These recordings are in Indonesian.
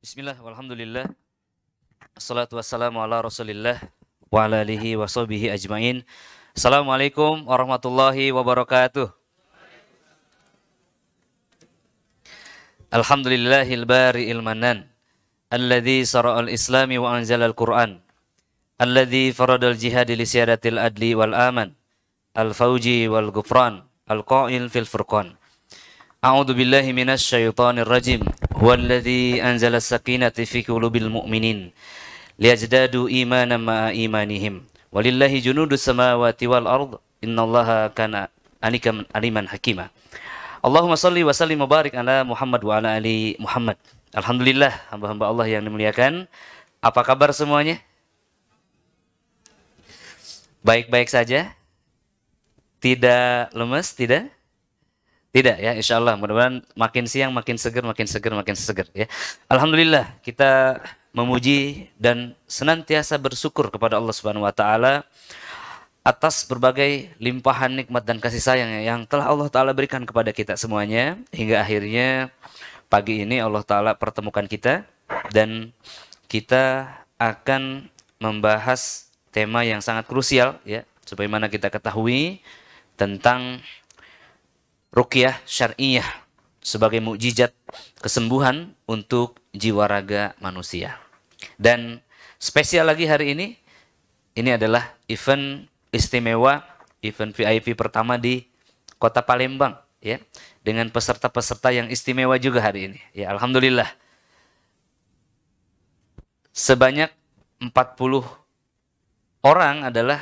Bismillah, walhamdulillah. Assalatu wassalamu ala rasulillah wa ala alihi wa sahbihi ajmain. Assalamualaikum warahmatullahi wabarakatuh. Alhamdulillahil bari ilmanan. Alladhi sara'al islami wa anzalal quran. Alladhi faradal jihadi li adli wal aman. Al-fawji wal gufran. Al-qa'il fil furqan. A'udhu billahi minasy syaitonir rajim. Huwallazi anzala sakinati fi qulubil mu'minin liyazdadu imanan ma'a imanihim. Walillahi junudu samawati wal ard. Innallaha kana anikam aliman hakima. Allahumma salli wa sallim mubarik ala Muhammad wa ala ali Muhammad. Alhamdulillah hamba-hamba Allah yang dimuliakan. Apa kabar semuanya? Baik-baik saja? Tidak lemes, tidak? Tidak ya, insya Allah. Mudah-mudahan makin siang makin seger, makin seger, makin seger ya. Alhamdulillah kita memuji dan senantiasa bersyukur kepada Allah Subhanahu Wa Taala atas berbagai limpahan nikmat dan kasih sayang yang telah Allah Ta'ala berikan kepada kita semuanya hingga akhirnya pagi ini Allah Ta'ala pertemukan kita dan kita akan membahas tema yang sangat krusial ya sebagaimana kita ketahui tentang ruqyah syariah sebagai mukjizat kesembuhan untuk jiwa raga manusia. Dan spesial lagi hari ini ini adalah event istimewa, event VIP pertama di Kota Palembang ya dengan peserta-peserta yang istimewa juga hari ini. Ya alhamdulillah. Sebanyak 40 orang adalah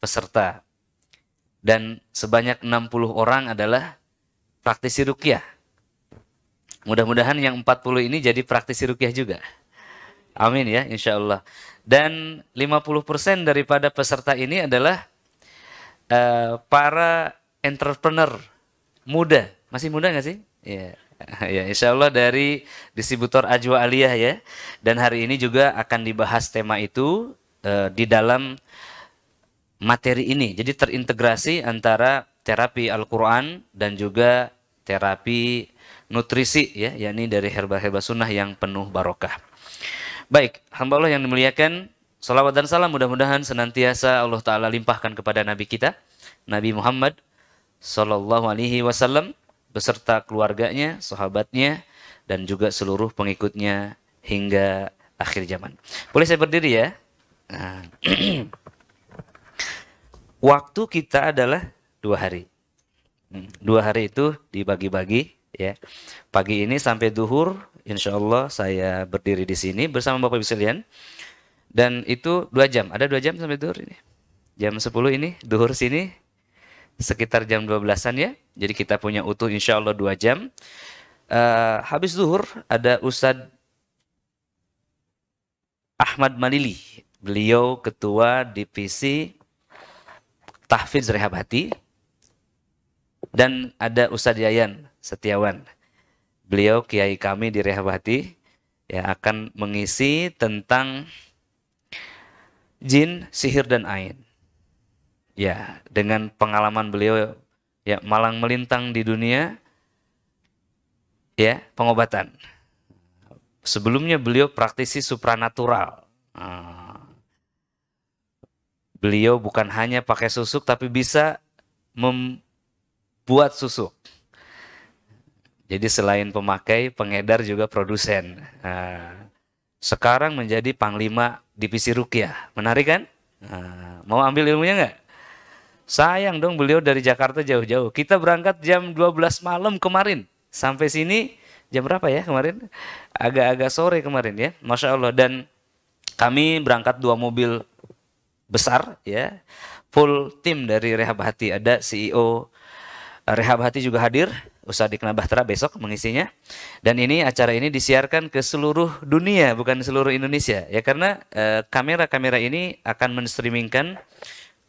peserta dan sebanyak 60 orang adalah praktisi rukyah. Mudah-mudahan yang 40 ini jadi praktisi rukyah juga. Amin ya, insya Allah. Dan 50% daripada peserta ini adalah uh, para entrepreneur muda. Masih muda nggak sih? Iya. ya, insya Allah dari distributor Ajwa Aliyah ya. Dan hari ini juga akan dibahas tema itu uh, di dalam materi ini. Jadi terintegrasi antara terapi Al-Qur'an dan juga terapi nutrisi ya, yakni dari herba-herba sunnah yang penuh barokah. Baik, hamba Allah yang dimuliakan, salawat dan salam mudah-mudahan senantiasa Allah taala limpahkan kepada nabi kita, Nabi Muhammad sallallahu alaihi wasallam beserta keluarganya, sahabatnya dan juga seluruh pengikutnya hingga akhir zaman. Boleh saya berdiri ya? Nah. waktu kita adalah dua hari. Hmm, dua hari itu dibagi-bagi ya. Pagi ini sampai duhur, insya Allah saya berdiri di sini bersama Bapak Ibu sekalian. Dan itu dua jam, ada dua jam sampai duhur ini. Jam 10 ini, duhur sini, sekitar jam 12-an ya. Jadi kita punya utuh insya Allah dua jam. Uh, habis duhur ada Ustadz Ahmad Malili. Beliau ketua divisi Tahfiz Rehabati dan ada Ustadz Yayan Setiawan. Beliau kiai kami di Rehabati ya akan mengisi tentang jin, sihir dan ain. Ya, dengan pengalaman beliau ya malang melintang di dunia ya pengobatan. Sebelumnya beliau praktisi supranatural. Hmm Beliau bukan hanya pakai susuk tapi bisa membuat susuk. Jadi selain pemakai, pengedar juga produsen. Ah, sekarang menjadi panglima divisi Rukiah. Menarik kan? Ah, mau ambil ilmunya nggak? Sayang dong beliau dari Jakarta jauh-jauh. Kita berangkat jam 12 malam kemarin. Sampai sini jam berapa ya kemarin? Agak-agak sore kemarin ya. Masya Allah. Dan kami berangkat dua mobil besar ya full tim dari Rehab Hati ada CEO Rehab Hati juga hadir usah dikenal Bahtera besok mengisinya dan ini acara ini disiarkan ke seluruh dunia bukan seluruh Indonesia ya karena eh, kamera-kamera eh, ini akan menstreamingkan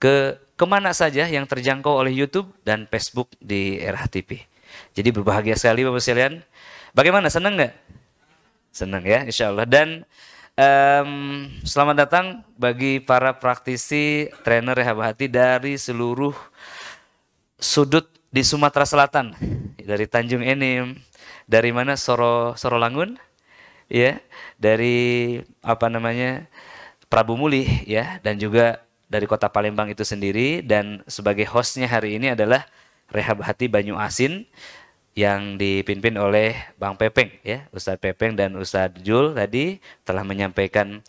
ke kemana saja yang terjangkau oleh YouTube dan Facebook di RHTP. Jadi berbahagia sekali Bapak sekalian. Bagaimana senang nggak? Senang ya, insya Allah. Dan Um, selamat datang bagi para praktisi trainer rehab hati dari seluruh sudut di Sumatera Selatan, dari Tanjung Enim, dari mana Soro Sorolangun, ya, dari apa namanya Prabu Mulih, ya, dan juga dari kota Palembang itu sendiri dan sebagai hostnya hari ini adalah Rehab Hati Banyu Asin yang dipimpin oleh Bang Pepeng ya Ustadz Pepeng dan Ustadz Jul tadi telah menyampaikan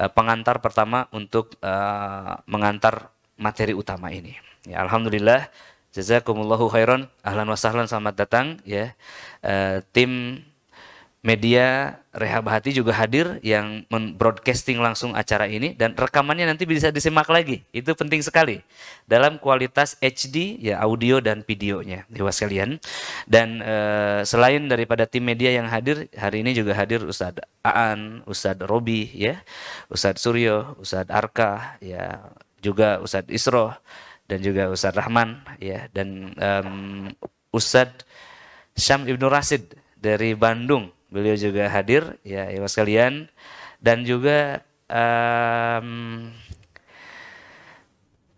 uh, pengantar pertama untuk uh, mengantar materi utama ini ya Alhamdulillah jazakumullahu khairan ahlan sahlan selamat datang ya uh, tim media Rehab Hati juga hadir yang broadcasting langsung acara ini dan rekamannya nanti bisa disimak lagi. Itu penting sekali dalam kualitas HD ya audio dan videonya dewa kalian Dan e, selain daripada tim media yang hadir hari ini juga hadir Ustad Aan, Ustad Robi ya, Ustad Suryo, Ustad Arka ya, juga Ustad Isro dan juga Ustad Rahman ya dan um, Ustadz Syam Ibnu Rasid dari Bandung Beliau juga hadir ya Ibu sekalian dan juga um,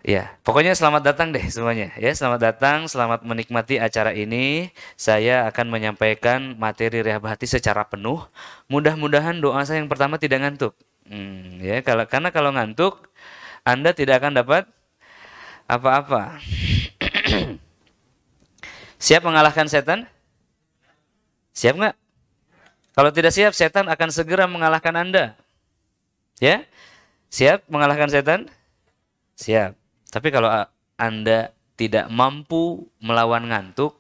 Ya, pokoknya selamat datang deh semuanya. Ya, selamat datang, selamat menikmati acara ini. Saya akan menyampaikan materi rehab hati secara penuh. Mudah-mudahan doa saya yang pertama tidak ngantuk. Hmm, ya, kalau karena kalau ngantuk, Anda tidak akan dapat apa-apa. Siap mengalahkan setan? Siap nggak? Kalau tidak siap, setan akan segera mengalahkan Anda. Ya? Siap mengalahkan setan? Siap. Tapi kalau Anda tidak mampu melawan ngantuk,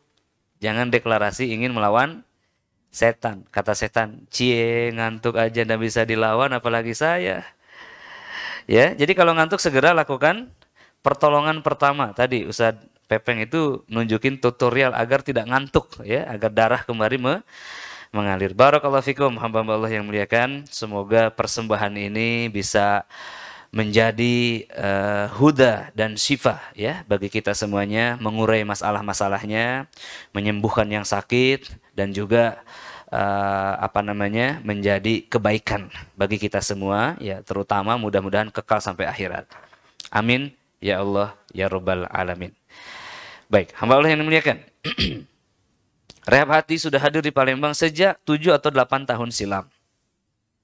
jangan deklarasi ingin melawan setan. Kata setan, cie ngantuk aja dan bisa dilawan apalagi saya. Ya, jadi kalau ngantuk segera lakukan pertolongan pertama tadi Ustadz Pepeng itu nunjukin tutorial agar tidak ngantuk ya, agar darah kembali me mengalir. Barakallahu fikum hamba Allah yang muliakan. Semoga persembahan ini bisa menjadi uh, huda dan syifa ya bagi kita semuanya mengurai masalah-masalahnya, menyembuhkan yang sakit dan juga uh, apa namanya menjadi kebaikan bagi kita semua ya terutama mudah-mudahan kekal sampai akhirat. Amin ya Allah ya rabbal alamin. Baik, hamba Allah yang dimuliakan. Rehab Hati sudah hadir di Palembang sejak 7 atau 8 tahun silam.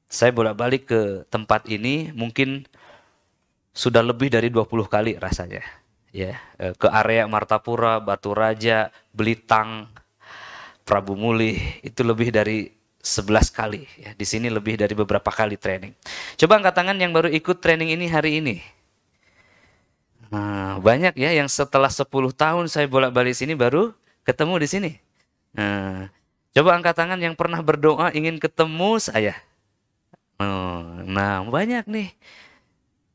Saya bolak-balik ke tempat ini mungkin sudah lebih dari 20 kali rasanya. Ya, eh, ke area Martapura, Batu Raja, Belitang, Prabu Mulih itu lebih dari 11 kali ya. Di sini lebih dari beberapa kali training. Coba angkat tangan yang baru ikut training ini hari ini. Nah, banyak ya yang setelah 10 tahun saya bolak-balik sini baru ketemu di sini. Nah, coba angkat tangan yang pernah berdoa ingin ketemu saya. Oh, nah, banyak nih.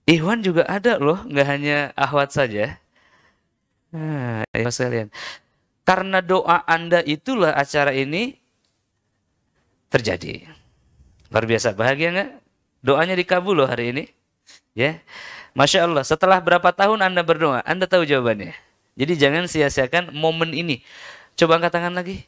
Ikhwan juga ada loh, nggak hanya ahwat saja. Nah, sekalian. Karena doa Anda itulah acara ini terjadi. Luar biasa, bahagia nggak? Doanya dikabul loh hari ini. Ya, Masya Allah, setelah berapa tahun Anda berdoa, Anda tahu jawabannya. Jadi jangan sia-siakan momen ini. Coba angkat tangan lagi.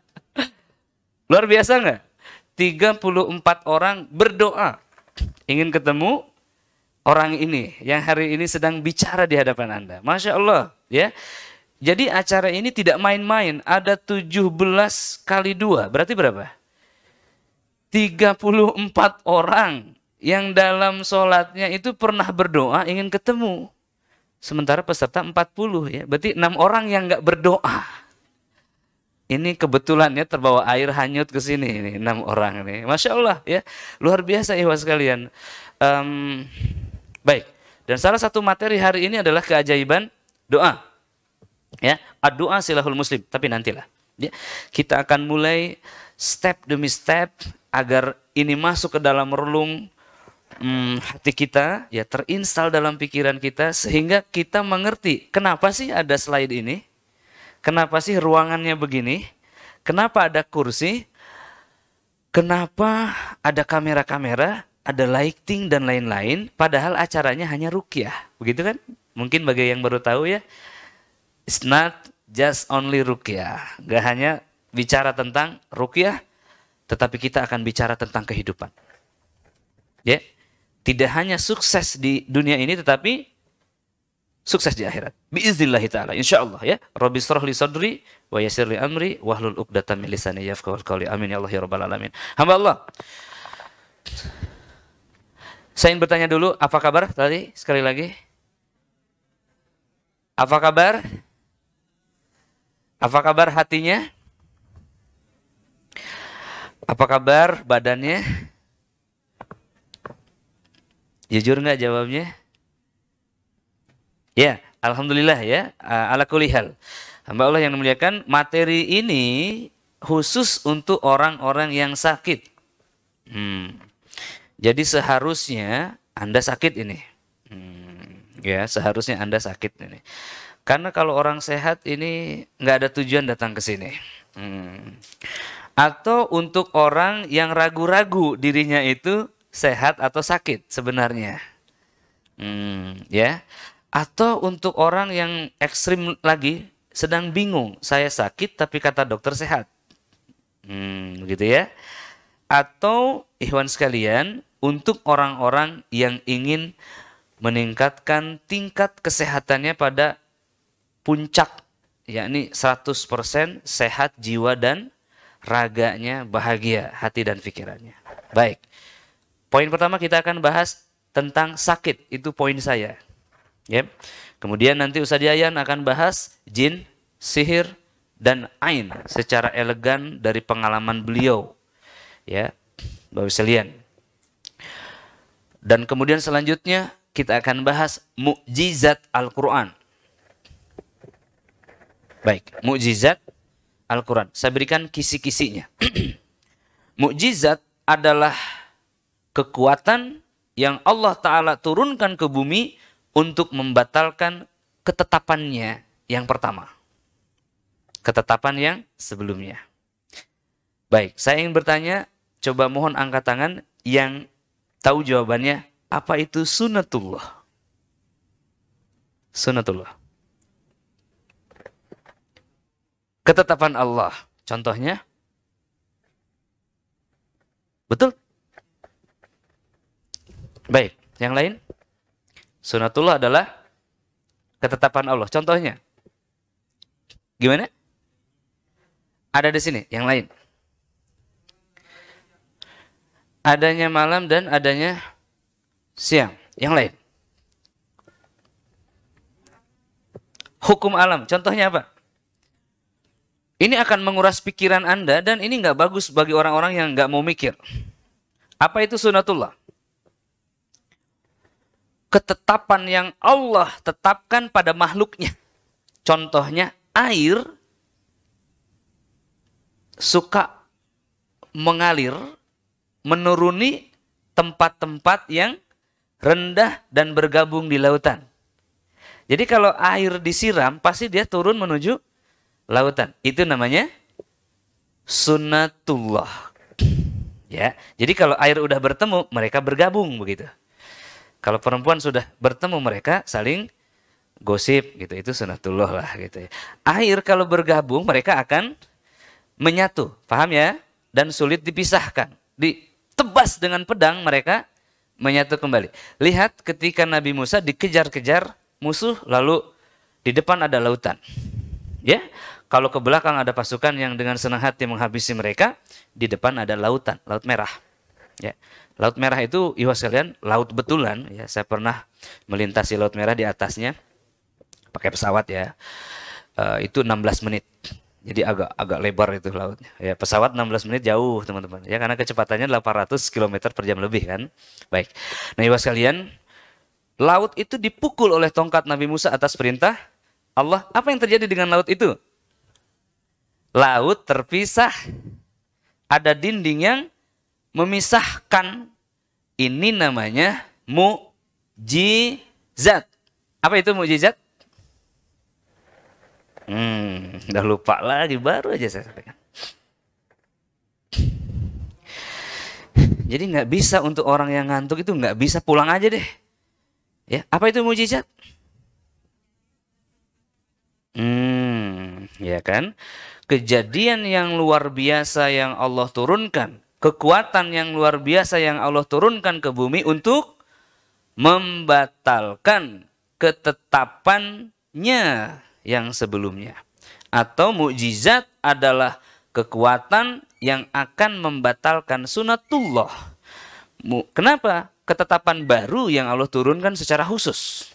Luar biasa nggak? 34 orang berdoa ingin ketemu orang ini yang hari ini sedang bicara di hadapan Anda. Masya Allah, ya. Jadi acara ini tidak main-main, ada 17 kali dua, berarti berapa? 34 orang yang dalam sholatnya itu pernah berdoa ingin ketemu. Sementara peserta 40 ya, berarti enam orang yang nggak berdoa ini kebetulan ya terbawa air hanyut ke sini ini enam orang ini masya Allah ya luar biasa ikhwan sekalian um, baik dan salah satu materi hari ini adalah keajaiban doa ya doa silahul muslim tapi nantilah ya. kita akan mulai step demi step agar ini masuk ke dalam relung hmm, hati kita ya terinstal dalam pikiran kita sehingga kita mengerti kenapa sih ada slide ini Kenapa sih ruangannya begini? Kenapa ada kursi? Kenapa ada kamera-kamera? Ada lighting dan lain-lain. Padahal acaranya hanya rukyah. Begitu kan? Mungkin bagi yang baru tahu ya. It's not just only rukyah. Gak hanya bicara tentang rukyah. Tetapi kita akan bicara tentang kehidupan. Ya. Yeah? Tidak hanya sukses di dunia ini tetapi sukses di akhirat. Biiznillahi taala insyaallah ya. Rabbi shrah li sadri wa yassir li amri wahlul uqdatan min lisani yafqahu qawli. Amin ya Allah ya rabbal alamin. Hamba Allah. Saya ingin bertanya dulu, apa kabar tadi? Sekali lagi. Apa kabar? Apa kabar hatinya? Apa kabar badannya? Jujur nggak jawabnya? Ya, alhamdulillah ya, ala kulihal. Hamba Allah yang dimuliakan, materi ini khusus untuk orang-orang yang sakit. Hmm. Jadi seharusnya Anda sakit ini. Hmm. Ya, seharusnya Anda sakit ini. Karena kalau orang sehat ini nggak ada tujuan datang ke sini. Hmm. Atau untuk orang yang ragu-ragu dirinya itu sehat atau sakit sebenarnya. Hmm, ya. Atau untuk orang yang ekstrim lagi, sedang bingung, saya sakit tapi kata dokter sehat. Hmm, begitu ya. Atau ikhwan sekalian, untuk orang-orang yang ingin meningkatkan tingkat kesehatannya pada puncak, yakni 100% sehat jiwa dan raganya bahagia, hati dan pikirannya. Baik. Poin pertama kita akan bahas tentang sakit, itu poin saya. Yep. Kemudian nanti Ustaz Yayan akan bahas jin, sihir, dan ain secara elegan dari pengalaman beliau. Ya, Bapak sekalian. Dan kemudian selanjutnya kita akan bahas mukjizat Al-Quran. Baik, mukjizat Al-Quran. Saya berikan kisi-kisinya. mukjizat adalah kekuatan yang Allah Ta'ala turunkan ke bumi untuk membatalkan ketetapannya yang pertama. Ketetapan yang sebelumnya. Baik, saya ingin bertanya, coba mohon angkat tangan yang tahu jawabannya, apa itu sunatullah? Sunatullah. Ketetapan Allah. Contohnya? Betul? Baik, yang lain? Sunatullah adalah ketetapan Allah. Contohnya, gimana? Ada di sini yang lain. Adanya malam dan adanya siang. Yang lain. Hukum alam. Contohnya apa? Ini akan menguras pikiran Anda dan ini nggak bagus bagi orang-orang yang nggak mau mikir. Apa itu sunatullah? ketetapan yang Allah tetapkan pada makhluknya. Contohnya air suka mengalir menuruni tempat-tempat yang rendah dan bergabung di lautan. Jadi kalau air disiram pasti dia turun menuju lautan. Itu namanya sunnatullah. Ya. Jadi kalau air udah bertemu mereka bergabung begitu. Kalau perempuan sudah bertemu mereka saling gosip gitu, itu sunatullah lah gitu ya. Air kalau bergabung mereka akan menyatu, paham ya? Dan sulit dipisahkan. Ditebas dengan pedang mereka menyatu kembali. Lihat ketika Nabi Musa dikejar-kejar musuh lalu di depan ada lautan. Ya, kalau ke belakang ada pasukan yang dengan senang hati menghabisi mereka, di depan ada lautan, laut merah. Ya. Laut Merah itu, iwas sekalian, laut betulan. Ya, saya pernah melintasi Laut Merah di atasnya pakai pesawat ya. Uh, itu 16 menit. Jadi agak agak lebar itu lautnya. Ya, pesawat 16 menit jauh, teman-teman. Ya, karena kecepatannya 800 km per jam lebih kan. Baik. Nah, iwas sekalian, laut itu dipukul oleh tongkat Nabi Musa atas perintah Allah. Apa yang terjadi dengan laut itu? Laut terpisah. Ada dinding yang memisahkan ini namanya mujizat. Apa itu mujizat? Hmm, udah lupa lagi baru aja saya sampaikan. Jadi nggak bisa untuk orang yang ngantuk itu nggak bisa pulang aja deh. Ya, apa itu mujizat? Hmm, ya kan? Kejadian yang luar biasa yang Allah turunkan kekuatan yang luar biasa yang Allah turunkan ke bumi untuk membatalkan ketetapannya yang sebelumnya. Atau mukjizat adalah kekuatan yang akan membatalkan sunatullah. Kenapa? Ketetapan baru yang Allah turunkan secara khusus.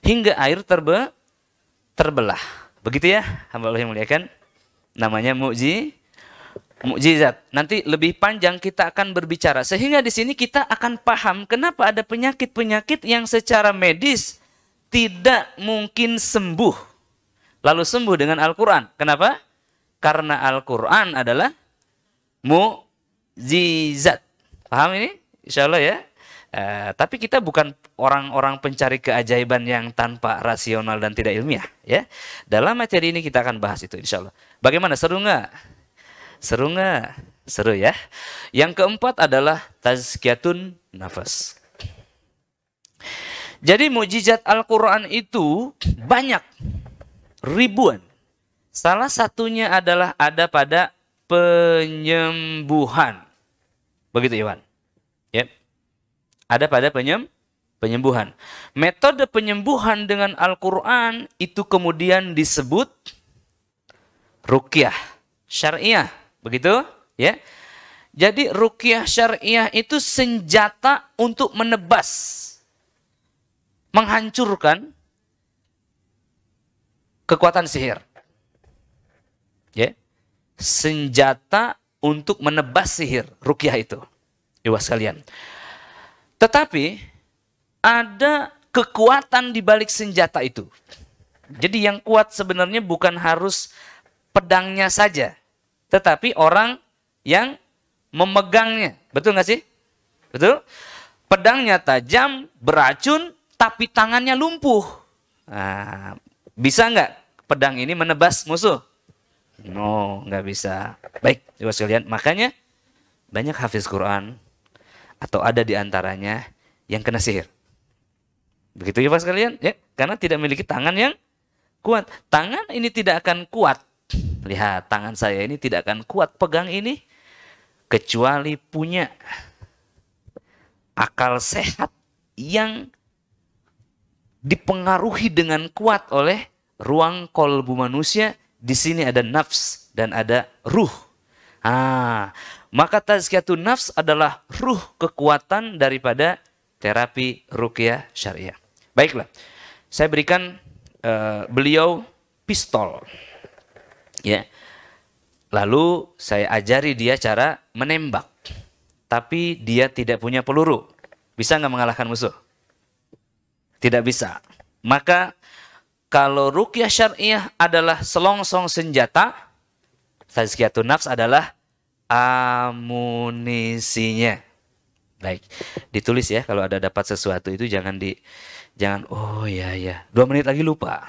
Hingga air terbe terbelah. Begitu ya, hamba Allah yang muliakan. Namanya mukjizat mukjizat. Nanti lebih panjang kita akan berbicara sehingga di sini kita akan paham kenapa ada penyakit-penyakit yang secara medis tidak mungkin sembuh. Lalu sembuh dengan Al-Qur'an. Kenapa? Karena Al-Qur'an adalah mukjizat. Paham ini? Insya Allah ya. Uh, tapi kita bukan orang-orang pencari keajaiban yang tanpa rasional dan tidak ilmiah ya. Dalam materi ini kita akan bahas itu insya Allah. Bagaimana seru nggak? Seru nggak? Seru ya. Yang keempat adalah tazkiyatun nafas. Jadi mujizat Al-Quran itu banyak, ribuan. Salah satunya adalah ada pada penyembuhan. Begitu Iwan. Yep. Ya. Ada pada penyem, penyembuhan. Metode penyembuhan dengan Al-Quran itu kemudian disebut rukyah, syariah Begitu? Ya. Jadi rukyah syariah itu senjata untuk menebas, menghancurkan kekuatan sihir. Ya. Senjata untuk menebas sihir, rukyah itu. Iwas sekalian. Tetapi ada kekuatan di balik senjata itu. Jadi yang kuat sebenarnya bukan harus pedangnya saja, tetapi orang yang memegangnya. Betul nggak sih? Betul? Pedangnya tajam, beracun, tapi tangannya lumpuh. Nah, bisa nggak pedang ini menebas musuh? No, nggak bisa. Baik, coba sekalian. Makanya banyak hafiz Quran atau ada di antaranya yang kena sihir. Begitu ya Pak sekalian, ya. Karena tidak memiliki tangan yang kuat. Tangan ini tidak akan kuat Lihat, tangan saya ini tidak akan kuat pegang ini kecuali punya akal sehat yang dipengaruhi dengan kuat oleh ruang kolbu manusia. Di sini ada nafs dan ada ruh. Ah, maka tazkiyatu nafs adalah ruh kekuatan daripada terapi rukyah syariah. Baiklah, saya berikan uh, beliau pistol ya lalu saya ajari dia cara menembak tapi dia tidak punya peluru bisa nggak mengalahkan musuh tidak bisa maka kalau rukyah syariah adalah selongsong senjata tazkiyatun nafs adalah amunisinya baik ditulis ya kalau ada dapat sesuatu itu jangan di jangan oh ya ya dua menit lagi lupa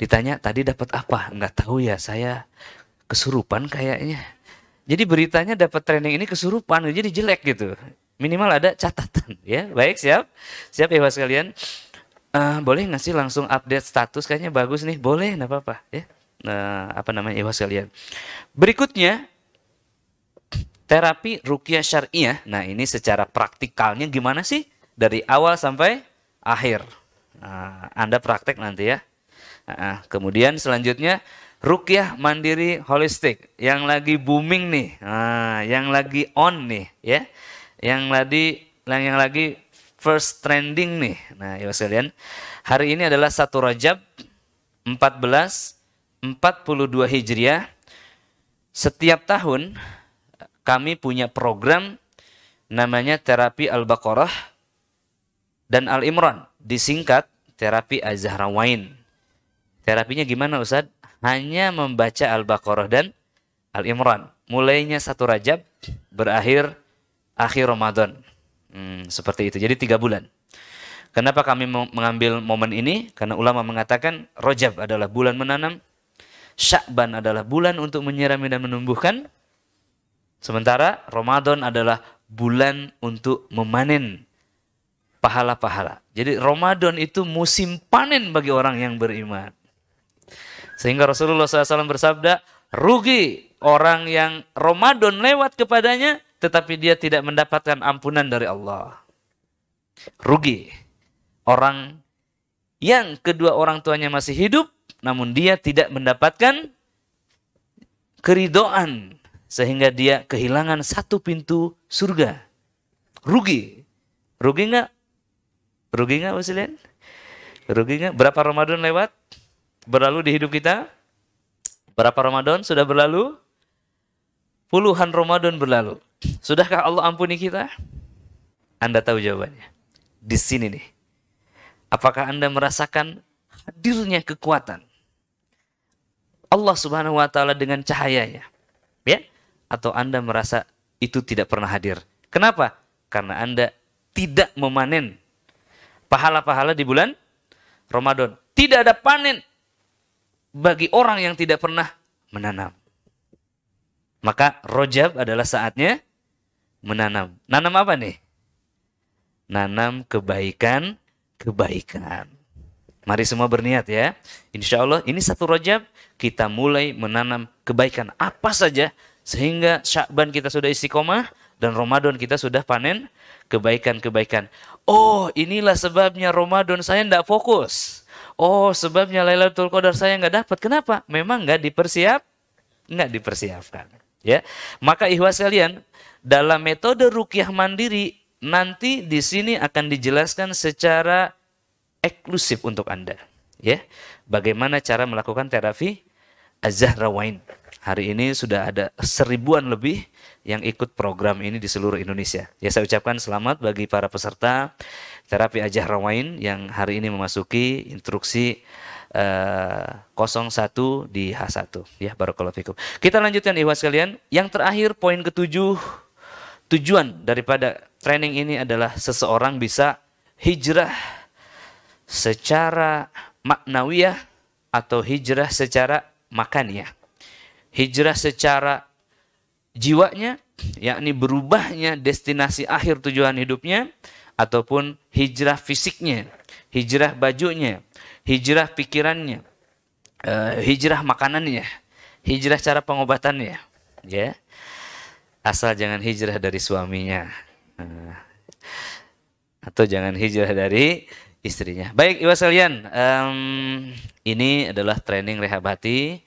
Ditanya tadi dapat apa? Nggak tahu ya, saya kesurupan kayaknya. Jadi beritanya dapat training ini kesurupan, jadi jelek gitu. Minimal ada catatan ya. Baik, siap? Siap ya sekalian? Uh, boleh nggak sih langsung update status kayaknya bagus nih. Boleh, nggak apa-apa ya. Nah, apa namanya ya sekalian. Berikutnya terapi rukyah syariah. Nah, ini secara praktikalnya gimana sih? Dari awal sampai akhir. uh, Anda praktek nanti ya. Nah, kemudian selanjutnya rukyah mandiri holistik yang lagi booming nih, nah, yang lagi on nih, ya, yang lagi yang lagi first trending nih. Nah, ya sekalian, hari ini adalah satu Rajab 1442 Hijriah. Setiap tahun kami punya program namanya terapi Al-Baqarah dan Al-Imran, disingkat terapi Az-Zahrawain. Terapinya gimana Ustaz? Hanya membaca Al-Baqarah dan Al-Imran. Mulainya satu Rajab, berakhir akhir Ramadan. Hmm, seperti itu. Jadi tiga bulan. Kenapa kami mengambil momen ini? Karena ulama mengatakan Rajab adalah bulan menanam, Syakban adalah bulan untuk menyirami dan menumbuhkan, sementara Ramadan adalah bulan untuk memanen pahala-pahala. Jadi Ramadan itu musim panen bagi orang yang beriman. Sehingga Rasulullah SAW bersabda, rugi orang yang Ramadan lewat kepadanya, tetapi dia tidak mendapatkan ampunan dari Allah. Rugi orang yang kedua orang tuanya masih hidup, namun dia tidak mendapatkan keridoan sehingga dia kehilangan satu pintu surga. Rugi. Rugi nggak? Rugi nggak Rugi nggak? Berapa Ramadan lewat? berlalu di hidup kita? Berapa Ramadan sudah berlalu? Puluhan Ramadan berlalu. Sudahkah Allah ampuni kita? Anda tahu jawabannya. Di sini nih. Apakah Anda merasakan hadirnya kekuatan? Allah Subhanahu wa taala dengan cahayanya. Ya? Atau Anda merasa itu tidak pernah hadir. Kenapa? Karena Anda tidak memanen pahala-pahala di bulan Ramadan. Tidak ada panen bagi orang yang tidak pernah menanam. Maka rojab adalah saatnya menanam. Nanam apa nih? Nanam kebaikan-kebaikan. Mari semua berniat ya. Insya Allah ini satu rojab kita mulai menanam kebaikan apa saja sehingga Syakban kita sudah istiqomah dan Ramadan kita sudah panen kebaikan-kebaikan. Oh inilah sebabnya Ramadan saya tidak fokus. Oh, sebabnya Lailatul Qadar saya nggak dapat. Kenapa? Memang nggak dipersiap, nggak dipersiapkan. Ya, maka ikhwas kalian dalam metode rukyah mandiri nanti di sini akan dijelaskan secara eksklusif untuk anda. Ya, bagaimana cara melakukan terapi azahrawain. Az Hari ini sudah ada seribuan lebih yang ikut program ini di seluruh Indonesia. Ya saya ucapkan selamat bagi para peserta terapi ajah rawain yang hari ini memasuki instruksi eh, 01 di H1 ya barakallahu fikum. Kita lanjutkan Iwas sekalian, yang terakhir poin ketujuh tujuan daripada training ini adalah seseorang bisa hijrah secara maknawiyah atau hijrah secara makaniyah hijrah secara jiwanya, yakni berubahnya destinasi akhir tujuan hidupnya, ataupun hijrah fisiknya, hijrah bajunya, hijrah pikirannya, eh, hijrah makanannya, hijrah cara pengobatannya, ya. Asal jangan hijrah dari suaminya. Eh, atau jangan hijrah dari istrinya. Baik, Iwa um, ini adalah training rehab hati.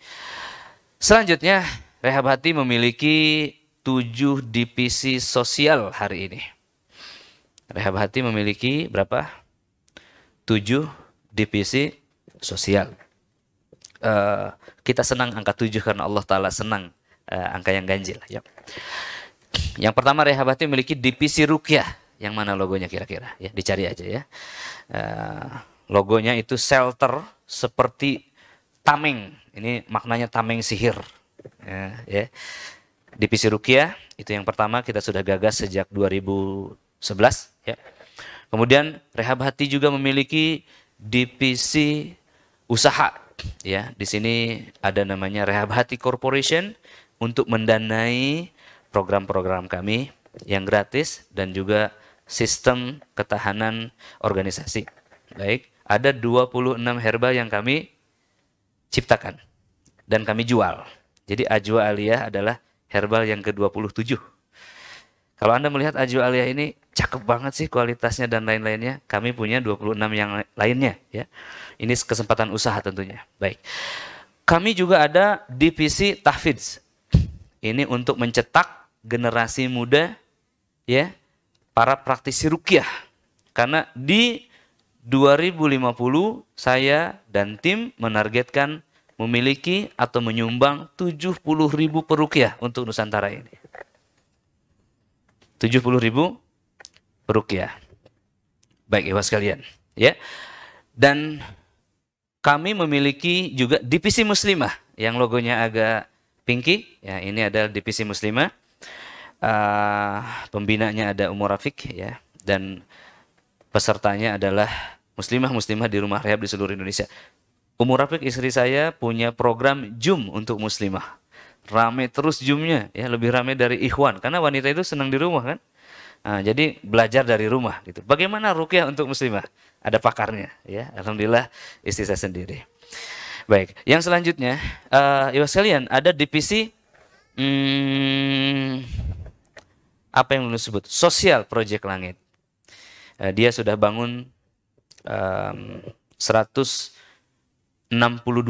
Selanjutnya, Rehab Hati memiliki tujuh divisi sosial hari ini. Rehab Hati memiliki berapa? Tujuh divisi sosial. Uh, kita senang angka tujuh karena Allah Ta'ala senang uh, angka yang ganjil. Ya. Yang pertama Rehab Hati memiliki divisi rukyah. Yang mana logonya kira-kira? Ya, dicari aja ya. Uh, logonya itu shelter seperti tameng ini maknanya tameng sihir. Ya, ya. Di PC Rukia, itu yang pertama kita sudah gagas sejak 2011. Ya. Kemudian Rehab Hati juga memiliki divisi usaha. Ya, di sini ada namanya Rehab Hati Corporation untuk mendanai program-program kami yang gratis dan juga sistem ketahanan organisasi. Baik, ada 26 herba yang kami ciptakan dan kami jual. Jadi Ajwa Alia adalah herbal yang ke-27. Kalau Anda melihat Ajwa Alia ini cakep banget sih kualitasnya dan lain-lainnya. Kami punya 26 yang lainnya ya. Ini kesempatan usaha tentunya. Baik. Kami juga ada divisi tahfidz. Ini untuk mencetak generasi muda ya para praktisi rukyah. Karena di 2050 saya dan tim menargetkan memiliki atau menyumbang 70 ribu perukiah untuk Nusantara ini. 70 ribu perukiah. Baik Iwas sekalian. ya. Dan kami memiliki juga divisi muslimah yang logonya agak pinky. Ya, ini adalah divisi muslimah. Uh, pembinanya ada Umur Rafiq ya. Dan pesertanya adalah muslimah-muslimah di rumah rehab di seluruh Indonesia. Umur Rafiq istri saya punya program Jum untuk muslimah. Rame terus Jumnya, ya lebih rame dari Ikhwan karena wanita itu senang di rumah kan. Nah, jadi belajar dari rumah gitu. Bagaimana rukyah untuk muslimah? Ada pakarnya ya. Alhamdulillah istri saya sendiri. Baik, yang selanjutnya uh, ah, ibu ya, sekalian ada divisi hmm, apa yang disebut sosial project langit. Eh, dia sudah bangun um, 162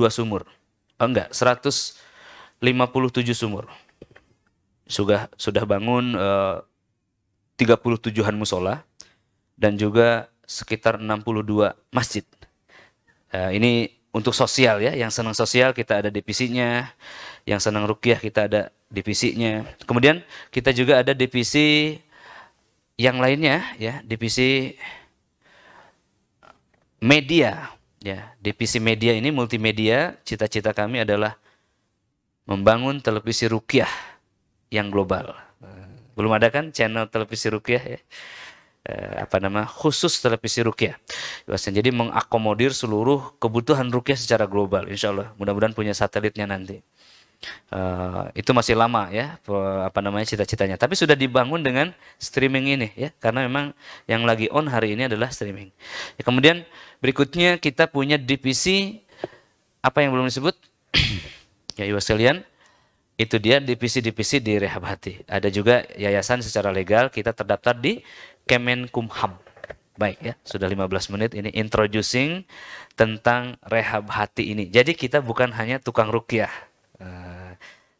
sumur. Oh enggak, 157 sumur. Sudah sudah bangun eh, uh, 37-an musola dan juga sekitar 62 masjid. Uh, ini untuk sosial ya, yang senang sosial kita ada divisinya, yang senang rukiah kita ada divisinya. Kemudian kita juga ada divisi yang lainnya ya divisi media ya divisi media ini multimedia cita-cita kami adalah membangun televisi rukyah yang global belum ada kan channel televisi rukyah ya eh, apa nama khusus televisi rukyah jadi mengakomodir seluruh kebutuhan rukyah secara global insyaallah mudah-mudahan punya satelitnya nanti uh, itu masih lama ya apa namanya cita-citanya tapi sudah dibangun dengan streaming ini ya karena memang yang lagi on hari ini adalah streaming ya, kemudian berikutnya kita punya divisi apa yang belum disebut ya ibu sekalian itu dia divisi-divisi di rehab hati. Ada juga yayasan secara legal kita terdaftar di Kemenkumham. Baik ya, sudah 15 menit ini introducing tentang rehab hati ini. Jadi kita bukan hanya tukang rukyah. Eh,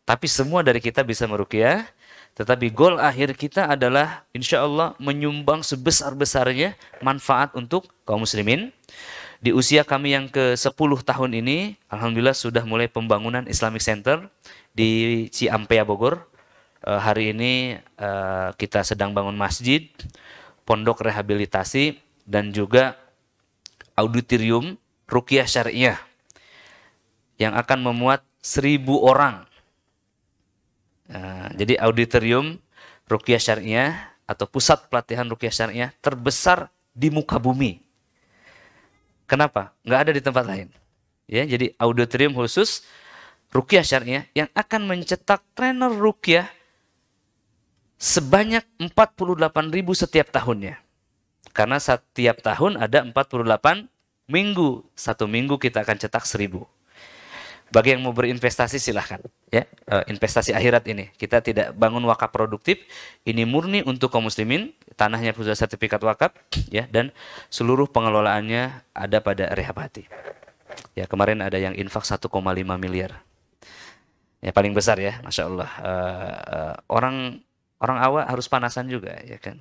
tapi semua dari kita bisa merukia, Tetapi goal akhir kita adalah insya Allah menyumbang sebesar-besarnya manfaat untuk kaum muslimin. Di usia kami yang ke-10 tahun ini, Alhamdulillah sudah mulai pembangunan Islamic Center di Ciampea, Bogor. E, hari ini e, kita sedang bangun masjid, pondok rehabilitasi, dan juga auditorium Rukiah Syariah yang akan memuat seribu orang Eh, jadi auditorium rukyah syariah atau pusat pelatihan rukyah syariah terbesar di muka bumi. Kenapa? Nggak ada di tempat lain. Ya, jadi auditorium khusus rukyah syariah yang akan mencetak trainer rukyah sebanyak 48 ribu setiap tahunnya. Karena setiap tahun ada 48 minggu. Satu minggu kita akan cetak seribu. Bagi yang mau berinvestasi silahkan ya eh, investasi akhirat ini kita tidak bangun wakaf produktif ini murni untuk kaum muslimin tanahnya sudah sertifikat wakaf ya dan seluruh pengelolaannya ada pada rehab Ya kemarin ada yang infak 1,5 miliar ya paling besar ya masya Allah uh, uh, orang orang awal harus panasan juga ya kan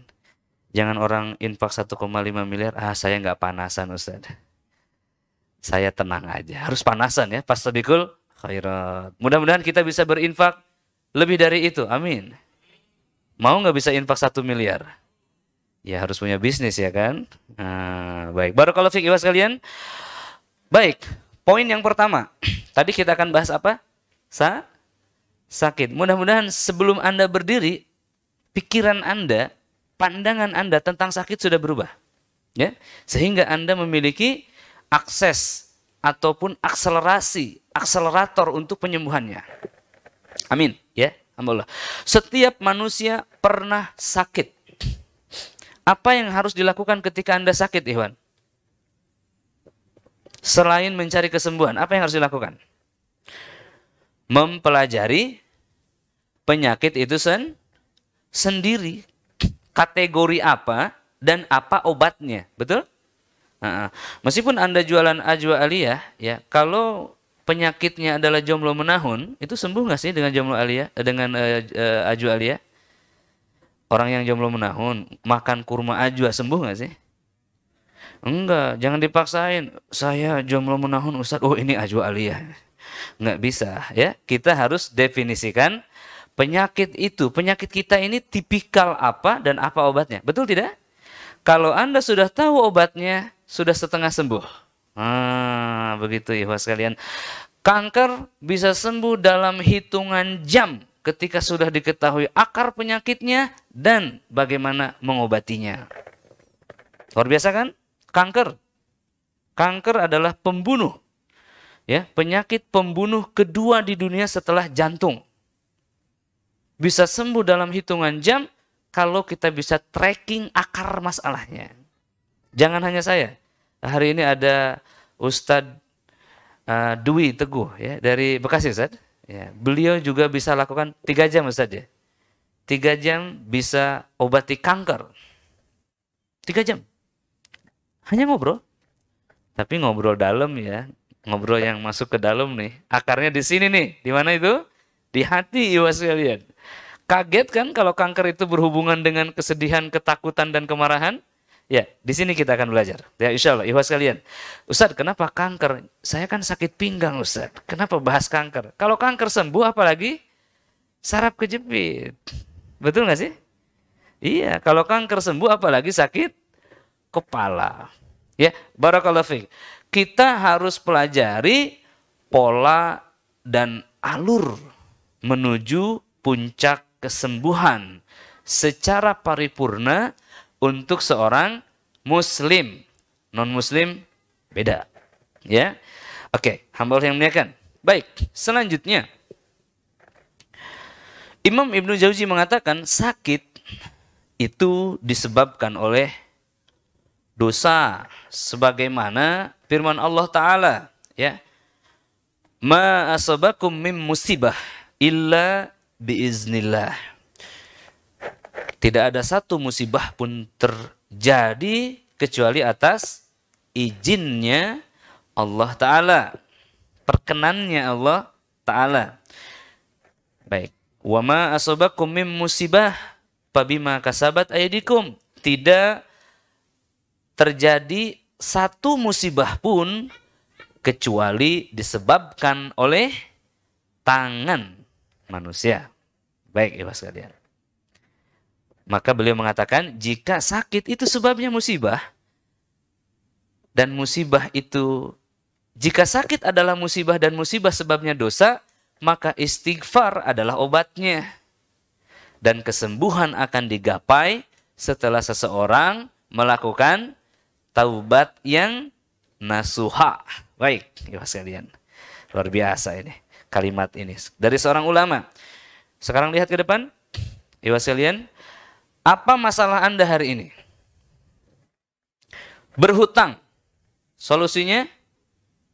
jangan orang infak 1,5 miliar ah saya nggak panasan ustadz saya tenang aja. Harus panasan ya, pas sebikul khairat. Mudah-mudahan kita bisa berinfak lebih dari itu. Amin. Mau nggak bisa infak satu miliar? Ya harus punya bisnis ya kan? Nah, baik. Baru kalau fikih kalian. Baik. Poin yang pertama. Tadi kita akan bahas apa? Sa sakit. Mudah-mudahan sebelum Anda berdiri, pikiran Anda, pandangan Anda tentang sakit sudah berubah. Ya, sehingga Anda memiliki akses ataupun akselerasi, akselerator untuk penyembuhannya. Amin, ya. Alhamdulillah. Setiap manusia pernah sakit. Apa yang harus dilakukan ketika Anda sakit, Iwan? Selain mencari kesembuhan, apa yang harus dilakukan? Mempelajari penyakit itu sen sendiri. Kategori apa dan apa obatnya, betul? Nah, meskipun Anda jualan ajwa aliyah, ya, kalau penyakitnya adalah jomblo menahun, itu sembuh nggak sih dengan jomblo aliyah, eh, dengan uh, uh, ajwa aliyah? Orang yang jomblo menahun, makan kurma ajwa sembuh nggak sih? Enggak, jangan dipaksain. Saya jomblo menahun, Ustadz, oh ini ajwa aliyah. Nggak bisa, ya. Kita harus definisikan penyakit itu. Penyakit kita ini tipikal apa dan apa obatnya. Betul tidak? Kalau Anda sudah tahu obatnya, sudah setengah sembuh. Ah, begitu ya sekalian. Kanker bisa sembuh dalam hitungan jam ketika sudah diketahui akar penyakitnya dan bagaimana mengobatinya. Luar biasa kan? Kanker. Kanker adalah pembunuh. Ya, penyakit pembunuh kedua di dunia setelah jantung. Bisa sembuh dalam hitungan jam kalau kita bisa tracking akar masalahnya. Jangan hanya saya. Hari ini ada Ustadz uh, Dwi Teguh ya dari Bekasi Ustaz. Ya, beliau juga bisa lakukan tiga jam Ustaz ya. Tiga jam bisa obati kanker. Tiga jam. Hanya ngobrol. Tapi ngobrol dalam ya, ngobrol yang masuk ke dalam nih. Akarnya di sini nih. Di mana itu? Di hati iwas kalian. Kaget kan kalau kanker itu berhubungan dengan kesedihan, ketakutan, dan kemarahan? Ya, di sini kita akan belajar. Ya, insya Allah. Ikhwas kalian. Ustadz, kenapa kanker? Saya kan sakit pinggang, Ustadz. Kenapa bahas kanker? Kalau kanker sembuh, apalagi sarap kejepit. Betul nggak sih? Iya, kalau kanker sembuh, apalagi sakit kepala. Ya, barakallahu fiqh. Kita harus pelajari pola dan alur menuju puncak kesembuhan secara paripurna untuk seorang muslim. Non muslim beda. Ya. Oke, hambal hamba yang muliakan. Baik, selanjutnya Imam Ibnu Jauzi mengatakan sakit itu disebabkan oleh dosa sebagaimana firman Allah taala ya ma asabakum min musibah illa biiznillah tidak ada satu musibah pun terjadi kecuali atas izinnya Allah Ta'ala. Perkenannya Allah Ta'ala. Baik. Wama asobakum mim musibah pabima kasabat ayadikum. Tidak terjadi satu musibah pun kecuali disebabkan oleh tangan manusia. Baik, Ibu sekalian. Maka beliau mengatakan, jika sakit itu sebabnya musibah, dan musibah itu, jika sakit adalah musibah dan musibah sebabnya dosa, maka istighfar adalah obatnya. Dan kesembuhan akan digapai setelah seseorang melakukan taubat yang nasuha. Baik, ya sekalian. Luar biasa ini kalimat ini dari seorang ulama. Sekarang lihat ke depan. Iwas kalian, apa masalah Anda hari ini? Berhutang. Solusinya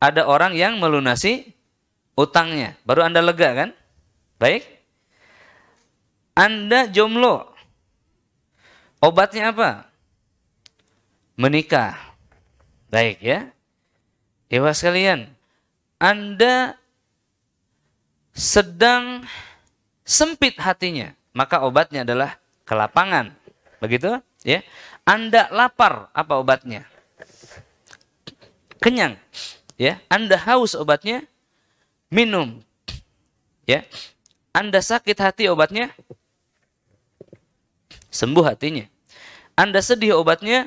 ada orang yang melunasi utangnya. Baru Anda lega kan? Baik. Anda jomlo Obatnya apa? Menikah. Baik ya. Dewa sekalian, Anda sedang sempit hatinya, maka obatnya adalah ke lapangan. Begitu? Ya. Anda lapar, apa obatnya? Kenyang. Ya, Anda haus obatnya minum. Ya. Anda sakit hati obatnya sembuh hatinya. Anda sedih obatnya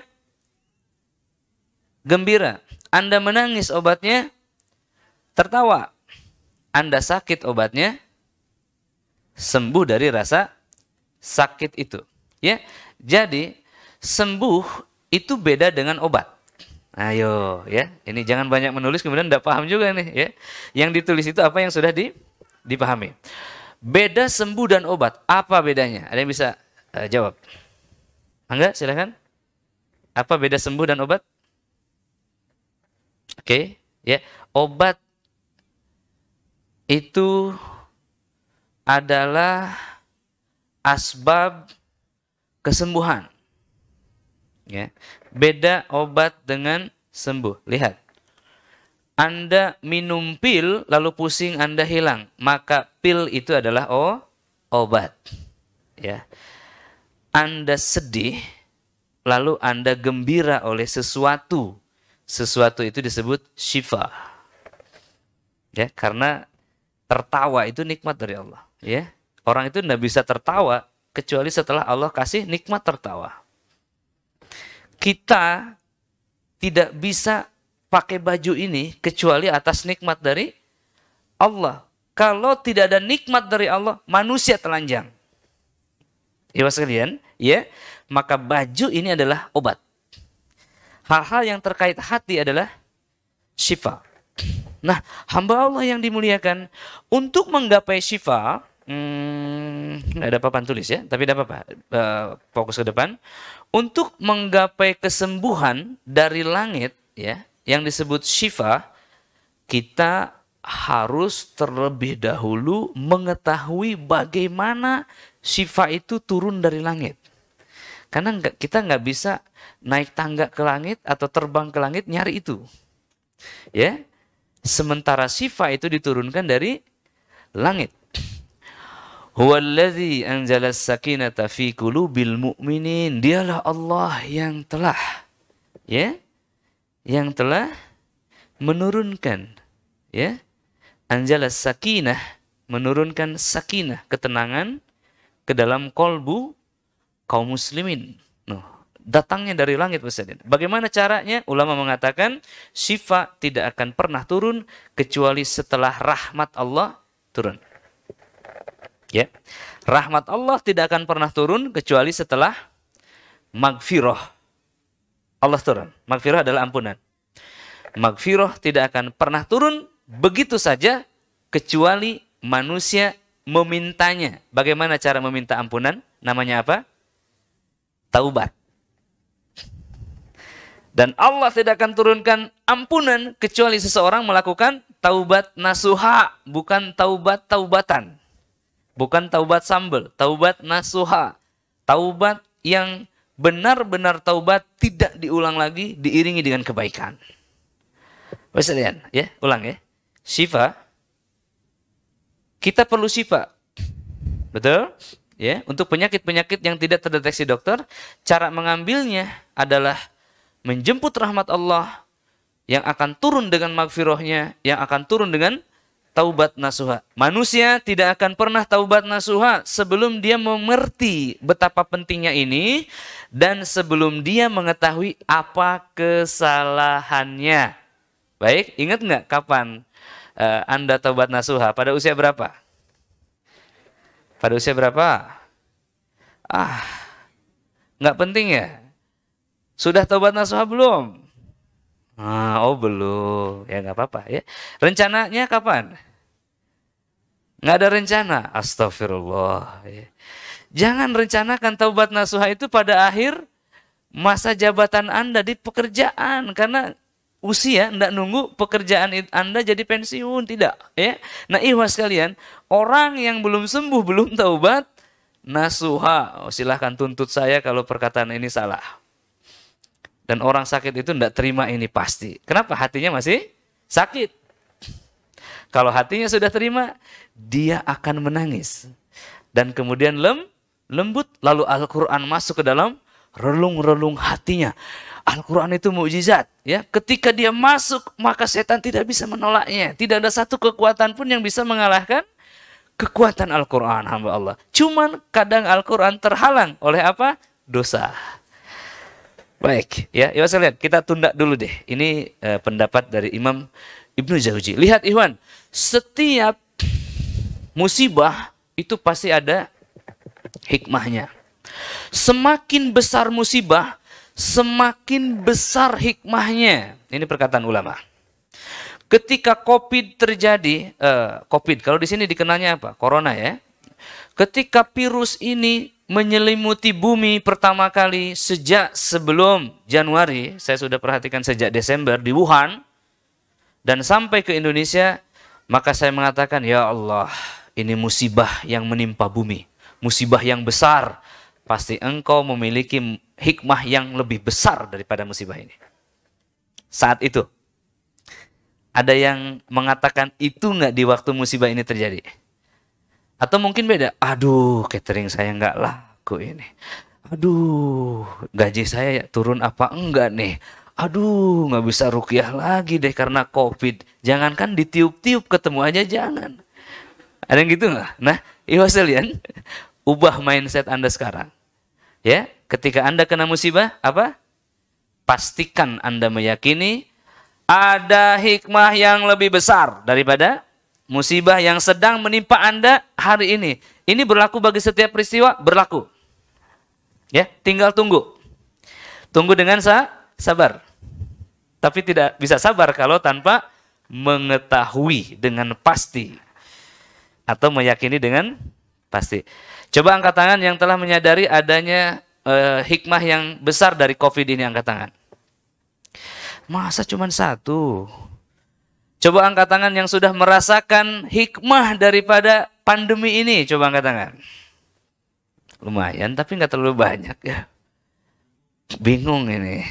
gembira. Anda menangis obatnya tertawa. Anda sakit obatnya sembuh dari rasa sakit itu. Ya, jadi sembuh itu beda dengan obat. Ayo, ya, ini jangan banyak menulis kemudian tidak paham juga nih. Ya, yang ditulis itu apa yang sudah di, dipahami. Beda sembuh dan obat, apa bedanya? Ada yang bisa uh, jawab? Angga, silahkan. Apa beda sembuh dan obat? Oke, okay, ya, obat itu adalah asbab kesembuhan. Ya. Beda obat dengan sembuh. Lihat. Anda minum pil lalu pusing Anda hilang, maka pil itu adalah oh, obat. Ya. Anda sedih lalu Anda gembira oleh sesuatu. Sesuatu itu disebut syifa. Ya, karena tertawa itu nikmat dari Allah, ya. Orang itu tidak bisa tertawa kecuali setelah Allah kasih nikmat tertawa. Kita tidak bisa pakai baju ini kecuali atas nikmat dari Allah. Kalau tidak ada nikmat dari Allah, manusia telanjang. Ibu ya, sekalian, ya, maka baju ini adalah obat. Hal-hal yang terkait hati adalah syifa. Nah, hamba Allah yang dimuliakan untuk menggapai syifa, hmm, ada papan tulis ya, tapi tidak apa-apa. Uh, fokus ke depan. Untuk menggapai kesembuhan dari langit ya, yang disebut Shiva, kita harus terlebih dahulu mengetahui bagaimana Shiva itu turun dari langit. Karena enggak, kita nggak bisa naik tangga ke langit atau terbang ke langit nyari itu. Ya, sementara Shiva itu diturunkan dari langit. Huwallazi anzala sakinata fi qulubil mu'minin. Dialah Allah yang telah ya, yang telah menurunkan ya, anzala sakinah, menurunkan sakinah, ketenangan ke dalam kolbu kaum muslimin. Nuh, datangnya dari langit Ustaz. Bagaimana caranya? Ulama mengatakan sifat tidak akan pernah turun kecuali setelah rahmat Allah turun. Ya. Rahmat Allah tidak akan pernah turun kecuali setelah magfirah. Allah turun. Magfirah adalah ampunan. Magfirah tidak akan pernah turun begitu saja kecuali manusia memintanya. Bagaimana cara meminta ampunan? Namanya apa? Taubat. Dan Allah tidak akan turunkan ampunan kecuali seseorang melakukan taubat nasuha, bukan taubat taubatan. Bukan taubat sambel, taubat nasuha. Taubat yang benar-benar taubat tidak diulang lagi diiringi dengan kebaikan. Baik ya, ulang ya. Siva, kita perlu siva, Betul? Ya, untuk penyakit-penyakit yang tidak terdeteksi dokter, cara mengambilnya adalah menjemput rahmat Allah yang akan turun dengan magfirahnya, yang akan turun dengan taubat nasuha. Manusia tidak akan pernah taubat nasuha sebelum dia mengerti betapa pentingnya ini dan sebelum dia mengetahui apa kesalahannya. Baik, ingat nggak kapan uh, Anda taubat nasuha? Pada usia berapa? Pada usia berapa? Ah, nggak penting ya? Sudah taubat nasuha belum? Ah, oh belum. Ya nggak apa-apa ya. Rencananya kapan? Nggak ada rencana. Astagfirullah. Ya. Jangan rencanakan taubat nasuha itu pada akhir masa jabatan Anda di pekerjaan karena usia ndak nunggu pekerjaan Anda jadi pensiun tidak ya. Nah, iwas kalian, orang yang belum sembuh belum taubat nasuha, oh, silahkan tuntut saya kalau perkataan ini salah. Dan orang sakit itu tidak terima ini pasti. Kenapa? Hatinya masih sakit. Kalau hatinya sudah terima, dia akan menangis. Dan kemudian lem, lembut. Lalu Al-Quran masuk ke dalam relung-relung hatinya. Al-Quran itu mukjizat. Ya, ketika dia masuk, maka setan tidak bisa menolaknya. Tidak ada satu kekuatan pun yang bisa mengalahkan kekuatan Al-Quran, hamba Allah. Cuman kadang Al-Quran terhalang oleh apa? Dosa. Baik. Ya, ya saya lihat kita tunda dulu deh. Ini uh, pendapat dari Imam Ibnu Zahuji. Lihat Iwan, setiap musibah itu pasti ada hikmahnya. Semakin besar musibah, semakin besar hikmahnya. Ini perkataan ulama. Ketika COVID terjadi, uh, COVID kalau di sini dikenalnya apa? Corona ya. Ketika virus ini menyelimuti bumi pertama kali sejak sebelum Januari, saya sudah perhatikan sejak Desember di Wuhan, dan sampai ke Indonesia, maka saya mengatakan, Ya Allah, ini musibah yang menimpa bumi, musibah yang besar, pasti engkau memiliki hikmah yang lebih besar daripada musibah ini. Saat itu, ada yang mengatakan itu nggak di waktu musibah ini terjadi. Atau mungkin beda. Aduh, catering saya nggak laku ini. Aduh, gaji saya turun apa enggak nih? Aduh, nggak bisa rukiah lagi deh karena COVID. Jangankan ditiup-tiup ketemu aja jangan. Ada yang gitu nggak? Nah, Iwasalian, ubah mindset Anda sekarang. Ya, ketika Anda kena musibah, apa? Pastikan Anda meyakini ada hikmah yang lebih besar daripada Musibah yang sedang menimpa Anda hari ini. Ini berlaku bagi setiap peristiwa, berlaku. Ya, tinggal tunggu. Tunggu dengan sa sabar. Tapi tidak bisa sabar kalau tanpa mengetahui dengan pasti atau meyakini dengan pasti. Coba angkat tangan yang telah menyadari adanya eh, hikmah yang besar dari Covid ini angkat tangan. Masa cuma satu? Coba angkat tangan yang sudah merasakan hikmah daripada pandemi ini. Coba angkat tangan. Lumayan, tapi nggak terlalu banyak ya. Bingung ini.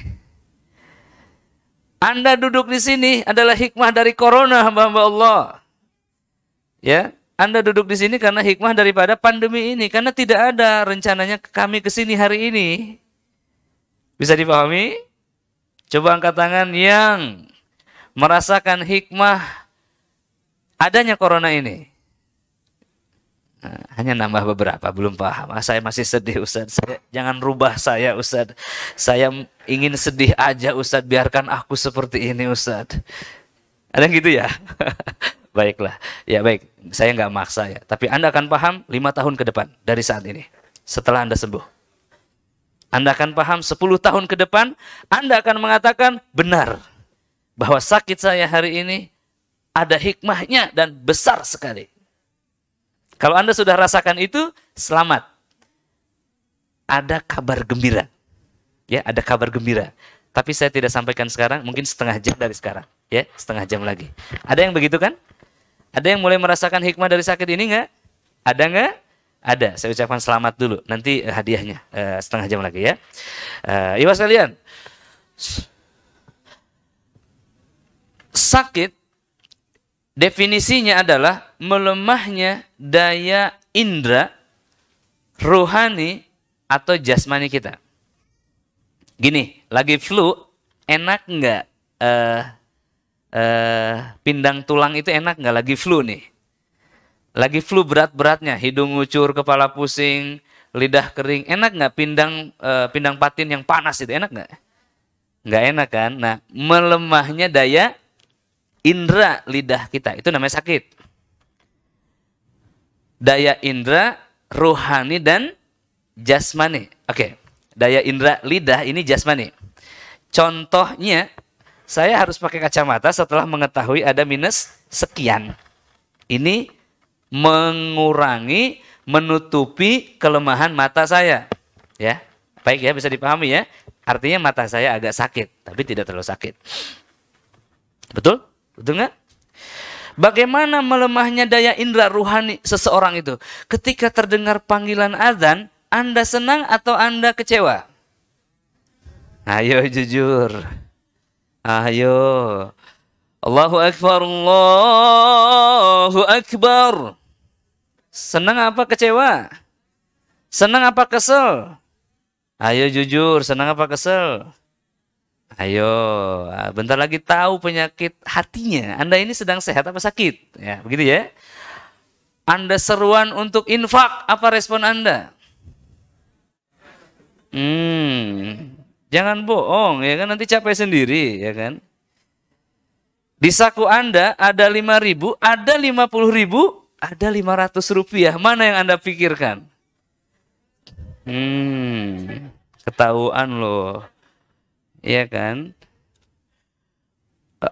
Anda duduk di sini adalah hikmah dari corona, hamba-hamba Allah. Ya, Anda duduk di sini karena hikmah daripada pandemi ini. Karena tidak ada rencananya kami ke sini hari ini. Bisa dipahami? Coba angkat tangan yang merasakan hikmah adanya corona ini. Nah, hanya nambah beberapa, belum paham. Ah, saya masih sedih Ustaz, saya, jangan rubah saya Ustaz. Saya ingin sedih aja Ustaz, biarkan aku seperti ini Ustaz. Ada yang gitu ya? Baiklah, ya baik. Saya nggak maksa ya. Tapi Anda akan paham lima tahun ke depan dari saat ini. Setelah Anda sembuh. Anda akan paham 10 tahun ke depan, Anda akan mengatakan benar bahwa sakit saya hari ini ada hikmahnya dan besar sekali. Kalau Anda sudah rasakan itu, selamat. Ada kabar gembira. Ya, ada kabar gembira. Tapi saya tidak sampaikan sekarang, mungkin setengah jam dari sekarang. Ya, setengah jam lagi. Ada yang begitu kan? Ada yang mulai merasakan hikmah dari sakit ini enggak? Ada enggak? Ada. Saya ucapkan selamat dulu. Nanti eh, hadiahnya eh, setengah jam lagi ya. Uh, eh, iwas kalian sakit definisinya adalah melemahnya daya indra ruhani atau jasmani kita. Gini, lagi flu, enak nggak uh, uh, pindang tulang itu enak nggak lagi flu nih? Lagi flu berat-beratnya, hidung ngucur, kepala pusing, lidah kering, enak nggak pindang uh, pindang patin yang panas itu enak nggak? Nggak enak kan? Nah, melemahnya daya indera lidah kita. Itu namanya sakit. Daya indera rohani dan jasmani. Oke, daya indera lidah ini jasmani. Contohnya, saya harus pakai kacamata setelah mengetahui ada minus sekian. Ini mengurangi, menutupi kelemahan mata saya. Ya, baik ya bisa dipahami ya. Artinya mata saya agak sakit, tapi tidak terlalu sakit. Betul? Betul nggak? Bagaimana melemahnya daya indera ruhani seseorang itu? Ketika terdengar panggilan azan, Anda senang atau Anda kecewa? Ayo jujur. Ayo. Allahu Akbar, Allahu Akbar. Senang apa kecewa? Senang apa kesel? Ayo jujur, senang apa kesel? Ayo, ah, bentar lagi tahu penyakit hatinya. Anda ini sedang sehat apa sakit? Ya, begitu ya. Anda seruan untuk infak, apa respon Anda? Hmm, jangan bohong ya kan nanti capek sendiri ya kan. Di saku Anda ada lima ribu, ada lima puluh ribu, ada lima ratus rupiah. Mana yang Anda pikirkan? Hmm, ketahuan loh ya kan?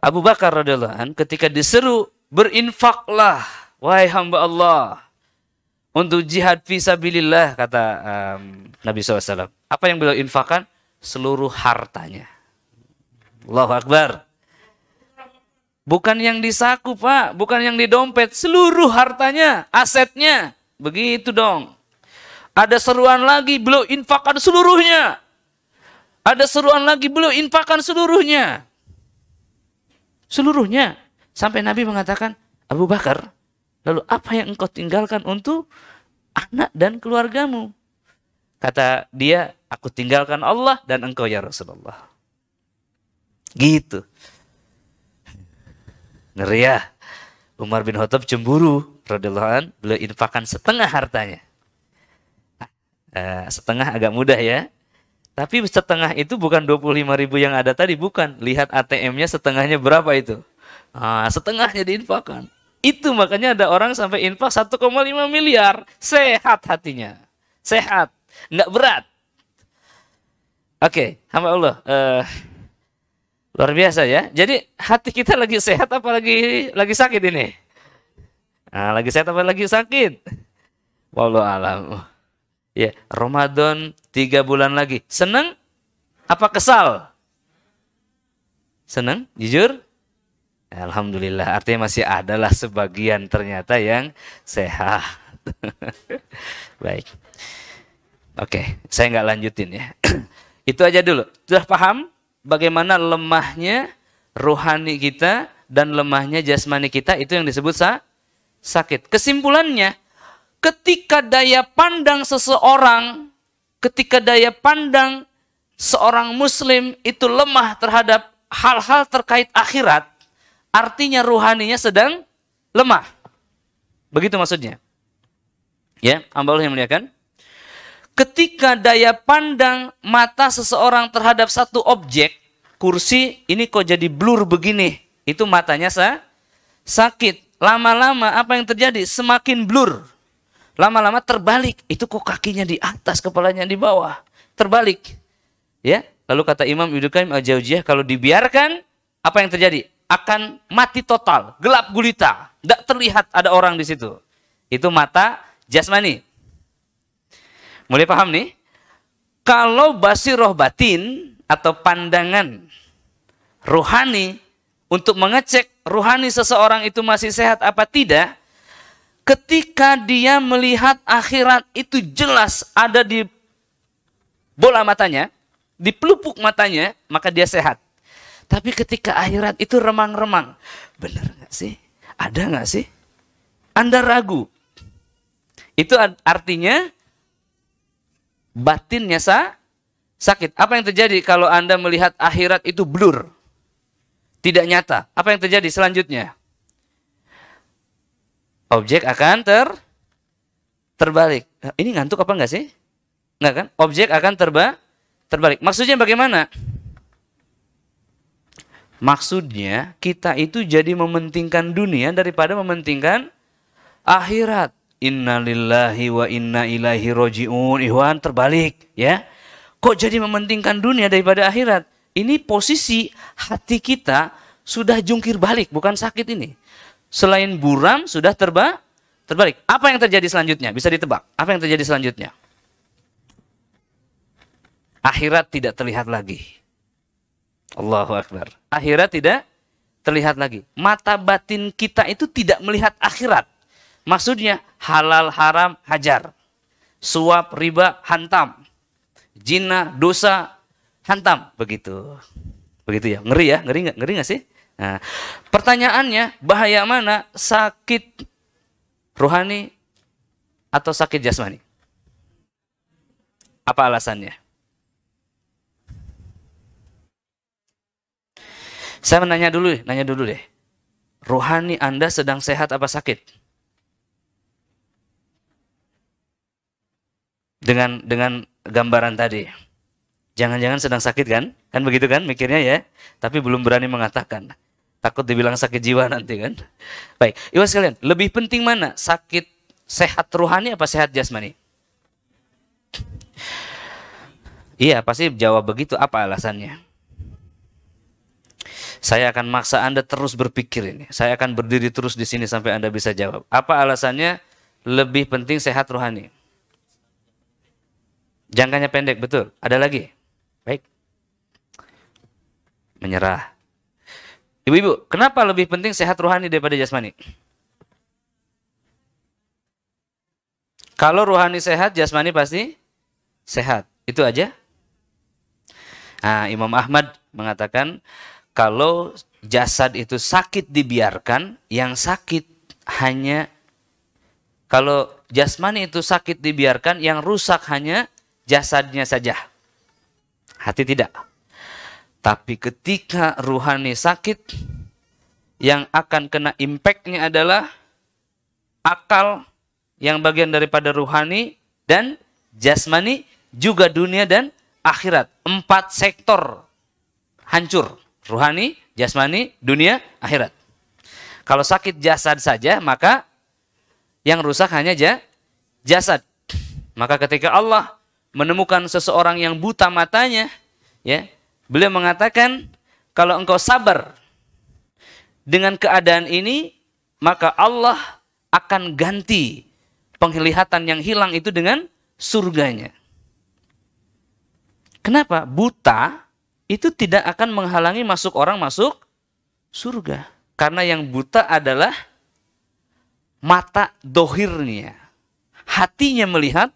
Abu Bakar radhiallahu an ketika diseru berinfaklah wahai hamba Allah untuk jihad fisabilillah kata um, Nabi SAW. Apa yang beliau infakkan? Seluruh hartanya. Allahu Akbar. Bukan yang disaku pak, bukan yang di dompet, seluruh hartanya, asetnya. Begitu dong. Ada seruan lagi, beliau infakkan seluruhnya. Ada seruan lagi beliau infakkan seluruhnya. Seluruhnya. Sampai Nabi mengatakan, Abu Bakar, lalu apa yang engkau tinggalkan untuk anak dan keluargamu? Kata dia, aku tinggalkan Allah dan engkau ya Rasulullah. Gitu. Ngeri ya. Umar bin Khattab cemburu, radhiyallahu beliau infakan setengah hartanya. Eh, setengah agak mudah ya, tapi setengah itu bukan 25 ribu yang ada tadi, bukan. Lihat ATM-nya setengahnya berapa itu. Nah, setengahnya diinfakkan. Itu makanya ada orang sampai infak 1,5 miliar. Sehat hatinya. Sehat. Nggak berat. Oke, okay, hamba Allah. Uh, luar biasa ya. Jadi hati kita lagi sehat apalagi lagi sakit ini? Nah, lagi sehat apa lagi sakit? Wallahu alam. Ya, Ramadan tiga bulan lagi. Seneng? Apa kesal? Seneng? Jujur? Alhamdulillah. Artinya masih adalah sebagian ternyata yang sehat. Baik. Oke, okay, saya nggak lanjutin ya. Itu aja dulu. Sudah paham bagaimana lemahnya rohani kita dan lemahnya jasmani kita itu yang disebut sa sakit. Kesimpulannya, ketika daya pandang seseorang, ketika daya pandang seorang muslim itu lemah terhadap hal-hal terkait akhirat, artinya ruhaninya sedang lemah. Begitu maksudnya. Ya, ambalul yang muliakan. Ketika daya pandang mata seseorang terhadap satu objek, kursi ini kok jadi blur begini, itu matanya sa sakit. Lama-lama apa yang terjadi? Semakin blur Lama-lama terbalik. Itu kok kakinya di atas, kepalanya di bawah. Terbalik. Ya. Lalu kata Imam Ibnu Qayyim al-Jauziyah kalau dibiarkan apa yang terjadi? Akan mati total, gelap gulita, tidak terlihat ada orang di situ. Itu mata jasmani. Mulai paham nih? Kalau basiroh batin atau pandangan ruhani untuk mengecek ruhani seseorang itu masih sehat apa tidak, ketika dia melihat akhirat itu jelas ada di bola matanya, di pelupuk matanya, maka dia sehat. Tapi ketika akhirat itu remang-remang. Benar nggak sih? Ada nggak sih? Anda ragu. Itu artinya batinnya sa sakit. Apa yang terjadi kalau Anda melihat akhirat itu blur? Tidak nyata. Apa yang terjadi selanjutnya? objek akan ter terbalik. Ini ngantuk apa enggak sih? Enggak kan? Objek akan terba terbalik. Maksudnya bagaimana? Maksudnya kita itu jadi mementingkan dunia daripada mementingkan akhirat. Innalillahi wa inna ilaihi roji'un. Ikhwan terbalik ya. Kok jadi mementingkan dunia daripada akhirat? Ini posisi hati kita sudah jungkir balik, bukan sakit ini selain buram sudah terba terbalik. Apa yang terjadi selanjutnya? Bisa ditebak. Apa yang terjadi selanjutnya? Akhirat tidak terlihat lagi. Allahu Akbar. Akhirat tidak terlihat lagi. Mata batin kita itu tidak melihat akhirat. Maksudnya halal haram hajar. Suap riba hantam. Jina dosa hantam begitu. Begitu ya. Ngeri ya? Ngeri gak, Ngeri gak sih? Nah, pertanyaannya, bahaya mana sakit rohani atau sakit jasmani? Apa alasannya? Saya menanya dulu, nanya dulu deh. Rohani Anda sedang sehat apa sakit? Dengan dengan gambaran tadi. Jangan-jangan sedang sakit kan? Kan begitu kan mikirnya ya, tapi belum berani mengatakan. Takut dibilang sakit jiwa nanti kan. Baik, ibu sekalian, lebih penting mana? Sakit sehat rohani apa sehat jasmani? Iya, pasti jawab begitu. Apa alasannya? Saya akan maksa Anda terus berpikir ini. Saya akan berdiri terus di sini sampai Anda bisa jawab. Apa alasannya lebih penting sehat rohani? Jangkanya pendek, betul. Ada lagi? Baik. Menyerah. Ibu-ibu, kenapa lebih penting sehat rohani daripada jasmani? Kalau rohani sehat, jasmani pasti sehat. Itu aja. Nah, Imam Ahmad mengatakan kalau jasad itu sakit dibiarkan, yang sakit hanya kalau jasmani itu sakit dibiarkan, yang rusak hanya jasadnya saja. Hati tidak. Tapi ketika ruhani sakit, yang akan kena impactnya adalah akal yang bagian daripada ruhani dan jasmani juga dunia dan akhirat. Empat sektor hancur. Ruhani, jasmani, dunia, akhirat. Kalau sakit jasad saja, maka yang rusak hanya jasad. Maka ketika Allah menemukan seseorang yang buta matanya, ya, Beliau mengatakan, kalau engkau sabar dengan keadaan ini, maka Allah akan ganti penglihatan yang hilang itu dengan surganya. Kenapa? Buta itu tidak akan menghalangi masuk orang masuk surga. Karena yang buta adalah mata dohirnya. Hatinya melihat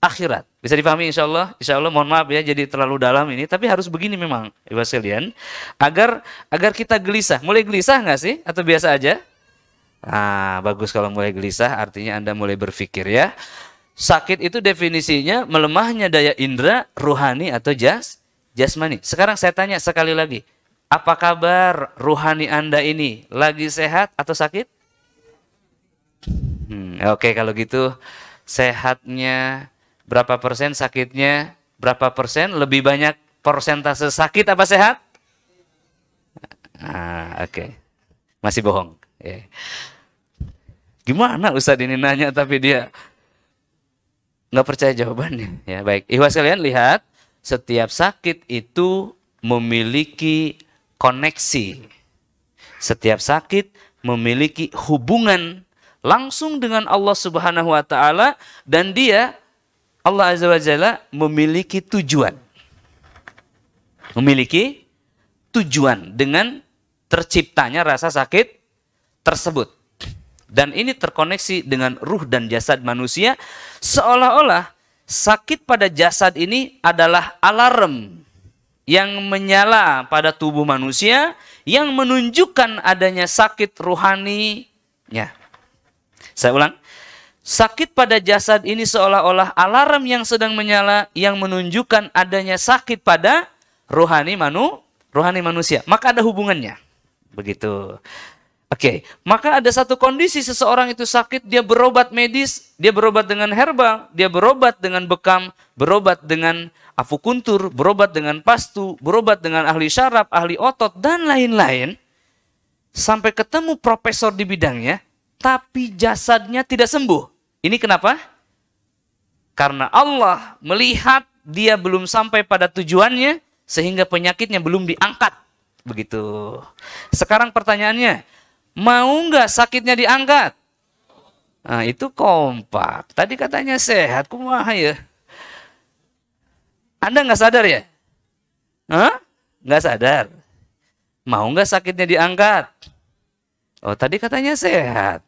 akhirat. Bisa dipahami insya Allah? Insya Allah mohon maaf ya jadi terlalu dalam ini. Tapi harus begini memang, Ibu sekalian. Agar agar kita gelisah. Mulai gelisah nggak sih? Atau biasa aja? Nah, bagus kalau mulai gelisah artinya Anda mulai berpikir ya. Sakit itu definisinya melemahnya daya indera, ruhani atau jas, jasmani. Sekarang saya tanya sekali lagi. Apa kabar ruhani Anda ini? Lagi sehat atau sakit? Hmm, Oke, okay, kalau gitu sehatnya Berapa persen sakitnya? Berapa persen? Lebih banyak persentase sakit apa sehat? Nah, oke. Okay. Masih bohong. Yeah. Gimana Ustadz ini nanya tapi dia nggak percaya jawabannya. Ya, baik. Ikhwas kalian lihat, setiap sakit itu memiliki koneksi. Setiap sakit memiliki hubungan langsung dengan Allah Subhanahu wa taala dan dia Allah Azza wa Jalla memiliki tujuan. Memiliki tujuan dengan terciptanya rasa sakit tersebut. Dan ini terkoneksi dengan ruh dan jasad manusia seolah-olah sakit pada jasad ini adalah alarm yang menyala pada tubuh manusia yang menunjukkan adanya sakit ruhaninya. Saya ulang, Sakit pada jasad ini seolah-olah alarm yang sedang menyala yang menunjukkan adanya sakit pada rohani manu, rohani manusia. Maka ada hubungannya. Begitu. Oke, okay. maka ada satu kondisi seseorang itu sakit, dia berobat medis, dia berobat dengan herbal, dia berobat dengan bekam, berobat dengan afukuntur, berobat dengan pastu, berobat dengan ahli syaraf, ahli otot, dan lain-lain. Sampai ketemu profesor di bidangnya, tapi jasadnya tidak sembuh. Ini kenapa? Karena Allah melihat dia belum sampai pada tujuannya sehingga penyakitnya belum diangkat. Begitu. Sekarang pertanyaannya, mau nggak sakitnya diangkat? Nah, itu kompak. Tadi katanya sehat, kumaha ya? Anda nggak sadar ya? Hah? Nggak sadar. Mau nggak sakitnya diangkat? Oh, tadi katanya sehat.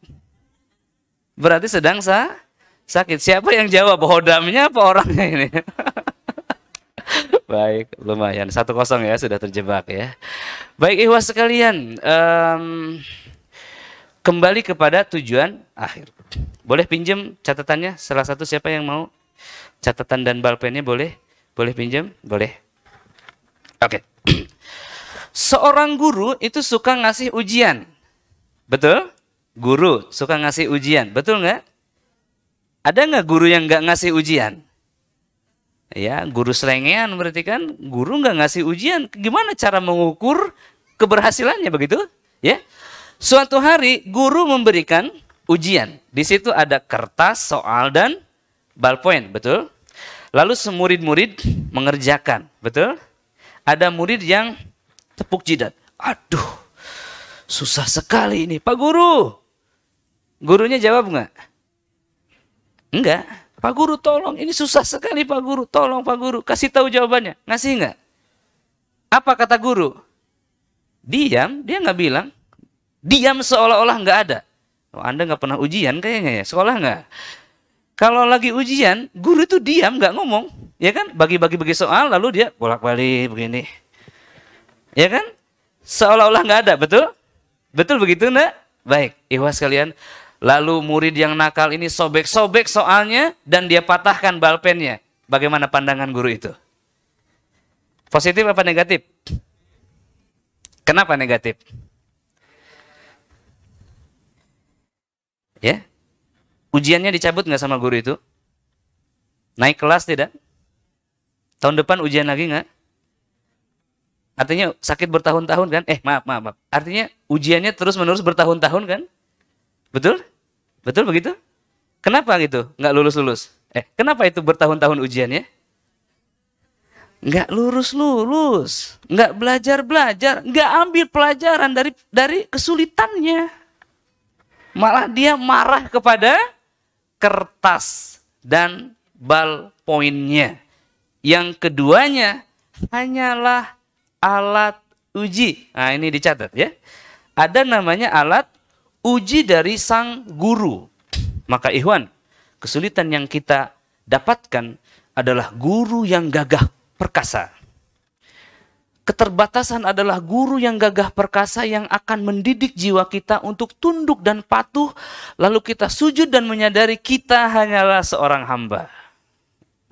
Berarti sedang sa sakit. Siapa yang jawab? Hodamnya apa orangnya ini? Baik, lumayan. Satu kosong ya, sudah terjebak ya. Baik, ikhwas sekalian. Um, kembali kepada tujuan akhir. Boleh pinjam catatannya? Salah satu siapa yang mau catatan dan balpennya boleh? Boleh pinjam? Boleh. Oke. Okay. Seorang guru itu suka ngasih ujian. Betul? Guru suka ngasih ujian, betul nggak? Ada nggak guru yang nggak ngasih ujian? Ya, guru selengean berarti kan guru nggak ngasih ujian. Gimana cara mengukur keberhasilannya begitu? Ya, suatu hari guru memberikan ujian. Di situ ada kertas, soal dan ballpoint, betul? Lalu semurid-murid mengerjakan, betul? Ada murid yang tepuk jidat. Aduh, susah sekali ini. Pak Guru, Gurunya jawab enggak, Enggak. Pak Guru tolong, ini susah sekali Pak Guru. Tolong Pak Guru, kasih tahu jawabannya. Ngasih enggak. Apa kata guru? Diam, dia nggak bilang. Diam seolah-olah nggak ada. Oh, anda enggak pernah ujian kayaknya ya, sekolah nggak? Kalau lagi ujian, guru itu diam, nggak ngomong. Ya kan? Bagi-bagi-bagi soal, lalu dia bolak-balik begini. Ya kan? Seolah-olah nggak ada, betul? Betul begitu, nak? Baik, ikhwas kalian. Lalu murid yang nakal ini sobek-sobek soalnya dan dia patahkan balpennya. Bagaimana pandangan guru itu? Positif apa negatif? Kenapa negatif? Ya? Ujiannya dicabut nggak sama guru itu? Naik kelas tidak? Tahun depan ujian lagi nggak? Artinya sakit bertahun-tahun kan? Eh maaf, maaf, maaf. Artinya ujiannya terus-menerus bertahun-tahun kan? Betul? Betul begitu? Kenapa gitu? Nggak lulus-lulus? Eh, kenapa itu bertahun-tahun ujiannya? Nggak lurus-lurus, nggak belajar-belajar, nggak ambil pelajaran dari dari kesulitannya. Malah dia marah kepada kertas dan bal poinnya. Yang keduanya hanyalah alat uji. Nah, ini dicatat ya. Ada namanya alat uji dari sang guru. Maka Ikhwan, kesulitan yang kita dapatkan adalah guru yang gagah perkasa. Keterbatasan adalah guru yang gagah perkasa yang akan mendidik jiwa kita untuk tunduk dan patuh, lalu kita sujud dan menyadari kita hanyalah seorang hamba.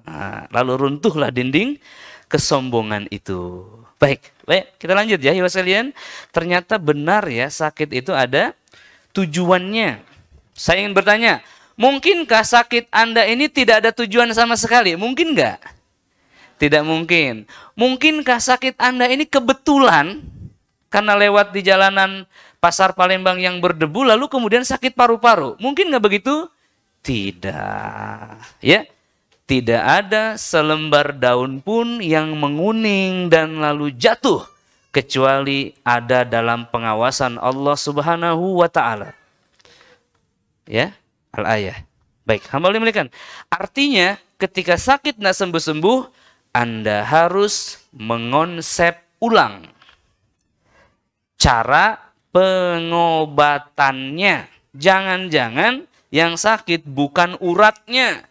Nah, lalu runtuhlah dinding kesombongan itu. Baik, baik, kita lanjut ya, Ibu Ternyata benar ya, sakit itu ada tujuannya. Saya ingin bertanya, mungkinkah sakit Anda ini tidak ada tujuan sama sekali? Mungkin nggak? Tidak mungkin. Mungkinkah sakit Anda ini kebetulan karena lewat di jalanan pasar Palembang yang berdebu lalu kemudian sakit paru-paru? Mungkin nggak begitu? Tidak. Ya, tidak ada selembar daun pun yang menguning dan lalu jatuh kecuali ada dalam pengawasan Allah Subhanahu wa taala. Ya, al-ayah. Baik, hamba boleh melihatkan. Artinya, ketika sakit nak sembuh-sembuh, Anda harus mengonsep ulang cara pengobatannya. Jangan-jangan yang sakit bukan uratnya.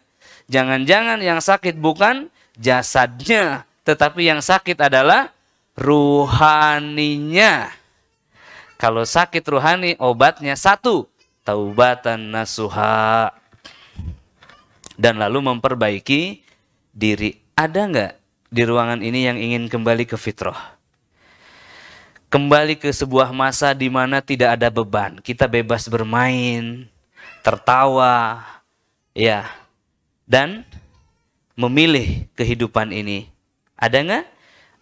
Jangan-jangan yang sakit bukan jasadnya, tetapi yang sakit adalah ruhaninya. Kalau sakit ruhani, obatnya satu, taubatan nasuha. Dan lalu memperbaiki diri. Ada nggak di ruangan ini yang ingin kembali ke fitrah? Kembali ke sebuah masa di mana tidak ada beban. Kita bebas bermain, tertawa, ya. Dan memilih kehidupan ini. Ada nggak?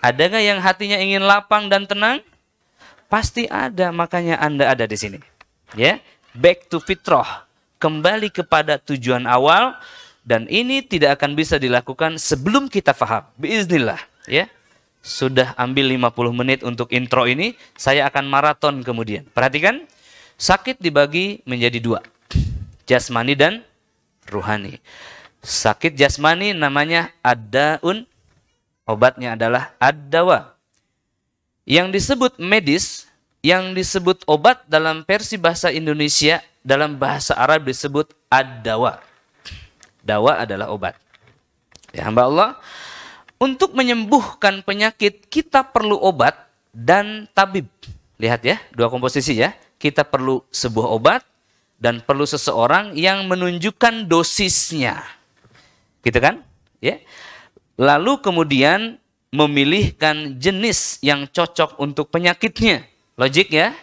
Ada nggak yang hatinya ingin lapang dan tenang? Pasti ada, makanya Anda ada di sini. Ya, back to fitrah, kembali kepada tujuan awal dan ini tidak akan bisa dilakukan sebelum kita faham. Bismillah. ya. Sudah ambil 50 menit untuk intro ini, saya akan maraton kemudian. Perhatikan, sakit dibagi menjadi dua, jasmani dan ruhani. Sakit jasmani namanya adaun Obatnya adalah ad-dawa. Yang disebut medis, yang disebut obat dalam versi bahasa Indonesia, dalam bahasa Arab disebut ad-dawa. Dawa adalah obat. Ya hamba Allah, untuk menyembuhkan penyakit kita perlu obat dan tabib. Lihat ya, dua komposisi ya. Kita perlu sebuah obat dan perlu seseorang yang menunjukkan dosisnya. Gitu kan? Ya lalu kemudian memilihkan jenis yang cocok untuk penyakitnya. Logik ya?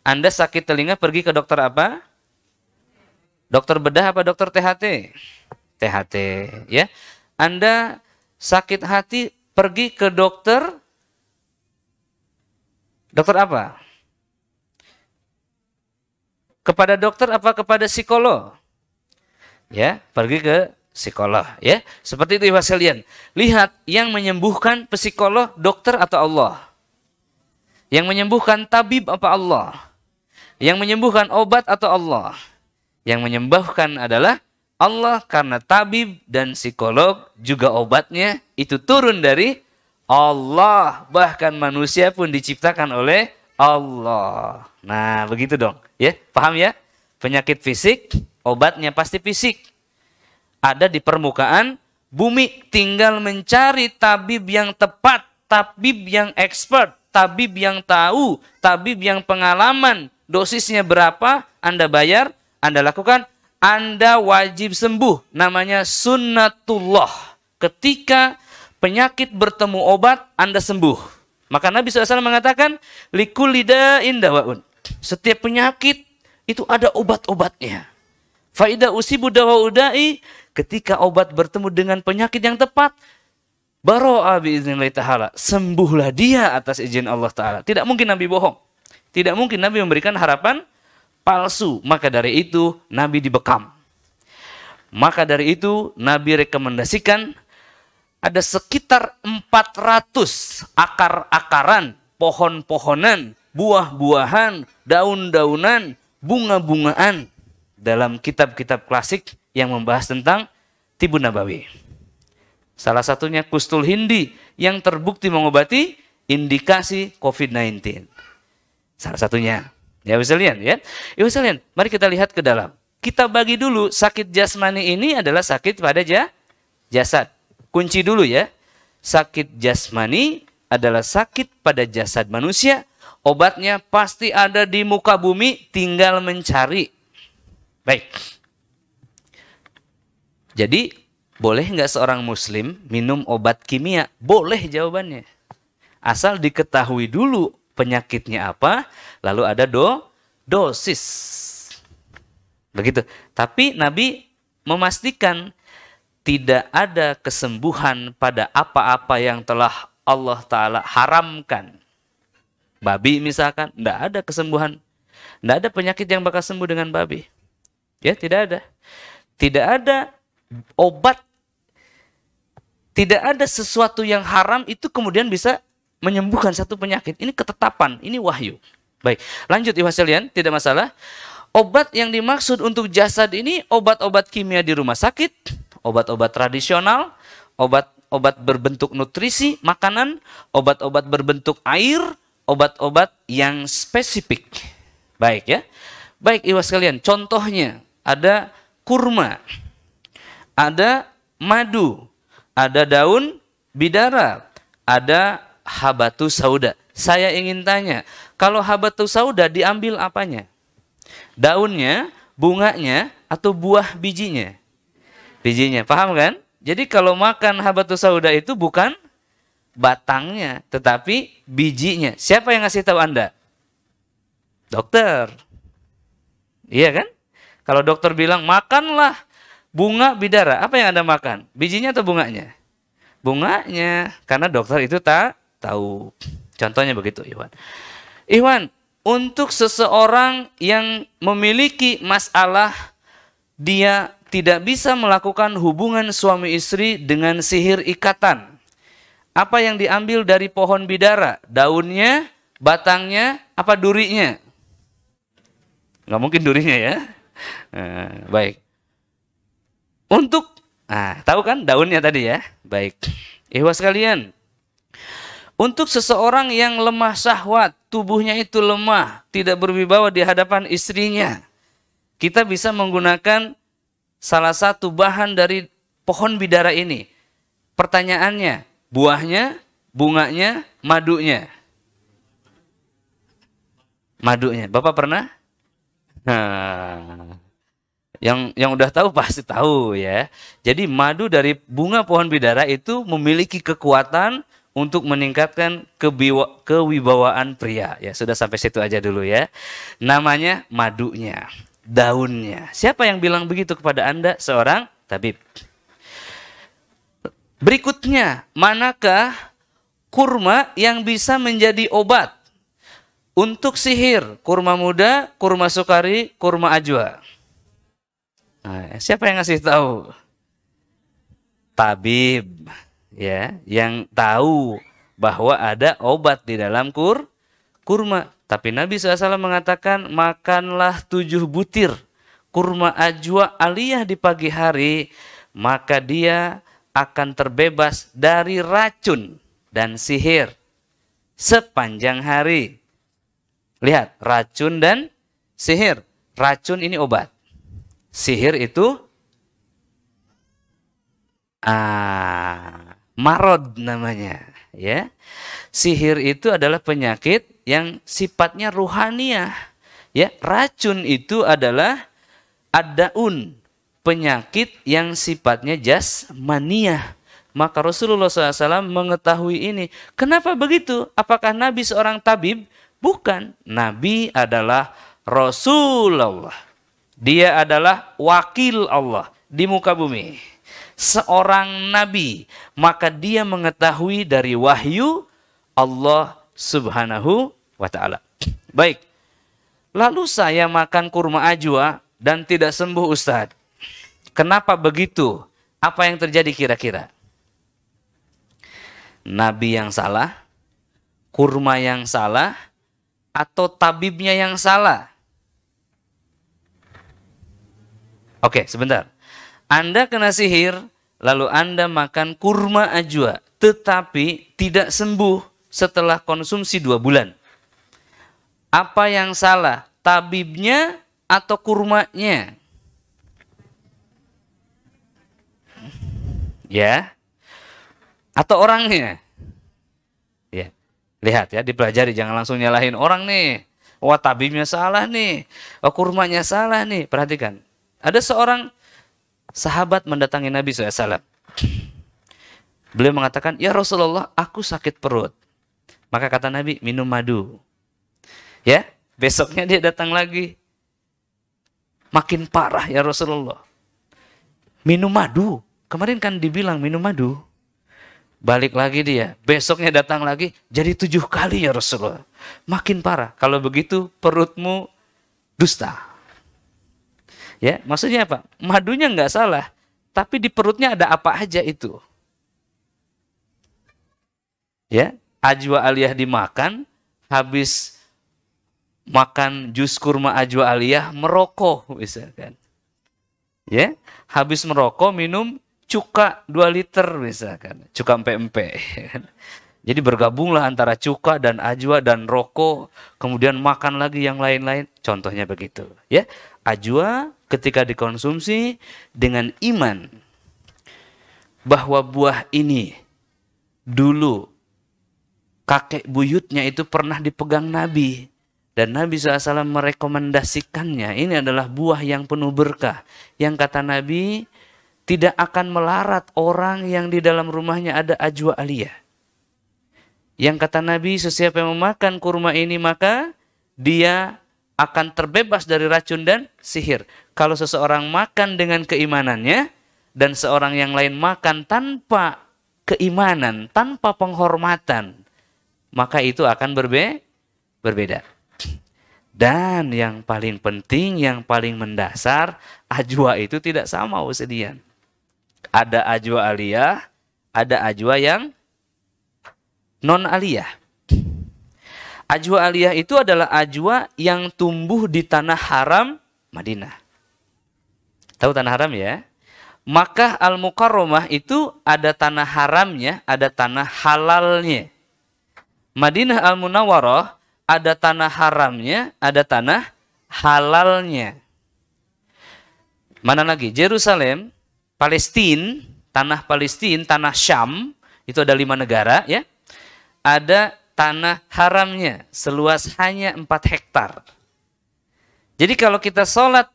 Anda sakit telinga pergi ke dokter apa? Dokter bedah apa dokter THT? THT ya. Anda sakit hati pergi ke dokter dokter apa? Kepada dokter apa kepada psikolog? Ya, pergi ke psikolog ya seperti itu ibu lihat yang menyembuhkan psikolog dokter atau Allah yang menyembuhkan tabib apa Allah yang menyembuhkan obat atau Allah yang menyembuhkan adalah Allah karena tabib dan psikolog juga obatnya itu turun dari Allah bahkan manusia pun diciptakan oleh Allah. Nah, begitu dong, ya. Paham ya? Penyakit fisik, obatnya pasti fisik ada di permukaan bumi tinggal mencari tabib yang tepat, tabib yang expert, tabib yang tahu, tabib yang pengalaman, dosisnya berapa, Anda bayar, Anda lakukan, Anda wajib sembuh. Namanya sunnatullah. Ketika penyakit bertemu obat, Anda sembuh. Maka Nabi SAW mengatakan, likulida indawaun. Setiap penyakit itu ada obat-obatnya. Faidah usibu dawa udai Ketika obat bertemu dengan penyakit yang tepat, baro'a biiznillahi ta'ala. Sembuhlah dia atas izin Allah ta'ala. Tidak mungkin Nabi bohong. Tidak mungkin Nabi memberikan harapan palsu. Maka dari itu Nabi dibekam. Maka dari itu Nabi rekomendasikan ada sekitar 400 akar-akaran, pohon-pohonan, buah-buahan, daun-daunan, bunga-bungaan dalam kitab-kitab klasik yang membahas tentang Tibu Nabawi. Salah satunya Kustul Hindi yang terbukti mengobati indikasi COVID-19. Salah satunya. Ya bisa lihat ya. Ya bisa lihat. Mari kita lihat ke dalam. Kita bagi dulu sakit jasmani ini adalah sakit pada jasad. Kunci dulu ya. Sakit jasmani adalah sakit pada jasad manusia. Obatnya pasti ada di muka bumi, tinggal mencari. Baik. Jadi boleh nggak seorang muslim minum obat kimia? Boleh jawabannya. Asal diketahui dulu penyakitnya apa, lalu ada do dosis. Begitu. Tapi Nabi memastikan tidak ada kesembuhan pada apa-apa yang telah Allah Ta'ala haramkan. Babi misalkan, tidak ada kesembuhan. Tidak ada penyakit yang bakal sembuh dengan babi. Ya, tidak ada. Tidak ada obat tidak ada sesuatu yang haram itu kemudian bisa menyembuhkan satu penyakit. Ini ketetapan, ini wahyu. Baik, lanjut Ibu Hasilian, tidak masalah. Obat yang dimaksud untuk jasad ini obat-obat kimia di rumah sakit, obat-obat tradisional, obat obat berbentuk nutrisi, makanan, obat-obat berbentuk air, obat-obat yang spesifik. Baik ya. Baik Ibu sekalian, contohnya ada kurma ada madu, ada daun bidara, ada habatu sauda. Saya ingin tanya, kalau habatu sauda diambil apanya? Daunnya, bunganya, atau buah bijinya? Bijinya, paham kan? Jadi kalau makan habatu sauda itu bukan batangnya, tetapi bijinya. Siapa yang ngasih tahu Anda? Dokter. Iya kan? Kalau dokter bilang makanlah bunga bidara, apa yang Anda makan? Bijinya atau bunganya? Bunganya, karena dokter itu tak tahu. Contohnya begitu, Iwan. Iwan, untuk seseorang yang memiliki masalah dia tidak bisa melakukan hubungan suami istri dengan sihir ikatan. Apa yang diambil dari pohon bidara? Daunnya, batangnya, apa durinya? Nggak mungkin durinya ya. Eh, baik untuk ah tahu kan daunnya tadi ya. Baik. Ikhwah sekalian, untuk seseorang yang lemah syahwat, tubuhnya itu lemah, tidak berwibawa di hadapan istrinya, kita bisa menggunakan salah satu bahan dari pohon bidara ini. Pertanyaannya, buahnya, bunganya, madunya. Madunya, Bapak pernah? Nah, yang yang udah tahu pasti tahu ya. Jadi madu dari bunga pohon bidara itu memiliki kekuatan untuk meningkatkan kebiwa, kewibawaan pria. Ya, sudah sampai situ aja dulu ya. Namanya madunya, daunnya. Siapa yang bilang begitu kepada Anda? Seorang tabib. Berikutnya, manakah kurma yang bisa menjadi obat untuk sihir? Kurma muda, kurma sukari, kurma ajwa. Ah, eh, siapa yang ngasih tahu? Tabib ya, yang tahu bahwa ada obat di dalam kur kurma. Tapi Nabi SAW mengatakan makanlah tujuh butir kurma ajwa aliyah di pagi hari, maka dia akan terbebas dari racun dan sihir sepanjang hari. Lihat, racun dan sihir. Racun ini obat sihir itu ah, marod namanya ya sihir itu adalah penyakit yang sifatnya ruhaniah ya racun itu adalah adaun penyakit yang sifatnya jasmaniah maka Rasulullah SAW mengetahui ini. Kenapa begitu? Apakah Nabi seorang tabib? Bukan. Nabi adalah Rasulullah. Dia adalah wakil Allah di muka bumi. Seorang nabi, maka dia mengetahui dari wahyu Allah Subhanahu wa taala. Baik. Lalu saya makan kurma ajwa dan tidak sembuh Ustaz. Kenapa begitu? Apa yang terjadi kira-kira? Nabi yang salah, kurma yang salah, atau tabibnya yang salah? Oke, sebentar. Anda kena sihir, lalu Anda makan kurma ajwa, tetapi tidak sembuh setelah konsumsi dua bulan. Apa yang salah? Tabibnya atau kurmanya? Ya. Atau orangnya? Ya. Lihat ya, dipelajari. Jangan langsung nyalahin orang nih. Wah tabibnya salah nih. wah kurmanya salah nih. Perhatikan. Ada seorang sahabat mendatangi Nabi SAW. Beliau mengatakan, Ya Rasulullah, aku sakit perut. Maka kata Nabi, minum madu. Ya, besoknya dia datang lagi. Makin parah ya Rasulullah. Minum madu. Kemarin kan dibilang minum madu. Balik lagi dia. Besoknya datang lagi. Jadi tujuh kali ya Rasulullah. Makin parah. Kalau begitu perutmu dusta. Ya, maksudnya apa? Madunya nggak salah, tapi di perutnya ada apa aja itu. Ya, ajwa aliyah dimakan, habis makan jus kurma ajwa aliyah merokok misalkan. Ya, habis merokok minum cuka 2 liter misalkan, cuka empe-empe. Ya kan? Jadi bergabunglah antara cuka dan ajwa dan rokok, kemudian makan lagi yang lain-lain. Contohnya begitu, ya ajwa ketika dikonsumsi dengan iman bahwa buah ini dulu kakek buyutnya itu pernah dipegang Nabi dan Nabi SAW merekomendasikannya. Ini adalah buah yang penuh berkah. Yang kata Nabi tidak akan melarat orang yang di dalam rumahnya ada ajwa aliyah. Yang kata Nabi sesiapa yang memakan kurma ini maka dia akan terbebas dari racun dan sihir. Kalau seseorang makan dengan keimanannya dan seorang yang lain makan tanpa keimanan, tanpa penghormatan, maka itu akan berbe berbeda. Dan yang paling penting, yang paling mendasar, ajwa itu tidak sama wasedian. Ada ajwa aliyah, ada ajwa yang non aliyah. Ajwa aliyah itu adalah ajwa yang tumbuh di tanah haram Madinah. Tahu tanah haram ya? Maka Al-Mukarramah itu ada tanah haramnya, ada tanah halalnya. Madinah Al-Munawwarah ada tanah haramnya, ada tanah halalnya. Mana lagi? Jerusalem, Palestine, tanah Palestine, tanah Syam, itu ada lima negara ya. Ada tanah haramnya seluas hanya 4 hektar. Jadi kalau kita sholat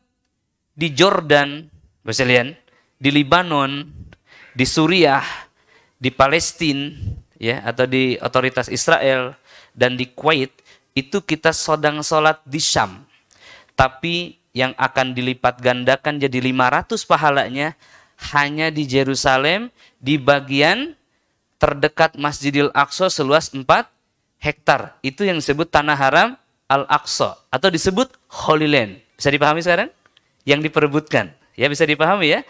di Jordan, Basilian, di Lebanon, di Suriah, di Palestine, ya atau di otoritas Israel dan di Kuwait itu kita sedang sholat di Syam. Tapi yang akan dilipat gandakan jadi 500 pahalanya hanya di Jerusalem di bagian terdekat Masjidil Aqsa seluas 4 hektar. Itu yang disebut tanah haram Al-Aqsa atau disebut Holy Land. Bisa dipahami sekarang? Yang diperebutkan. Ya bisa dipahami ya.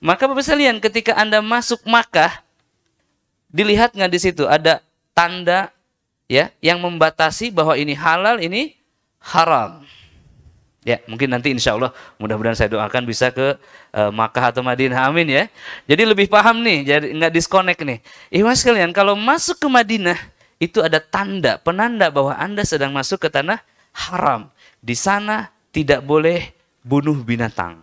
Maka Bapak sekalian ketika Anda masuk Makkah dilihat nggak di situ ada tanda ya yang membatasi bahwa ini halal, ini haram. Ya, mungkin nanti insya Allah mudah-mudahan saya doakan bisa ke uh, Makkah atau Madinah, amin ya. Jadi lebih paham nih, jadi nggak disconnect nih. ih mas kalian kalau masuk ke Madinah, itu ada tanda, penanda bahwa Anda sedang masuk ke tanah haram. Di sana tidak boleh bunuh binatang.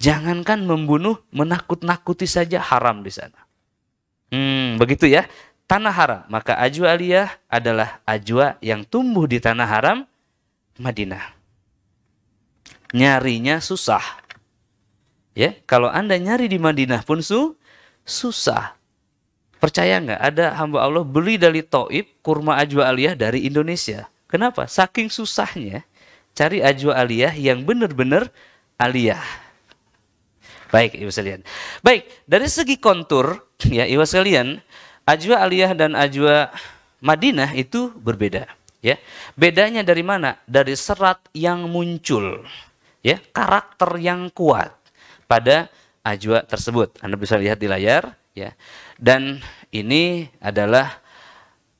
Jangankan membunuh, menakut-nakuti saja haram di sana. Hmm, begitu ya. Tanah haram. Maka ajwa aliyah adalah ajwa yang tumbuh di tanah haram Madinah. Nyarinya susah. Ya, kalau Anda nyari di Madinah pun su susah. Percaya nggak ada hamba Allah beli dari Toib kurma ajwa aliyah dari Indonesia. Kenapa? Saking susahnya cari ajwa aliyah yang benar-benar aliyah. Baik, Ibu sekalian. Baik, dari segi kontur ya Ibu sekalian, ajwa aliyah dan ajwa Madinah itu berbeda, ya. Bedanya dari mana? Dari serat yang muncul, ya, karakter yang kuat pada ajwa tersebut. Anda bisa lihat di layar, ya. Dan ini adalah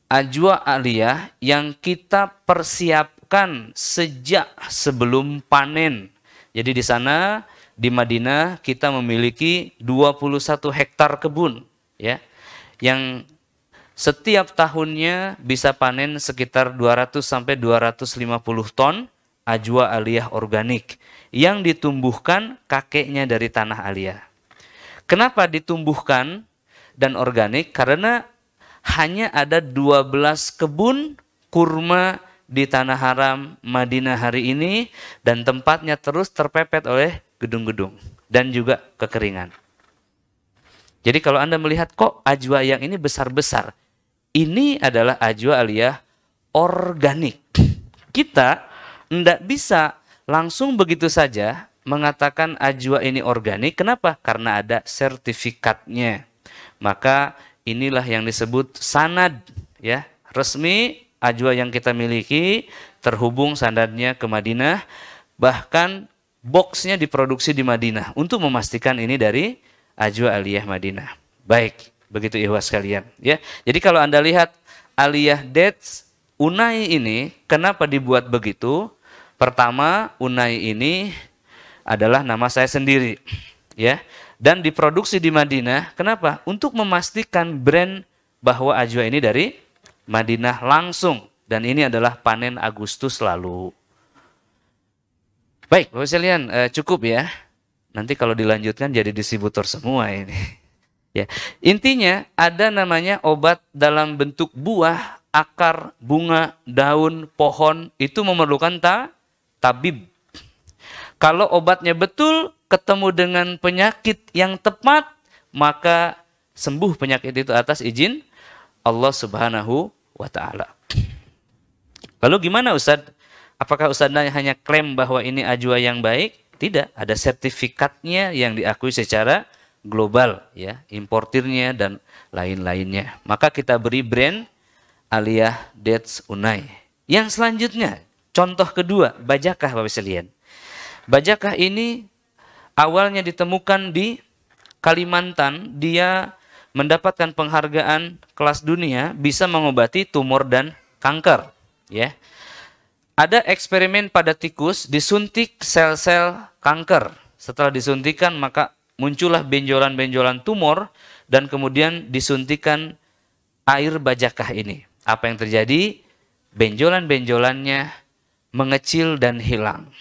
ajwa aliyah yang kita persiapkan sejak sebelum panen. Jadi di sana di Madinah kita memiliki 21 hektar kebun ya yang setiap tahunnya bisa panen sekitar 200 sampai 250 ton ajwa aliyah organik yang ditumbuhkan kakeknya dari tanah aliyah. Kenapa ditumbuhkan? dan organik karena hanya ada 12 kebun kurma di tanah haram Madinah hari ini dan tempatnya terus terpepet oleh gedung-gedung dan juga kekeringan. Jadi kalau Anda melihat kok ajwa yang ini besar-besar, ini adalah ajwa aliyah organik. Kita tidak bisa langsung begitu saja mengatakan ajwa ini organik. Kenapa? Karena ada sertifikatnya maka inilah yang disebut sanad ya resmi ajwa yang kita miliki terhubung sanadnya ke Madinah bahkan boxnya diproduksi di Madinah untuk memastikan ini dari ajwa aliyah Madinah baik begitu ihwas kalian ya jadi kalau anda lihat aliyah dates unai ini kenapa dibuat begitu pertama unai ini adalah nama saya sendiri ya dan diproduksi di Madinah. Kenapa? Untuk memastikan brand bahwa ajwa ini dari Madinah langsung dan ini adalah panen Agustus lalu. Baik, Bapak Presiden eh, cukup ya. Nanti kalau dilanjutkan jadi distributor semua ini. ya. Intinya ada namanya obat dalam bentuk buah, akar, bunga, daun, pohon itu memerlukan ta tabib. Kalau obatnya betul, ketemu dengan penyakit yang tepat, maka sembuh penyakit itu atas izin Allah Subhanahu wa taala. Lalu gimana Ustadz? Apakah Ustadz hanya klaim bahwa ini ajwa yang baik? Tidak, ada sertifikatnya yang diakui secara global ya, importirnya dan lain-lainnya. Maka kita beri brand Aliyah Dets Unai. Yang selanjutnya, contoh kedua, bajakah Bapak sekalian. Bajakah ini awalnya ditemukan di Kalimantan, dia mendapatkan penghargaan kelas dunia bisa mengobati tumor dan kanker, ya. Ada eksperimen pada tikus disuntik sel-sel kanker. Setelah disuntikan maka muncullah benjolan-benjolan tumor dan kemudian disuntikan air bajakah ini. Apa yang terjadi? Benjolan-benjolannya mengecil dan hilang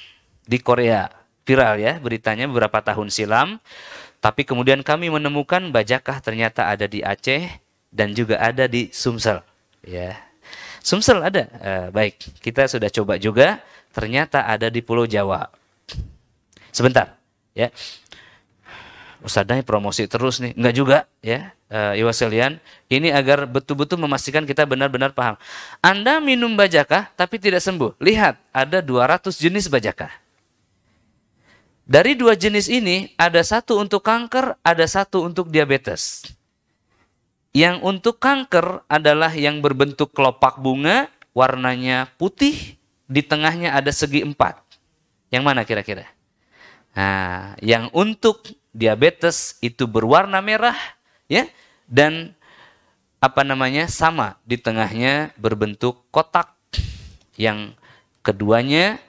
di Korea viral ya beritanya beberapa tahun silam. Tapi kemudian kami menemukan bajakah ternyata ada di Aceh dan juga ada di Sumsel. Ya, Sumsel ada. Eh, baik, kita sudah coba juga. Ternyata ada di Pulau Jawa. Sebentar, ya. Ustadznya promosi terus nih, enggak juga ya, uh, Iwa Ini agar betul-betul memastikan kita benar-benar paham. Anda minum bajakah tapi tidak sembuh. Lihat, ada 200 jenis bajakah. Dari dua jenis ini, ada satu untuk kanker, ada satu untuk diabetes. Yang untuk kanker adalah yang berbentuk kelopak bunga, warnanya putih, di tengahnya ada segi empat. Yang mana kira-kira? Nah, yang untuk diabetes itu berwarna merah, ya, dan apa namanya sama di tengahnya berbentuk kotak. Yang keduanya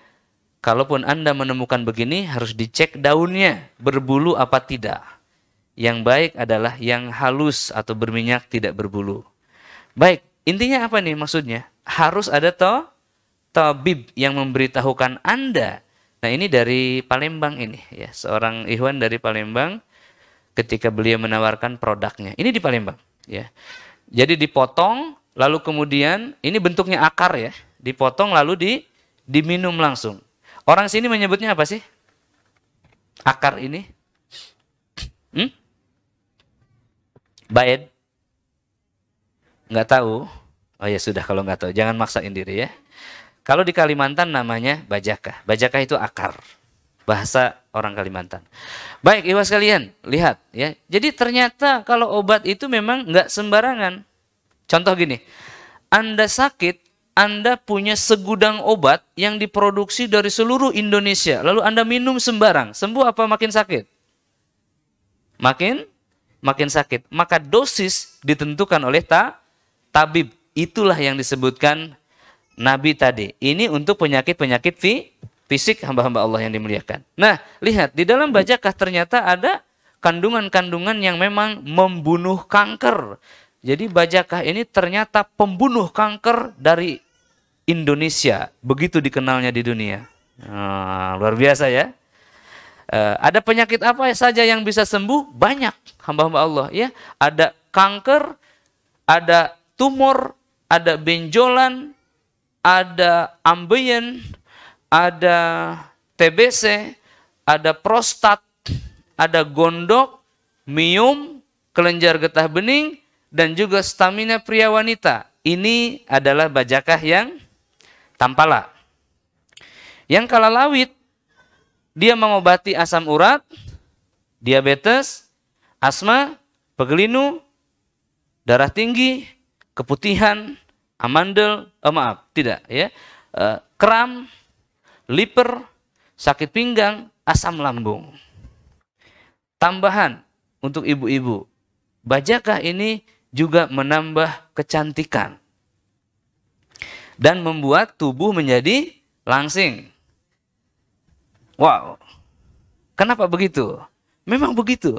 Kalaupun Anda menemukan begini, harus dicek daunnya berbulu apa tidak. Yang baik adalah yang halus atau berminyak tidak berbulu. Baik, intinya apa nih maksudnya? Harus ada toh tabib yang memberitahukan Anda. Nah, ini dari Palembang ini ya, seorang Ikhwan dari Palembang ketika beliau menawarkan produknya. Ini di Palembang ya. Jadi dipotong lalu kemudian ini bentuknya akar ya, dipotong lalu di diminum langsung Orang sini menyebutnya apa sih? Akar ini? Hmm? Baed? Nggak tahu. Oh ya sudah kalau nggak tahu. Jangan maksain diri ya. Kalau di Kalimantan namanya bajaka. Bajaka itu akar. Bahasa orang Kalimantan. Baik, iwas kalian lihat ya. Jadi ternyata kalau obat itu memang nggak sembarangan. Contoh gini, Anda sakit, anda punya segudang obat yang diproduksi dari seluruh Indonesia, lalu Anda minum sembarang, sembuh apa makin sakit? Makin makin sakit. Maka dosis ditentukan oleh ta, tabib. Itulah yang disebutkan Nabi tadi. Ini untuk penyakit-penyakit fi, fisik hamba-hamba Allah yang dimuliakan. Nah, lihat di dalam bajakah ternyata ada kandungan-kandungan yang memang membunuh kanker jadi Bajakah ini ternyata pembunuh kanker dari Indonesia. Begitu dikenalnya di dunia. Nah, luar biasa ya. E, ada penyakit apa saja yang bisa sembuh? Banyak hamba-hamba Allah ya. Ada kanker, ada tumor, ada benjolan, ada ambeien, ada TBC, ada prostat, ada gondok, miom, kelenjar getah bening, dan juga stamina pria wanita. Ini adalah bajakah yang tampala. Yang kalau lawit, dia mengobati asam urat, diabetes, asma, pegelinu, darah tinggi, keputihan, amandel, oh maaf, tidak ya, eh, kram, liver, sakit pinggang, asam lambung. Tambahan untuk ibu-ibu, bajakah ini juga menambah kecantikan dan membuat tubuh menjadi langsing. Wow. Kenapa begitu? Memang begitu.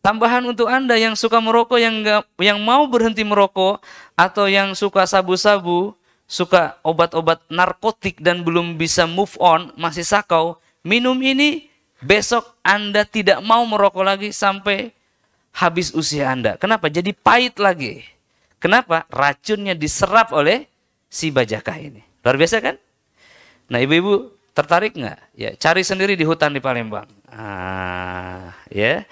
Tambahan untuk Anda yang suka merokok yang gak, yang mau berhenti merokok atau yang suka sabu-sabu, suka obat-obat narkotik dan belum bisa move on, masih sakau, minum ini besok Anda tidak mau merokok lagi sampai habis usia Anda. Kenapa? Jadi pahit lagi. Kenapa? Racunnya diserap oleh si bajakah ini. Luar biasa kan? Nah ibu-ibu tertarik nggak? Ya cari sendiri di hutan di Palembang. Ah, ya.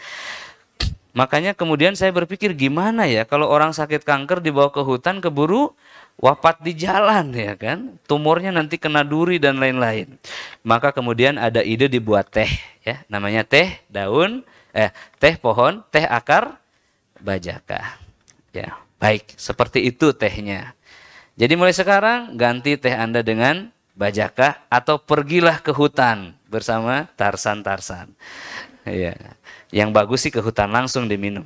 Makanya kemudian saya berpikir gimana ya kalau orang sakit kanker dibawa ke hutan keburu wafat di jalan ya kan tumornya nanti kena duri dan lain-lain maka kemudian ada ide dibuat teh ya namanya teh daun eh teh pohon, teh akar bajaka. Ya, baik, seperti itu tehnya. Jadi mulai sekarang ganti teh Anda dengan bajaka atau pergilah ke hutan bersama tarsan-tarsan. Ya Yang bagus sih ke hutan langsung diminum.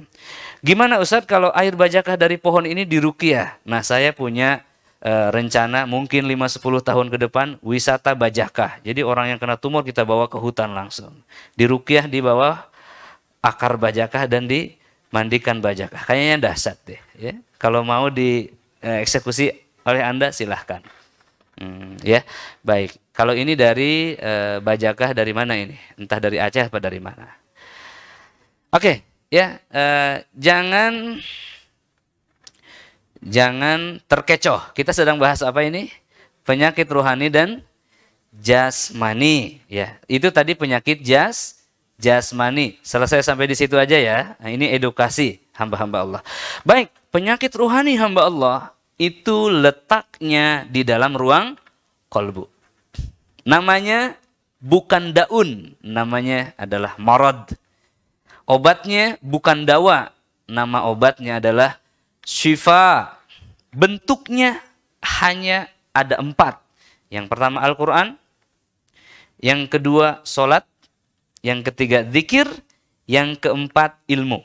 Gimana Ustadz kalau air bajaka dari pohon ini dirukiah? Nah, saya punya e, rencana mungkin 5-10 tahun ke depan wisata bajakah. Jadi orang yang kena tumor kita bawa ke hutan langsung. Dirukiah di bawah akar bajakah dan dimandikan bajakah. Kayaknya dahsyat deh. Ya. Kalau mau dieksekusi eh, oleh Anda silahkan. Hmm, ya, baik. Kalau ini dari e, bajakah dari mana ini? Entah dari Aceh atau dari mana. Oke, okay, ya e, jangan jangan terkecoh. Kita sedang bahas apa ini? Penyakit rohani dan jasmani. Ya, itu tadi penyakit jas jasmani. Selesai sampai di situ aja ya. Nah, ini edukasi hamba-hamba Allah. Baik, penyakit ruhani hamba Allah itu letaknya di dalam ruang kolbu. Namanya bukan daun, namanya adalah marad. Obatnya bukan dawa, nama obatnya adalah syifa. Bentuknya hanya ada empat. Yang pertama Al-Quran, yang kedua solat, yang ketiga zikir, yang keempat ilmu.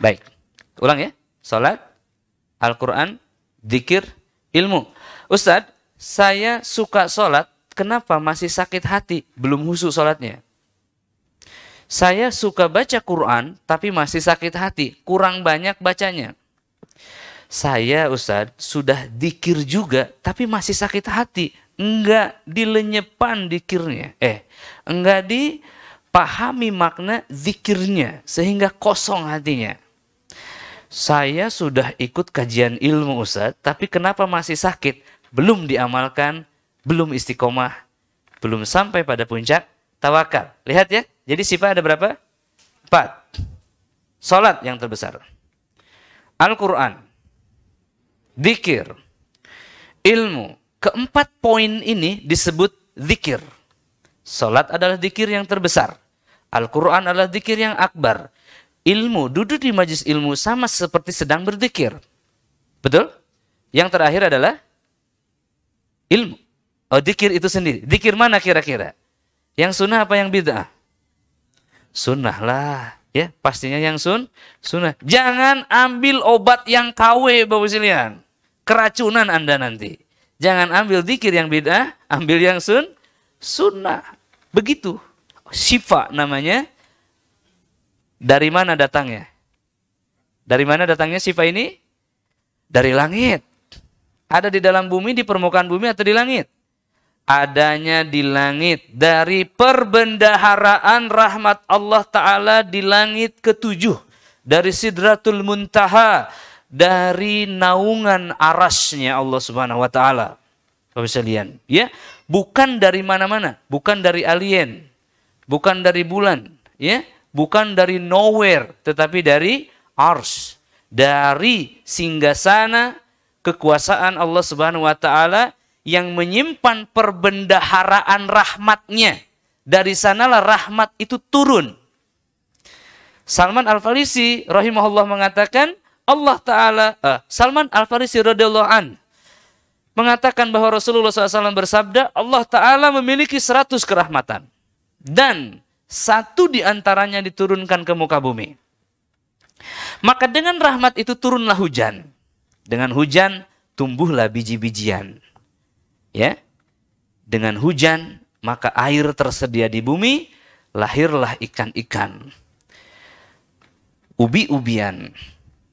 Baik, ulang ya. Salat, Al-Quran, zikir, ilmu. Ustadz, saya suka sholat, kenapa masih sakit hati, belum husu sholatnya? Saya suka baca Quran, tapi masih sakit hati, kurang banyak bacanya. Saya Ustadz sudah dikir juga, tapi masih sakit hati, enggak dilenyepan dikirnya. Eh, enggak dipahami makna zikirnya sehingga kosong hatinya. Saya sudah ikut kajian ilmu Ustaz, tapi kenapa masih sakit? Belum diamalkan, belum istiqomah, belum sampai pada puncak tawakal. Lihat ya, jadi sifat ada berapa? Empat. Salat yang terbesar. Al-Quran. Dikir. Ilmu Keempat poin ini disebut zikir. Salat adalah zikir yang terbesar. Al-Quran adalah zikir yang akbar. Ilmu, duduk di majlis ilmu sama seperti sedang berzikir. Betul? Yang terakhir adalah ilmu. Oh, zikir itu sendiri. Zikir mana kira-kira? Yang sunnah apa yang bid'ah? Sunnah lah. Ya, pastinya yang sun, sunnah. Jangan ambil obat yang kawe, Bapak silian. Keracunan Anda nanti. Jangan ambil dikir yang beda, ambil yang sun, sunnah. Begitu. sifat namanya. Dari mana datangnya? Dari mana datangnya sifat ini? Dari langit. Ada di dalam bumi, di permukaan bumi atau di langit? Adanya di langit. Dari perbendaharaan rahmat Allah Ta'ala di langit ketujuh. Dari sidratul muntaha dari naungan arasnya Allah Subhanahu wa taala. Bapak sekalian, ya, bukan dari mana-mana, bukan dari alien, bukan dari bulan, ya, bukan dari nowhere, tetapi dari ars, dari singgasana kekuasaan Allah Subhanahu wa taala yang menyimpan perbendaharaan rahmatnya. Dari sanalah rahmat itu turun. Salman al falisi rahimahullah mengatakan, Allah Ta'ala, uh, Salman Al-Farisi radhiyallahu an mengatakan bahwa Rasulullah SAW bersabda, Allah Ta'ala memiliki seratus kerahmatan. Dan satu di antaranya diturunkan ke muka bumi. Maka dengan rahmat itu turunlah hujan. Dengan hujan tumbuhlah biji-bijian. Ya. Dengan hujan maka air tersedia di bumi, lahirlah ikan-ikan. Ubi-ubian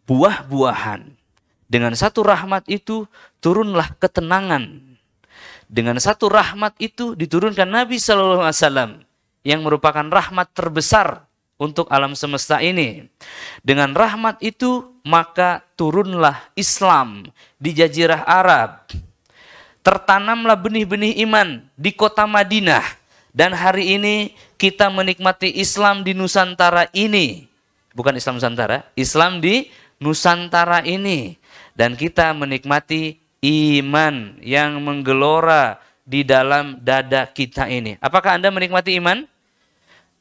buah-buahan. Dengan satu rahmat itu turunlah ketenangan. Dengan satu rahmat itu diturunkan Nabi Shallallahu Alaihi Wasallam yang merupakan rahmat terbesar untuk alam semesta ini. Dengan rahmat itu maka turunlah Islam di jazirah Arab. Tertanamlah benih-benih iman di kota Madinah dan hari ini kita menikmati Islam di Nusantara ini. Bukan Islam Nusantara, Islam di Nusantara ini dan kita menikmati iman yang menggelora di dalam dada kita ini. Apakah Anda menikmati iman?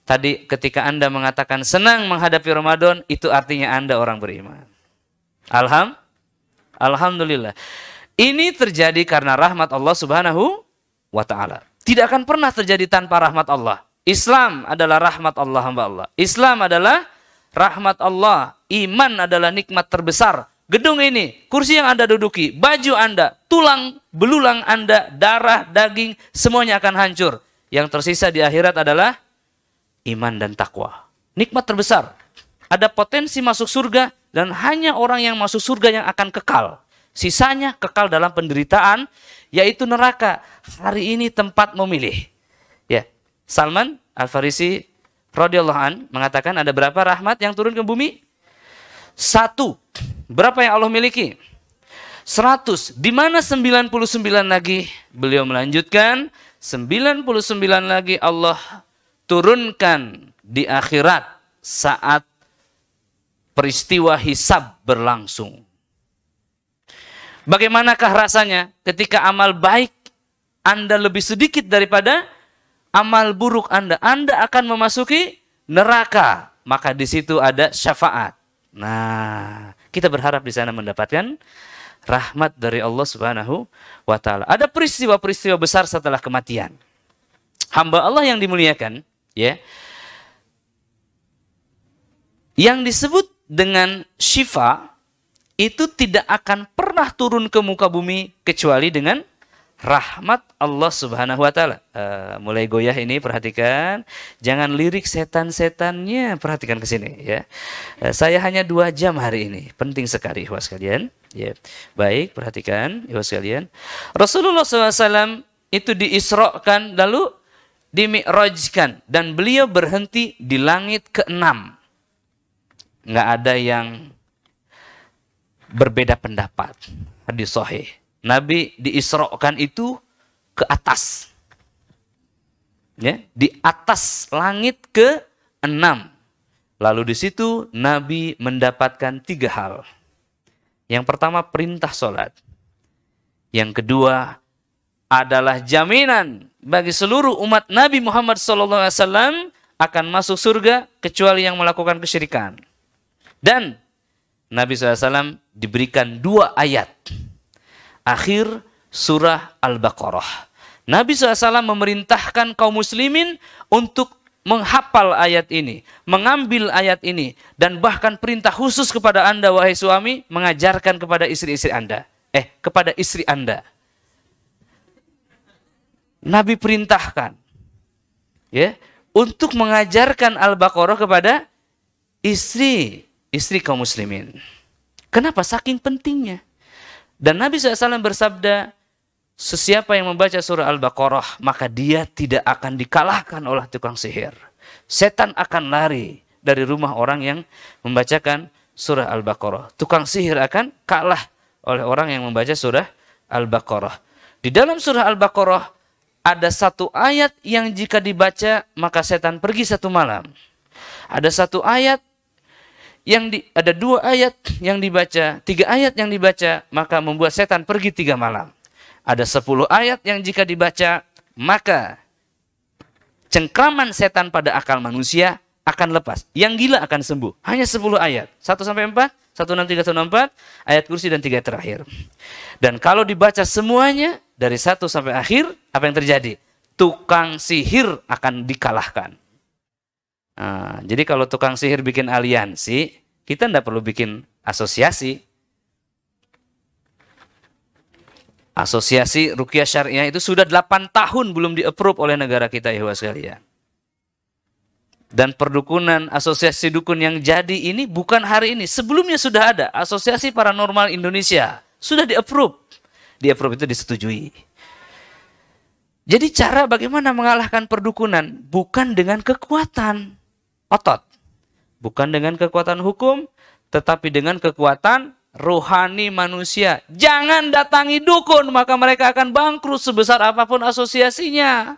Tadi ketika Anda mengatakan senang menghadapi Ramadan, itu artinya Anda orang beriman. Alham? Alhamdulillah. Ini terjadi karena rahmat Allah Subhanahu wa taala. Tidak akan pernah terjadi tanpa rahmat Allah. Islam adalah rahmat Allah hamba Allah. Islam adalah rahmat Allah, iman adalah nikmat terbesar. Gedung ini, kursi yang Anda duduki, baju Anda, tulang, belulang Anda, darah, daging, semuanya akan hancur. Yang tersisa di akhirat adalah iman dan takwa. Nikmat terbesar. Ada potensi masuk surga dan hanya orang yang masuk surga yang akan kekal. Sisanya kekal dalam penderitaan, yaitu neraka. Hari ini tempat memilih. Ya, Salman Al-Farisi radhiyallahu an mengatakan ada berapa rahmat yang turun ke bumi? Satu. Berapa yang Allah miliki? Seratus. Di mana sembilan lagi? Beliau melanjutkan, sembilan puluh sembilan lagi Allah turunkan di akhirat saat peristiwa hisab berlangsung. Bagaimanakah rasanya ketika amal baik Anda lebih sedikit daripada amal buruk Anda, Anda akan memasuki neraka. Maka di situ ada syafaat. Nah, kita berharap di sana mendapatkan rahmat dari Allah Subhanahu wa taala. Ada peristiwa-peristiwa besar setelah kematian. Hamba Allah yang dimuliakan, ya. Yang disebut dengan syifa itu tidak akan pernah turun ke muka bumi kecuali dengan rahmat Allah Subhanahu wa taala. Eh, mulai goyah ini perhatikan, jangan lirik setan-setannya, perhatikan ke sini ya. Uh, saya hanya dua jam hari ini, penting sekali ikhwas kalian. Ya. Baik, perhatikan ikhwas kalian. Rasulullah SAW itu diisrokan lalu dimi'rajkan dan beliau berhenti di langit keenam. Nggak ada yang berbeda pendapat hadis sahih Nabi diisrokan itu ke atas. Ya, di atas langit ke enam. Lalu di situ Nabi mendapatkan tiga hal. Yang pertama perintah sholat. Yang kedua adalah jaminan bagi seluruh umat Nabi Muhammad SAW akan masuk surga kecuali yang melakukan kesyirikan. Dan Nabi SAW diberikan dua ayat akhir surah Al-Baqarah. Nabi SAW memerintahkan kaum muslimin untuk menghafal ayat ini, mengambil ayat ini, dan bahkan perintah khusus kepada Anda, wahai suami, mengajarkan kepada istri-istri Anda. Eh, kepada istri Anda. Nabi perintahkan ya untuk mengajarkan Al-Baqarah kepada istri istri kaum muslimin. Kenapa? Saking pentingnya. Dan Nabi SAW bersabda, sesiapa yang membaca surah Al-Baqarah, maka dia tidak akan dikalahkan oleh tukang sihir. Setan akan lari dari rumah orang yang membacakan surah Al-Baqarah. Tukang sihir akan kalah oleh orang yang membaca surah Al-Baqarah. Di dalam surah Al-Baqarah ada satu ayat yang jika dibaca maka setan pergi satu malam. Ada satu ayat yang di, ada dua ayat yang dibaca, tiga ayat yang dibaca, maka membuat setan pergi tiga malam. Ada sepuluh ayat yang jika dibaca, maka cengkraman setan pada akal manusia akan lepas. Yang gila akan sembuh. Hanya sepuluh ayat. satu sampai empat, satu enam tiga, enam empat ayat kursi dan tiga terakhir. Dan kalau dibaca semuanya dari satu sampai akhir, apa yang terjadi? Tukang sihir akan dikalahkan. Nah, jadi kalau tukang sihir bikin aliansi, kita tidak perlu bikin asosiasi. Asosiasi Rukiah Syariah itu sudah 8 tahun belum di-approve oleh negara kita ya sekalian. Dan perdukunan asosiasi dukun yang jadi ini bukan hari ini. Sebelumnya sudah ada Asosiasi Paranormal Indonesia. Sudah di-approve. Di-approve itu disetujui. Jadi cara bagaimana mengalahkan perdukunan bukan dengan kekuatan, otot. Bukan dengan kekuatan hukum, tetapi dengan kekuatan rohani manusia. Jangan datangi dukun, maka mereka akan bangkrut sebesar apapun asosiasinya.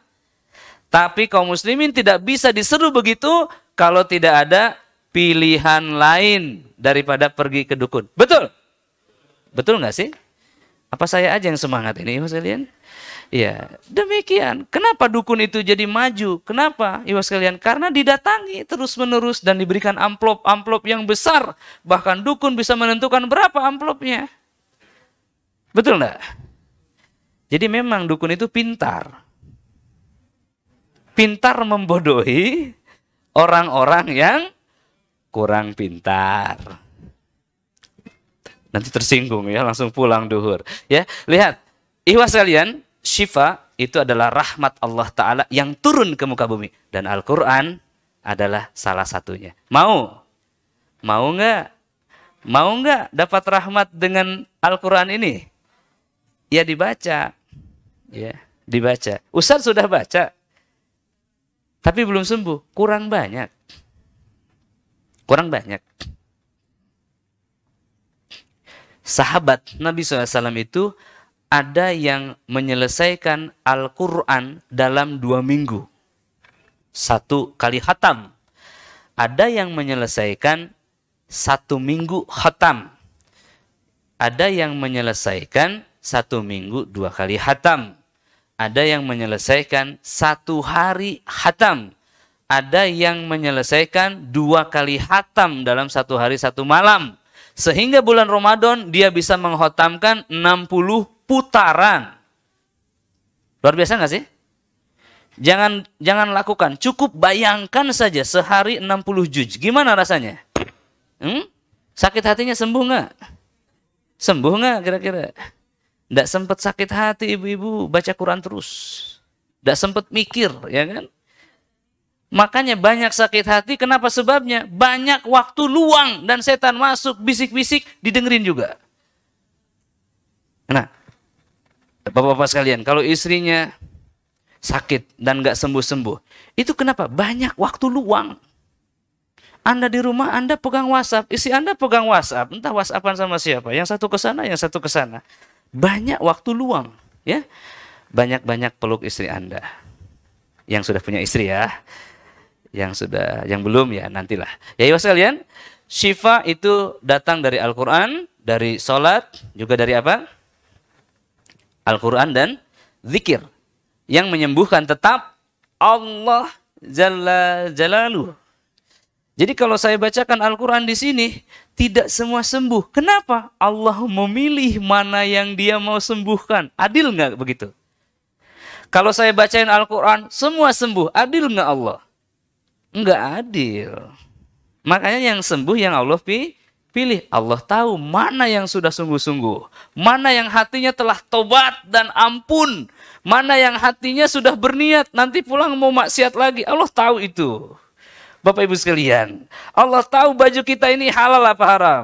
Tapi kaum muslimin tidak bisa diseru begitu kalau tidak ada pilihan lain daripada pergi ke dukun. Betul? Betul nggak sih? Apa saya aja yang semangat ini, Mas Elian? Ya, demikian. Kenapa dukun itu jadi maju? Kenapa? Ibu sekalian, karena didatangi terus-menerus dan diberikan amplop-amplop yang besar. Bahkan dukun bisa menentukan berapa amplopnya. Betul enggak? Jadi memang dukun itu pintar. Pintar membodohi orang-orang yang kurang pintar. Nanti tersinggung ya, langsung pulang duhur. Ya, lihat. iwas kalian, syifa itu adalah rahmat Allah Ta'ala yang turun ke muka bumi. Dan Al-Quran adalah salah satunya. Mau? Mau nggak? Mau nggak dapat rahmat dengan Al-Quran ini? Ya dibaca. Ya, dibaca. Ustaz sudah baca. Tapi belum sembuh. Kurang banyak. Kurang banyak. Sahabat Nabi SAW itu ada yang menyelesaikan Al-Quran dalam dua minggu. Satu kali khatam. Ada yang menyelesaikan satu minggu khatam. Ada yang menyelesaikan satu minggu dua kali khatam. Ada yang menyelesaikan satu hari khatam. Ada yang menyelesaikan dua kali khatam dalam satu hari satu malam. Sehingga bulan Ramadan dia bisa menghotamkan 60 putaran. Luar biasa nggak sih? Jangan jangan lakukan, cukup bayangkan saja sehari 60 juz. Gimana rasanya? Hmm? Sakit hatinya sembuh nggak? Sembuh nggak kira-kira? Nggak sempat sakit hati ibu-ibu baca Quran terus. Nggak sempat mikir, ya kan? Makanya banyak sakit hati, kenapa sebabnya? Banyak waktu luang dan setan masuk, bisik-bisik didengerin juga. Nah, Bapak-bapak sekalian, kalau istrinya sakit dan nggak sembuh-sembuh, itu kenapa? Banyak waktu luang. Anda di rumah, Anda pegang WhatsApp, isi Anda pegang WhatsApp, entah WhatsAppan sama siapa, yang satu ke sana, yang satu ke sana. Banyak waktu luang, ya. Banyak-banyak peluk istri Anda. Yang sudah punya istri ya. Yang sudah, yang belum ya nantilah. Ya, iya sekalian, syifa itu datang dari Al-Qur'an, dari salat, juga dari apa? Al-Quran dan zikir. Yang menyembuhkan tetap Allah Jalla Jalaluh. Jadi kalau saya bacakan Al-Quran di sini, tidak semua sembuh. Kenapa? Allah memilih mana yang dia mau sembuhkan. Adil nggak begitu? Kalau saya bacain Al-Quran, semua sembuh. Adil nggak Allah? Nggak adil. Makanya yang sembuh yang Allah pilih pilih. Allah tahu mana yang sudah sungguh-sungguh, mana yang hatinya telah tobat dan ampun, mana yang hatinya sudah berniat nanti pulang mau maksiat lagi. Allah tahu itu. Bapak Ibu sekalian, Allah tahu baju kita ini halal apa haram.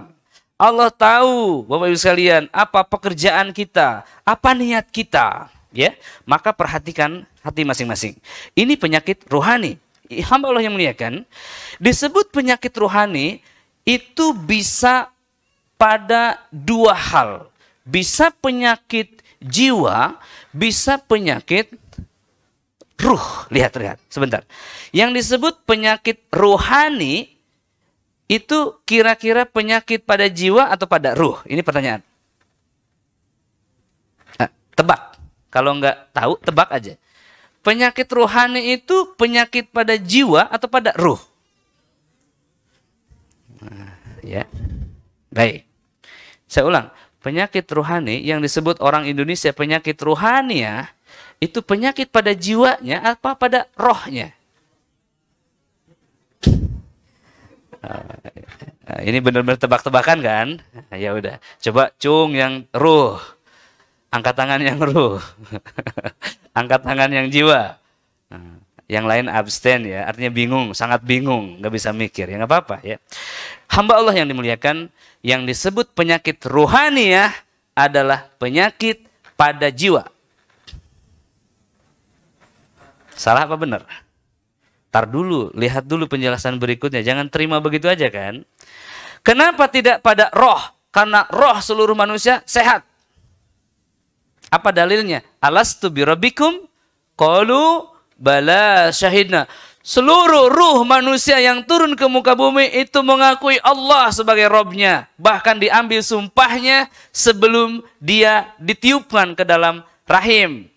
Allah tahu Bapak Ibu sekalian apa pekerjaan kita, apa niat kita, ya. Maka perhatikan hati masing-masing. Ini penyakit rohani. Hamba Allah yang muliakan, disebut penyakit rohani itu bisa pada dua hal. Bisa penyakit jiwa, bisa penyakit ruh. Lihat, lihat, sebentar. Yang disebut penyakit rohani itu kira-kira penyakit pada jiwa atau pada ruh? Ini pertanyaan. Nah, tebak. Kalau nggak tahu, tebak aja. Penyakit rohani itu penyakit pada jiwa atau pada ruh? ya. Baik. Saya ulang, penyakit rohani yang disebut orang Indonesia penyakit rohani ya, itu penyakit pada jiwanya apa pada rohnya? Ah, ini benar-benar tebak-tebakan kan? Ya udah, coba cung yang ruh. Angkat tangan yang ruh. Angkat tangan yang jiwa. Ah yang lain abstain ya, artinya bingung, sangat bingung, nggak bisa mikir, ya nggak apa-apa ya. Hamba Allah yang dimuliakan, yang disebut penyakit rohani ya adalah penyakit pada jiwa. Salah apa benar? Tar dulu, lihat dulu penjelasan berikutnya. Jangan terima begitu aja kan. Kenapa tidak pada roh? Karena roh seluruh manusia sehat. Apa dalilnya? Alastu birabikum Qalu bala syahidna. Seluruh ruh manusia yang turun ke muka bumi itu mengakui Allah sebagai Robnya. Bahkan diambil sumpahnya sebelum dia ditiupkan ke dalam rahim.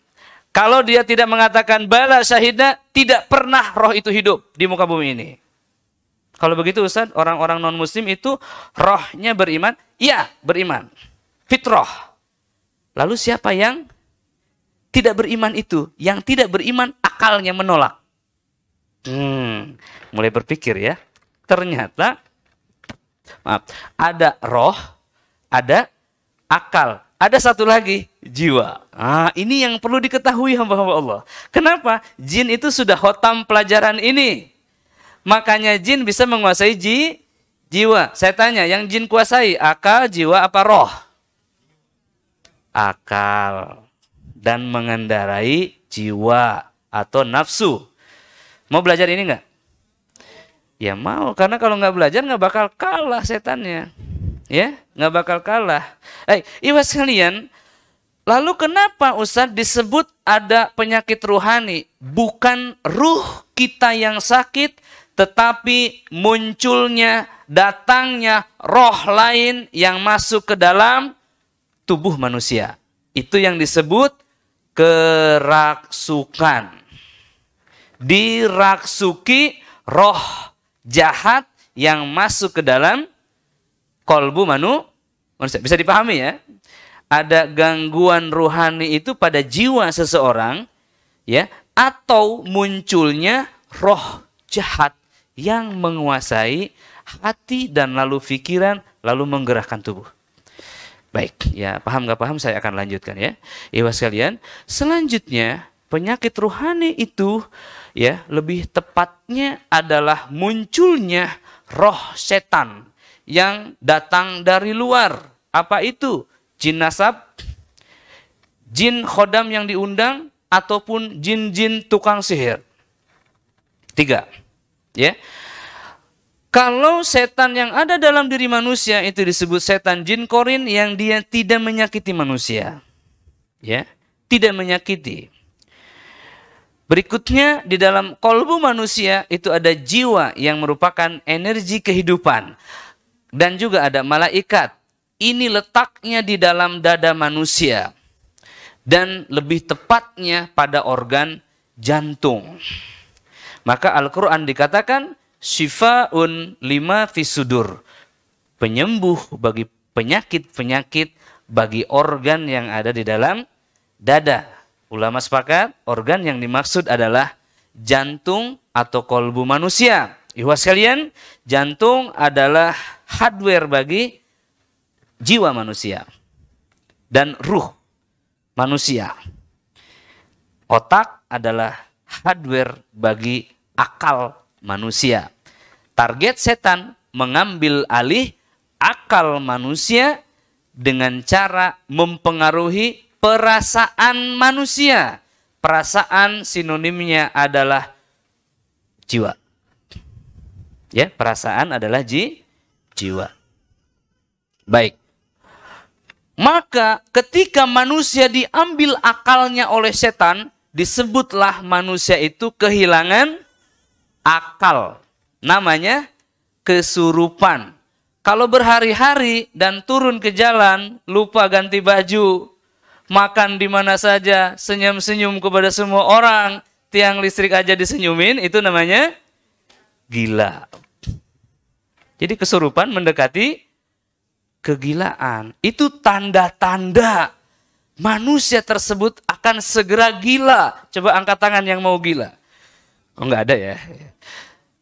Kalau dia tidak mengatakan bala syahidna, tidak pernah roh itu hidup di muka bumi ini. Kalau begitu Ustaz, orang-orang non-muslim itu rohnya beriman? Ya, beriman. Fitroh. Lalu siapa yang tidak beriman itu? Yang tidak beriman akalnya menolak. Hmm, mulai berpikir ya. Ternyata maaf, ada roh, ada akal, ada satu lagi jiwa. Ah, ini yang perlu diketahui hamba-hamba Allah. Kenapa? Jin itu sudah hotam pelajaran ini. Makanya jin bisa menguasai ji, jiwa. Saya tanya, yang jin kuasai akal, jiwa apa roh? Akal dan mengendarai jiwa atau nafsu. Mau belajar ini enggak? Ya mau, karena kalau nggak belajar nggak bakal kalah setannya, ya nggak bakal kalah. Eh, iwas kalian. Lalu kenapa Ustadz disebut ada penyakit ruhani? Bukan ruh kita yang sakit, tetapi munculnya, datangnya roh lain yang masuk ke dalam tubuh manusia. Itu yang disebut keraksukan dirasuki roh jahat yang masuk ke dalam kolbu manu, manusia. Bisa dipahami ya? Ada gangguan ruhani itu pada jiwa seseorang ya atau munculnya roh jahat yang menguasai hati dan lalu pikiran lalu menggerakkan tubuh. Baik, ya paham nggak paham saya akan lanjutkan ya. Iwas kalian, selanjutnya penyakit ruhani itu ya lebih tepatnya adalah munculnya roh setan yang datang dari luar. Apa itu? Jin nasab, jin khodam yang diundang, ataupun jin-jin tukang sihir. Tiga. Ya. Kalau setan yang ada dalam diri manusia itu disebut setan jin korin yang dia tidak menyakiti manusia. Ya, tidak menyakiti. Berikutnya di dalam kolbu manusia itu ada jiwa yang merupakan energi kehidupan dan juga ada malaikat. Ini letaknya di dalam dada manusia dan lebih tepatnya pada organ jantung. Maka Al-Quran dikatakan syifaun lima fisudur. Penyembuh bagi penyakit-penyakit bagi organ yang ada di dalam dada. Ulama sepakat, organ yang dimaksud adalah jantung atau kolbu manusia. Ihwas kalian, jantung adalah hardware bagi jiwa manusia dan ruh manusia. Otak adalah hardware bagi akal manusia. Target setan mengambil alih akal manusia dengan cara mempengaruhi perasaan manusia. Perasaan sinonimnya adalah jiwa. Ya, perasaan adalah ji, jiwa. Baik. Maka ketika manusia diambil akalnya oleh setan, disebutlah manusia itu kehilangan akal. Namanya kesurupan. Kalau berhari-hari dan turun ke jalan, lupa ganti baju, makan di mana saja, senyum-senyum kepada semua orang, tiang listrik aja disenyumin, itu namanya gila. Jadi kesurupan mendekati kegilaan. Itu tanda-tanda manusia tersebut akan segera gila. Coba angkat tangan yang mau gila. Oh enggak ada ya.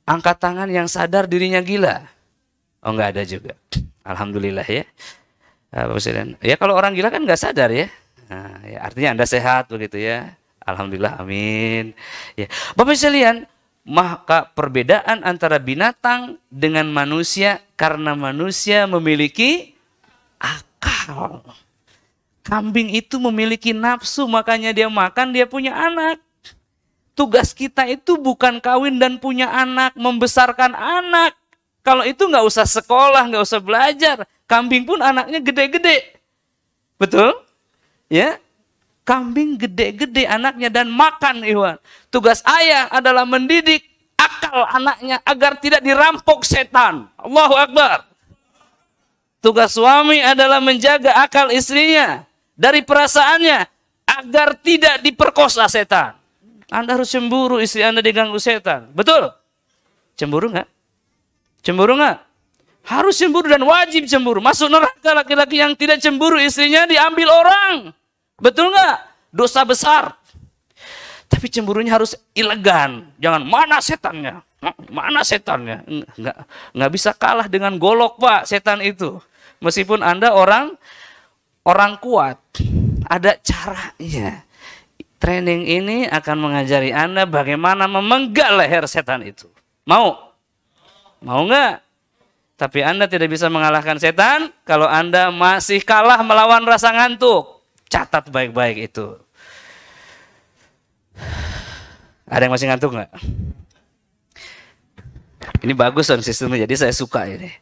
Angkat tangan yang sadar dirinya gila. Oh enggak ada juga. Alhamdulillah ya. Ya kalau orang gila kan enggak sadar ya. Nah, ya, artinya Anda sehat begitu ya. Alhamdulillah, amin. Ya. Bapak sekalian, maka perbedaan antara binatang dengan manusia karena manusia memiliki akal. Kambing itu memiliki nafsu, makanya dia makan, dia punya anak. Tugas kita itu bukan kawin dan punya anak, membesarkan anak. Kalau itu nggak usah sekolah, nggak usah belajar. Kambing pun anaknya gede-gede. Betul? ya kambing gede-gede anaknya dan makan Iwan. Tugas ayah adalah mendidik akal anaknya agar tidak dirampok setan. Allahu Akbar. Tugas suami adalah menjaga akal istrinya dari perasaannya agar tidak diperkosa setan. Anda harus cemburu istri Anda diganggu setan. Betul? Cemburu nggak? Cemburu nggak? Harus cemburu dan wajib cemburu. Masuk neraka laki-laki yang tidak cemburu istrinya diambil orang. Betul nggak? Dosa besar. Tapi cemburunya harus elegan. Jangan mana setannya? Mana setannya? Nggak, nggak bisa kalah dengan golok pak setan itu. Meskipun anda orang orang kuat, ada caranya. Training ini akan mengajari anda bagaimana memenggal leher setan itu. Mau? Mau nggak? Tapi anda tidak bisa mengalahkan setan kalau anda masih kalah melawan rasa ngantuk. Catat baik-baik itu. Ada yang masih ngantuk nggak? Ini bagus sound sistemnya, jadi saya suka ini.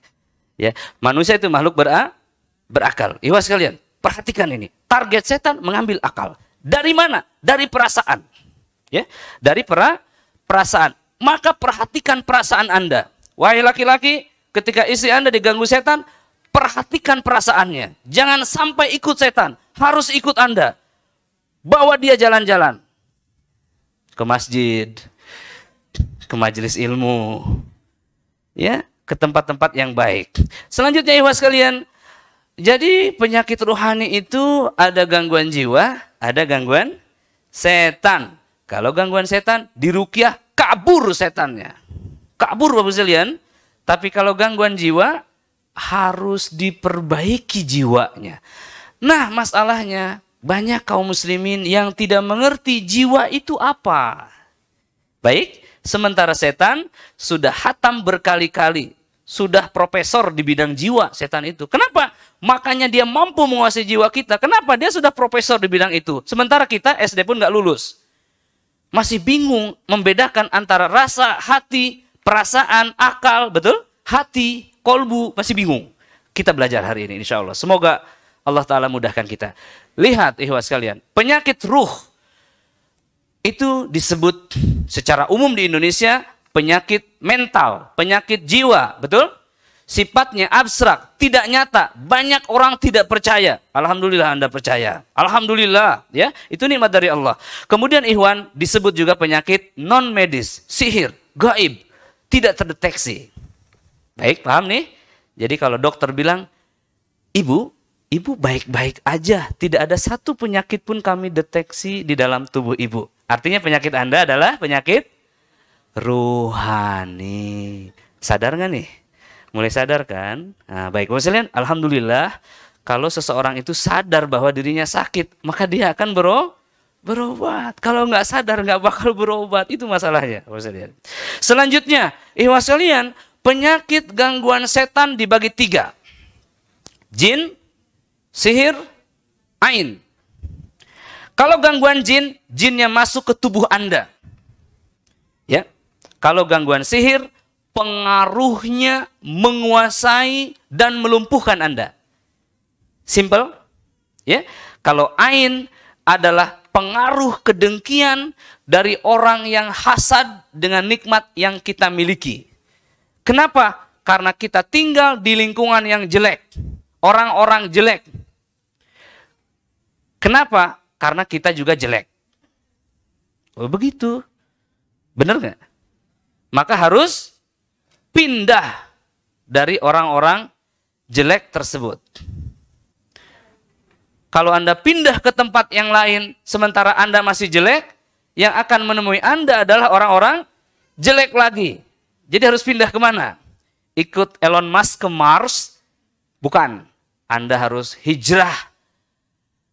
Ya, manusia itu makhluk ber ah, berakal. Iwas sekalian perhatikan ini. Target setan mengambil akal. Dari mana? Dari perasaan. Ya, dari pera perasaan. Maka perhatikan perasaan Anda. Wahai laki-laki, ketika istri Anda diganggu setan, perhatikan perasaannya. Jangan sampai ikut setan harus ikut Anda. Bawa dia jalan-jalan. Ke masjid, ke majelis ilmu. Ya, ke tempat-tempat yang baik. Selanjutnya ikhwas kalian, jadi penyakit rohani itu ada gangguan jiwa, ada gangguan setan. Kalau gangguan setan, dirukyah kabur setannya. Kabur Bapak sekalian. Tapi kalau gangguan jiwa, harus diperbaiki jiwanya. Nah, masalahnya banyak kaum muslimin yang tidak mengerti jiwa itu apa. Baik, sementara setan sudah hatam berkali-kali, sudah profesor di bidang jiwa setan itu. Kenapa? Makanya dia mampu menguasai jiwa kita. Kenapa? Dia sudah profesor di bidang itu. Sementara kita SD pun nggak lulus. Masih bingung membedakan antara rasa, hati, perasaan, akal, betul? Hati, kolbu, masih bingung. Kita belajar hari ini insya Allah. Semoga Allah Ta'ala mudahkan kita. Lihat ikhwas sekalian, penyakit ruh itu disebut secara umum di Indonesia penyakit mental, penyakit jiwa, betul? Sifatnya abstrak, tidak nyata. Banyak orang tidak percaya. Alhamdulillah Anda percaya. Alhamdulillah, ya. Itu nikmat dari Allah. Kemudian Ikhwan disebut juga penyakit non medis, sihir, gaib, tidak terdeteksi. Baik, paham nih? Jadi kalau dokter bilang, "Ibu, ibu baik-baik aja, tidak ada satu penyakit pun kami deteksi di dalam tubuh ibu. Artinya penyakit Anda adalah penyakit ruhani. Sadar nggak nih? Mulai sadar kan? Nah, baik, Bapak Alhamdulillah kalau seseorang itu sadar bahwa dirinya sakit, maka dia akan bro berobat. Kalau nggak sadar nggak bakal berobat. Itu masalahnya, Bapak Selanjutnya, Ikhwas penyakit gangguan setan dibagi tiga. Jin, sihir ain. Kalau gangguan jin, jinnya masuk ke tubuh Anda. Ya. Kalau gangguan sihir, pengaruhnya menguasai dan melumpuhkan Anda. Simple? Ya. Kalau ain adalah pengaruh kedengkian dari orang yang hasad dengan nikmat yang kita miliki. Kenapa? Karena kita tinggal di lingkungan yang jelek, orang-orang jelek, Kenapa? Karena kita juga jelek. Oh, begitu. Benar nggak? Maka harus pindah dari orang-orang jelek tersebut. Kalau Anda pindah ke tempat yang lain, sementara Anda masih jelek, yang akan menemui Anda adalah orang-orang jelek lagi. Jadi harus pindah kemana? Ikut Elon Musk ke Mars? Bukan. Anda harus hijrah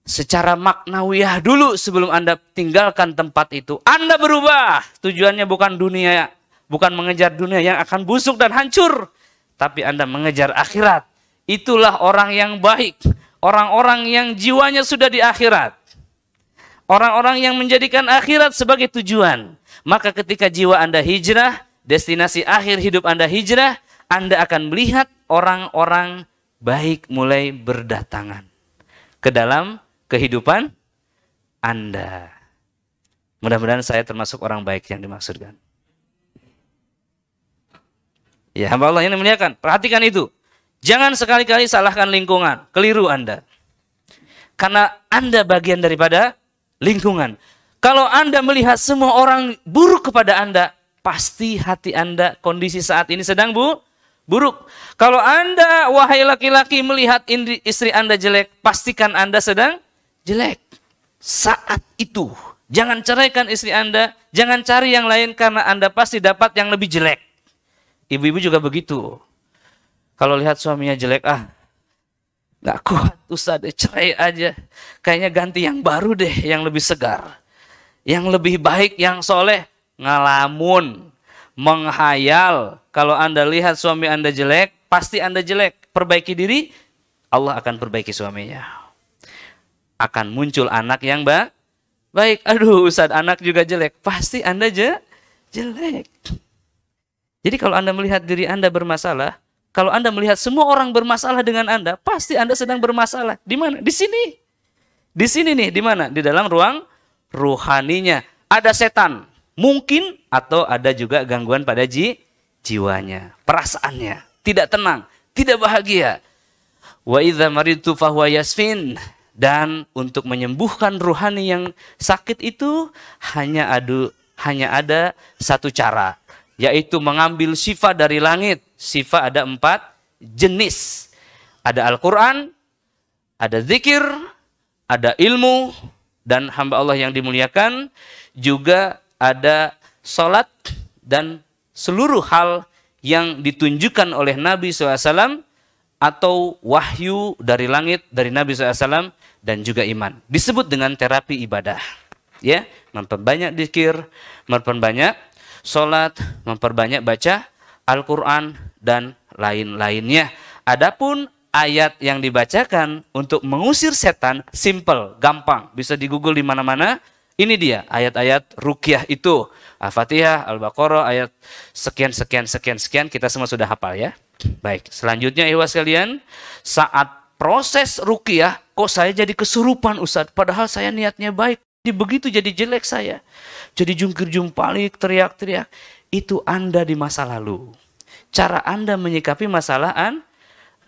secara maknawiyah dulu sebelum Anda tinggalkan tempat itu. Anda berubah. Tujuannya bukan dunia, bukan mengejar dunia yang akan busuk dan hancur, tapi Anda mengejar akhirat. Itulah orang yang baik, orang-orang yang jiwanya sudah di akhirat. Orang-orang yang menjadikan akhirat sebagai tujuan. Maka ketika jiwa Anda hijrah, destinasi akhir hidup Anda hijrah, Anda akan melihat orang-orang baik mulai berdatangan ke dalam kehidupan Anda. Mudah-mudahan saya termasuk orang baik yang dimaksudkan. Ya, hamba Allah yang dimuliakan. Perhatikan itu. Jangan sekali-kali salahkan lingkungan. Keliru Anda. Karena Anda bagian daripada lingkungan. Kalau Anda melihat semua orang buruk kepada Anda, pasti hati Anda kondisi saat ini sedang bu buruk. Kalau Anda, wahai laki-laki, melihat istri Anda jelek, pastikan Anda sedang jelek. Saat itu. Jangan ceraikan istri Anda, jangan cari yang lain karena Anda pasti dapat yang lebih jelek. Ibu-ibu juga begitu. Kalau lihat suaminya jelek, ah nggak kuat deh, cerai aja. Kayaknya ganti yang baru deh, yang lebih segar. Yang lebih baik, yang soleh. Ngalamun, menghayal. Kalau Anda lihat suami Anda jelek, pasti Anda jelek. Perbaiki diri, Allah akan perbaiki suaminya akan muncul anak yang ba baik. Aduh, Ustadz anak juga jelek. Pasti Anda je jelek. Jadi kalau Anda melihat diri Anda bermasalah, kalau Anda melihat semua orang bermasalah dengan Anda, pasti Anda sedang bermasalah. Di mana? Di sini. Di sini nih, di mana? Di dalam ruang ruhaninya. Ada setan, mungkin atau ada juga gangguan pada ji, jiwanya, perasaannya, tidak tenang, tidak bahagia. Wa idza maridtu fahuwa yasfin. Dan untuk menyembuhkan ruhani yang sakit itu hanya adu, hanya ada satu cara, yaitu mengambil sifat dari langit. Sifat ada empat jenis. Ada Al-Quran, ada zikir, ada ilmu, dan hamba Allah yang dimuliakan juga ada sholat dan seluruh hal yang ditunjukkan oleh Nabi SAW atau wahyu dari langit dari Nabi SAW dan juga iman. Disebut dengan terapi ibadah. Ya, memperbanyak dikir, memperbanyak sholat, memperbanyak baca Al-Quran, dan lain-lainnya. Adapun ayat yang dibacakan untuk mengusir setan, simple, gampang. Bisa di Google di mana-mana, ini dia ayat-ayat rukyah itu. Al-Fatihah, Al-Baqarah, ayat sekian, sekian, sekian, sekian. Kita semua sudah hafal ya. Baik, selanjutnya ikhwas sekalian. Saat proses rukiah kok saya jadi kesurupan Ustadz padahal saya niatnya baik jadi begitu jadi jelek saya jadi jungkir jumpalik teriak-teriak itu anda di masa lalu cara anda menyikapi masalahan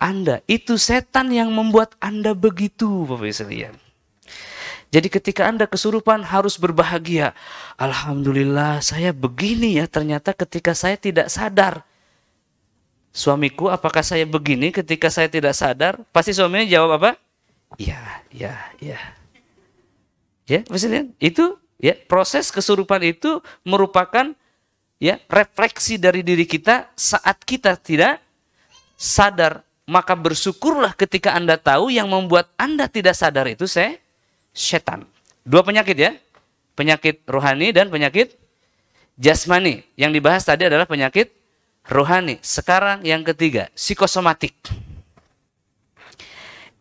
anda itu setan yang membuat anda begitu Bapak sekalian jadi ketika Anda kesurupan harus berbahagia. Alhamdulillah saya begini ya ternyata ketika saya tidak sadar Suamiku, apakah saya begini ketika saya tidak sadar? Pasti suaminya jawab apa? Ya, ya, ya. Ya, maksudnya itu ya proses kesurupan itu merupakan ya refleksi dari diri kita saat kita tidak sadar. Maka bersyukurlah ketika Anda tahu yang membuat Anda tidak sadar itu saya setan. Dua penyakit ya. Penyakit rohani dan penyakit jasmani. Yang dibahas tadi adalah penyakit rohani. Sekarang yang ketiga, psikosomatik.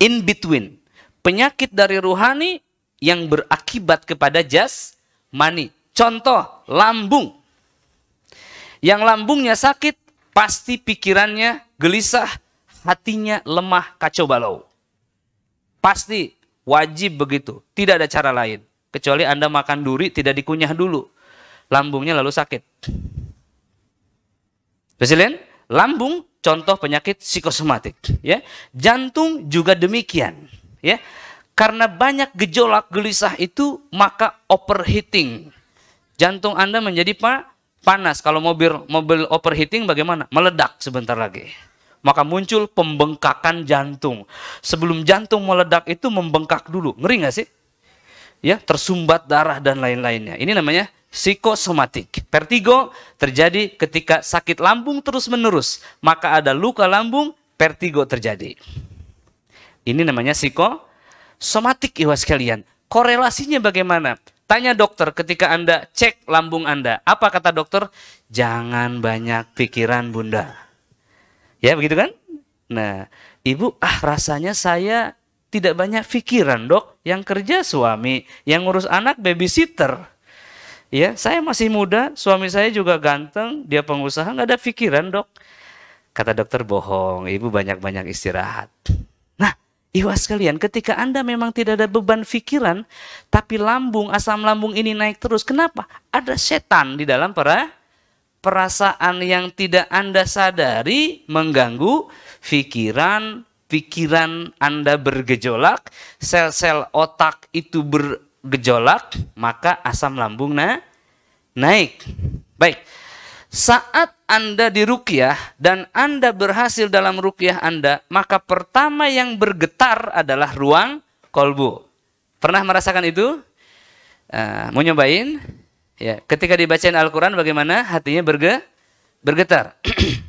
In between, penyakit dari rohani yang berakibat kepada jasmani. Contoh, lambung. Yang lambungnya sakit, pasti pikirannya gelisah, hatinya lemah, kacau balau. Pasti wajib begitu, tidak ada cara lain. Kecuali Anda makan duri, tidak dikunyah dulu. Lambungnya lalu sakit. Presiden, lambung contoh penyakit psikosomatik, ya. Jantung juga demikian, ya. Karena banyak gejolak gelisah itu maka overheating. Jantung Anda menjadi panas. Kalau mobil mobil overheating bagaimana? Meledak sebentar lagi. Maka muncul pembengkakan jantung. Sebelum jantung meledak itu membengkak dulu. Ngeri nggak sih? ya tersumbat darah dan lain-lainnya. Ini namanya psikosomatik. Vertigo terjadi ketika sakit lambung terus-menerus, maka ada luka lambung, vertigo terjadi. Ini namanya psikosomatik Iwas sekalian. Korelasinya bagaimana? Tanya dokter ketika Anda cek lambung Anda. Apa kata dokter? Jangan banyak pikiran bunda. Ya begitu kan? Nah, ibu, ah rasanya saya tidak banyak pikiran dok yang kerja suami yang ngurus anak babysitter ya saya masih muda suami saya juga ganteng dia pengusaha nggak ada pikiran dok kata dokter bohong ibu banyak-banyak istirahat nah iwas sekalian, ketika Anda memang tidak ada beban pikiran, tapi lambung, asam lambung ini naik terus. Kenapa? Ada setan di dalam para perasaan yang tidak Anda sadari mengganggu pikiran, pikiran Anda bergejolak, sel-sel otak itu bergejolak, maka asam lambung na naik. Baik. Saat Anda dirukyah dan Anda berhasil dalam rukyah Anda, maka pertama yang bergetar adalah ruang kolbu. Pernah merasakan itu? Uh, mau nyobain? Ya, ketika dibacain Al-Quran bagaimana hatinya berge bergetar.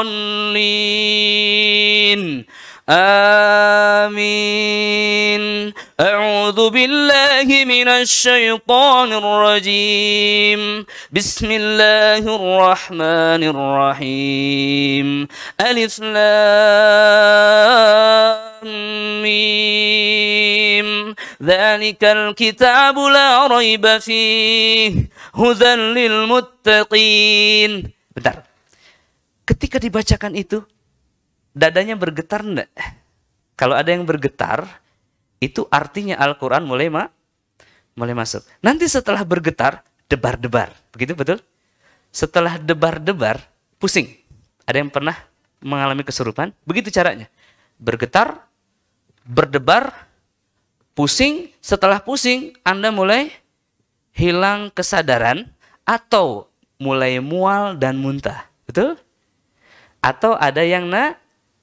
الضالين آمين أعوذ بالله من الشيطان الرجيم بسم الله الرحمن الرحيم ألف ميم ذلك الكتاب لا ريب فيه هدى للمتقين بدر Ketika dibacakan itu, dadanya bergetar enggak? Kalau ada yang bergetar, itu artinya Al-Quran mulai ma mulai masuk. Nanti setelah bergetar, debar-debar. Begitu betul? Setelah debar-debar, pusing. Ada yang pernah mengalami kesurupan? Begitu caranya. Bergetar, berdebar, pusing. Setelah pusing, Anda mulai hilang kesadaran atau mulai mual dan muntah. Betul? atau ada yang na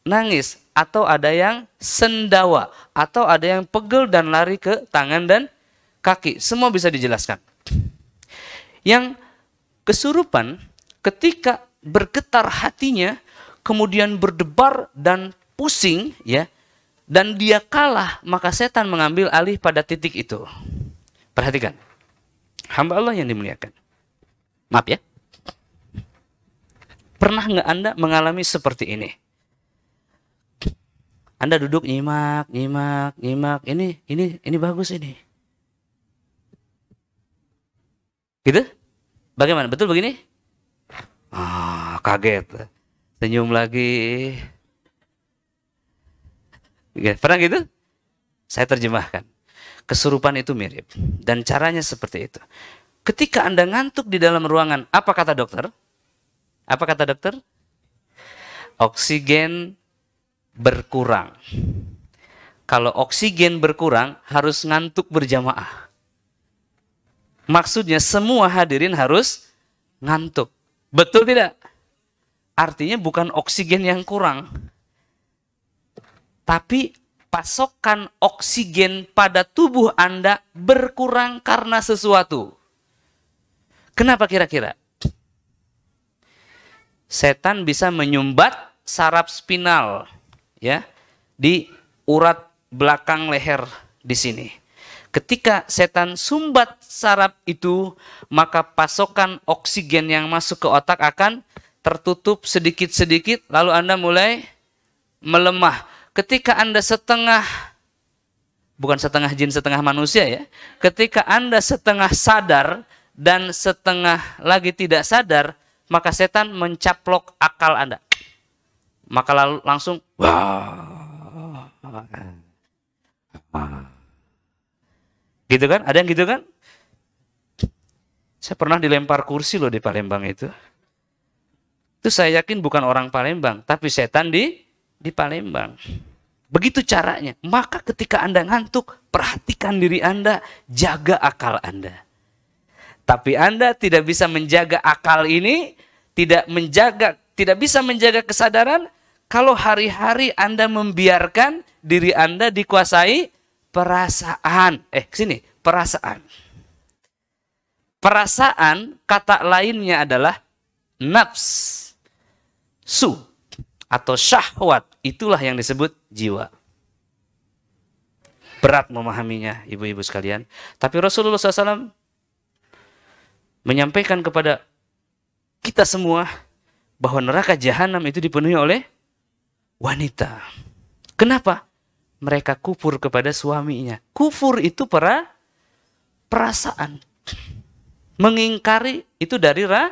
nangis, atau ada yang sendawa, atau ada yang pegel dan lari ke tangan dan kaki. Semua bisa dijelaskan. Yang kesurupan ketika bergetar hatinya, kemudian berdebar dan pusing ya, dan dia kalah, maka setan mengambil alih pada titik itu. Perhatikan. Hamba Allah yang dimuliakan. Maaf ya. Pernah nggak Anda mengalami seperti ini? Anda duduk nyimak, nyimak, nyimak. Ini, ini, ini bagus ini. Gitu? Bagaimana? Betul begini? Ah, kaget. Senyum lagi. Pernah gitu? Saya terjemahkan. Kesurupan itu mirip. Dan caranya seperti itu. Ketika Anda ngantuk di dalam ruangan, apa kata dokter? Apa kata dokter? Oksigen berkurang. Kalau oksigen berkurang, harus ngantuk berjamaah. Maksudnya semua hadirin harus ngantuk. Betul tidak? Artinya bukan oksigen yang kurang. Tapi pasokan oksigen pada tubuh Anda berkurang karena sesuatu. Kenapa kira-kira? setan bisa menyumbat saraf spinal ya di urat belakang leher di sini. Ketika setan sumbat saraf itu, maka pasokan oksigen yang masuk ke otak akan tertutup sedikit-sedikit lalu Anda mulai melemah. Ketika Anda setengah bukan setengah jin setengah manusia ya. Ketika Anda setengah sadar dan setengah lagi tidak sadar, maka setan mencaplok akal Anda. Maka lalu langsung wah Gitu kan? Ada yang gitu kan? Saya pernah dilempar kursi loh di Palembang itu. Itu saya yakin bukan orang Palembang, tapi setan di di Palembang. Begitu caranya. Maka ketika Anda ngantuk, perhatikan diri Anda, jaga akal Anda. Tapi Anda tidak bisa menjaga akal ini, tidak menjaga tidak bisa menjaga kesadaran kalau hari-hari Anda membiarkan diri Anda dikuasai perasaan. Eh, sini, perasaan. Perasaan kata lainnya adalah nafs, su atau syahwat. Itulah yang disebut jiwa berat memahaminya ibu-ibu sekalian. Tapi Rasulullah SAW menyampaikan kepada kita semua bahwa neraka jahanam itu dipenuhi oleh wanita. Kenapa? Mereka kufur kepada suaminya. Kufur itu para perasaan. Mengingkari itu dari ra,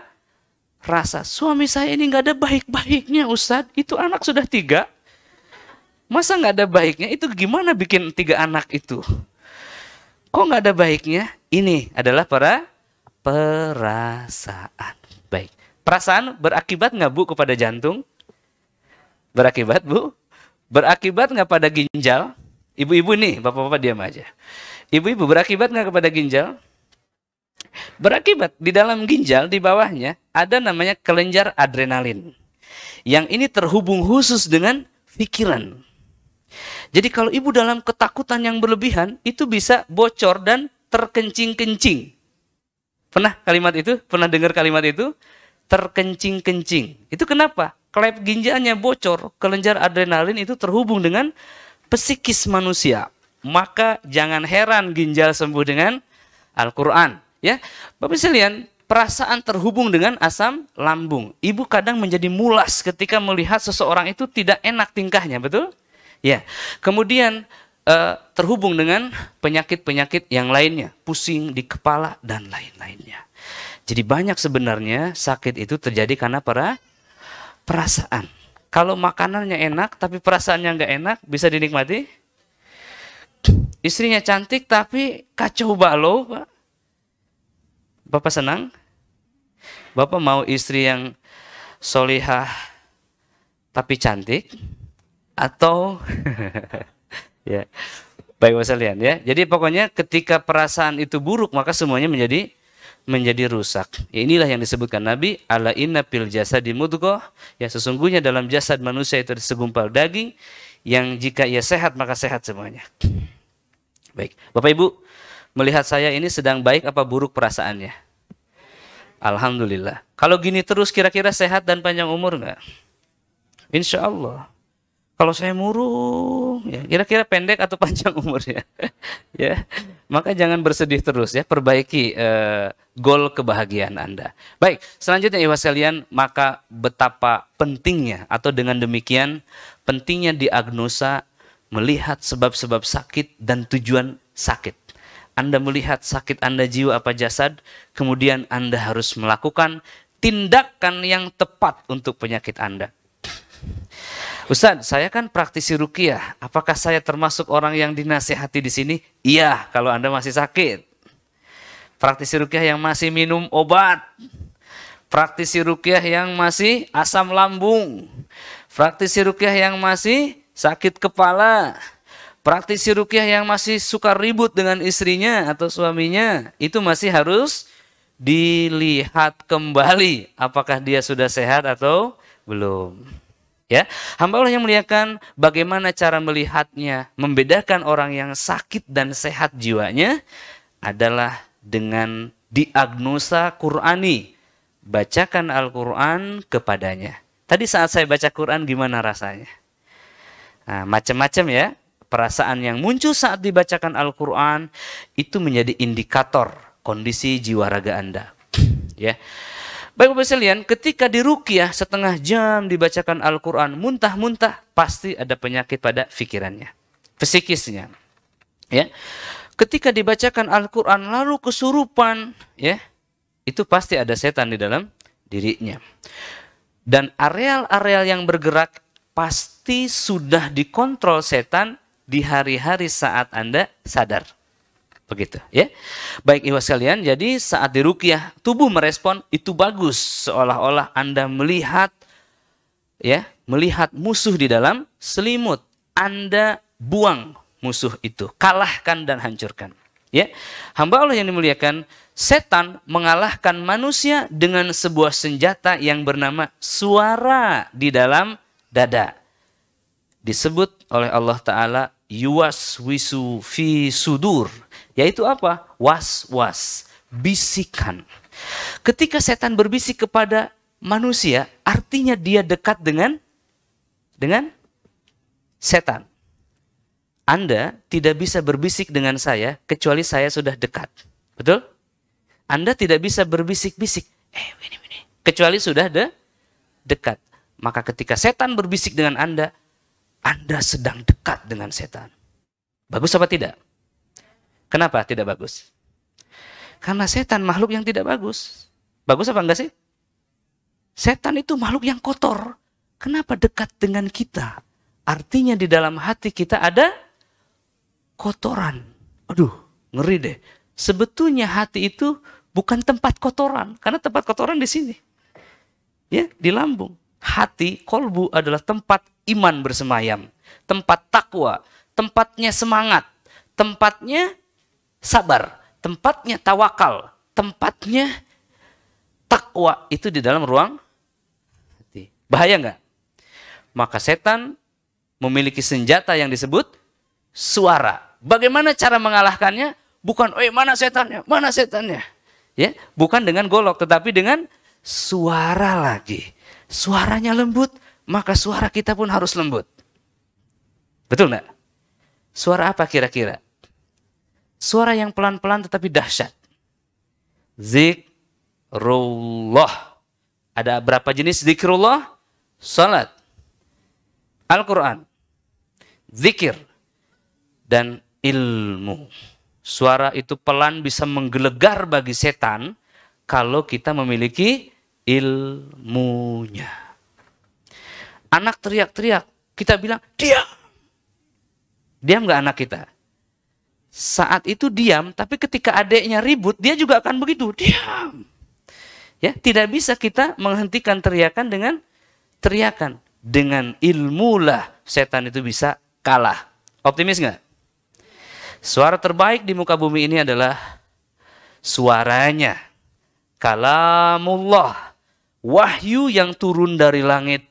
rasa. Suami saya ini nggak ada baik-baiknya Ustadz. Itu anak sudah tiga. Masa nggak ada baiknya? Itu gimana bikin tiga anak itu? Kok nggak ada baiknya? Ini adalah para perasaan. Baik. Perasaan berakibat nggak Bu kepada jantung? Berakibat Bu? Berakibat nggak pada ginjal? Ibu-ibu nih, bapak-bapak diam aja. Ibu-ibu berakibat nggak kepada ginjal? Berakibat di dalam ginjal di bawahnya ada namanya kelenjar adrenalin. Yang ini terhubung khusus dengan pikiran. Jadi kalau ibu dalam ketakutan yang berlebihan itu bisa bocor dan terkencing-kencing. Pernah kalimat itu? Pernah dengar kalimat itu? Terkencing-kencing. Itu kenapa? Klep ginjalnya bocor, kelenjar adrenalin itu terhubung dengan psikis manusia. Maka jangan heran ginjal sembuh dengan Al-Quran. Ya, Bapak sekalian, perasaan terhubung dengan asam lambung. Ibu kadang menjadi mulas ketika melihat seseorang itu tidak enak tingkahnya, betul? Ya. Kemudian uh, terhubung dengan penyakit-penyakit yang lainnya, pusing di kepala dan lain-lainnya. Jadi banyak sebenarnya sakit itu terjadi karena para perasaan. Kalau makanannya enak tapi perasaannya nggak enak, bisa dinikmati? Istrinya cantik tapi kacau balau, Bapak senang? Bapak mau istri yang solihah tapi cantik? Atau ya. Baik Mas Alian ya. Jadi pokoknya ketika perasaan itu buruk maka semuanya menjadi menjadi rusak. Ya, inilah yang disebutkan Nabi ala inna pil jasadi mudghah ya sesungguhnya dalam jasad manusia itu segumpal daging yang jika ia sehat maka sehat semuanya. Baik. Bapak Ibu, melihat saya ini sedang baik apa buruk perasaannya? Alhamdulillah. Kalau gini terus kira-kira sehat dan panjang umur nggak? Insya Allah kalau saya murung, ya, kira-kira pendek atau panjang umurnya, ya, maka jangan bersedih terus ya, perbaiki eh, goal kebahagiaan Anda. Baik, selanjutnya iwas kalian, maka betapa pentingnya atau dengan demikian pentingnya diagnosa melihat sebab-sebab sakit dan tujuan sakit. Anda melihat sakit Anda jiwa apa jasad, kemudian Anda harus melakukan tindakan yang tepat untuk penyakit Anda. Ustaz, saya kan praktisi rukiah. Apakah saya termasuk orang yang dinasehati di sini? Iya, kalau Anda masih sakit. Praktisi rukiah yang masih minum obat. Praktisi rukiah yang masih asam lambung. Praktisi rukiah yang masih sakit kepala. Praktisi rukiah yang masih suka ribut dengan istrinya atau suaminya. Itu masih harus dilihat kembali apakah dia sudah sehat atau belum. Ya, hamba Allah yang melihatkan bagaimana cara melihatnya, membedakan orang yang sakit dan sehat jiwanya adalah dengan diagnosa Qurani. Bacakan Al-Quran kepadanya. Tadi saat saya baca Quran gimana rasanya? Nah, macam-macam ya. Perasaan yang muncul saat dibacakan Al-Quran itu menjadi indikator kondisi jiwa raga Anda. Ya. Baik Bapak sekalian, ketika di ruqyah setengah jam dibacakan Al-Quran, muntah-muntah, pasti ada penyakit pada pikirannya, psikisnya. Ya. Ketika dibacakan Al-Quran lalu kesurupan, ya, itu pasti ada setan di dalam dirinya. Dan areal-areal yang bergerak pasti sudah dikontrol setan di hari-hari saat Anda sadar. Begitu ya. Baik ibu sekalian, jadi saat dirukyah tubuh merespon itu bagus seolah-olah Anda melihat ya, melihat musuh di dalam selimut. Anda buang musuh itu, kalahkan dan hancurkan. Ya. Hamba Allah yang dimuliakan, setan mengalahkan manusia dengan sebuah senjata yang bernama suara di dalam dada. Disebut oleh Allah taala yuwaswisu fi sudur yaitu apa? Was-was, bisikan. Ketika setan berbisik kepada manusia, artinya dia dekat dengan dengan setan. Anda tidak bisa berbisik dengan saya kecuali saya sudah dekat. Betul? Anda tidak bisa berbisik-bisik. Eh, ini, ini. Kecuali sudah de dekat. Maka ketika setan berbisik dengan Anda, Anda sedang dekat dengan setan. Bagus apa tidak? Kenapa tidak bagus? Karena setan makhluk yang tidak bagus. Bagus apa enggak sih? Setan itu makhluk yang kotor. Kenapa dekat dengan kita? Artinya di dalam hati kita ada kotoran. Aduh, ngeri deh. Sebetulnya hati itu bukan tempat kotoran, karena tempat kotoran di sini. Ya, di lambung. Hati, kolbu adalah tempat iman bersemayam, tempat takwa, tempatnya semangat, tempatnya sabar, tempatnya tawakal, tempatnya takwa itu di dalam ruang hati. Bahaya nggak? Maka setan memiliki senjata yang disebut suara. Bagaimana cara mengalahkannya? Bukan, eh mana setannya, mana setannya. Ya, bukan dengan golok, tetapi dengan suara lagi. Suaranya lembut, maka suara kita pun harus lembut. Betul nggak? Suara apa kira-kira? Suara yang pelan-pelan tetapi dahsyat. Zikrullah. Ada berapa jenis zikrullah? Salat, Al-Quran, zikir, dan ilmu. Suara itu pelan bisa menggelegar bagi setan kalau kita memiliki ilmunya. Anak teriak-teriak, kita bilang, diam! Diam nggak anak kita? saat itu diam, tapi ketika adiknya ribut, dia juga akan begitu, diam. Ya, tidak bisa kita menghentikan teriakan dengan teriakan. Dengan ilmulah setan itu bisa kalah. Optimis nggak? Suara terbaik di muka bumi ini adalah suaranya. Kalamullah. Wahyu yang turun dari langit.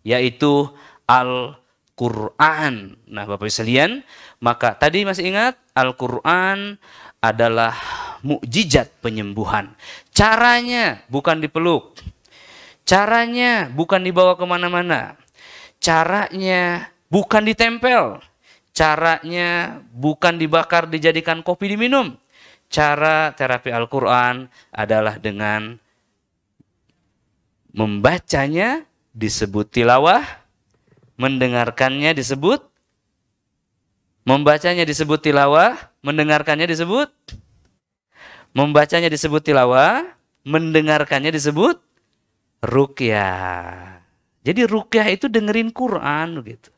Yaitu Al-Quran. Nah Bapak Ibu sekalian, maka tadi masih ingat Al-Quran adalah mukjizat penyembuhan. Caranya bukan dipeluk. Caranya bukan dibawa kemana-mana. Caranya bukan ditempel. Caranya bukan dibakar dijadikan kopi diminum. Cara terapi Al-Quran adalah dengan membacanya disebut tilawah, mendengarkannya disebut Membacanya disebut tilawah, mendengarkannya disebut membacanya disebut tilawah, mendengarkannya disebut rukyah. Jadi rukyah itu dengerin Quran gitu.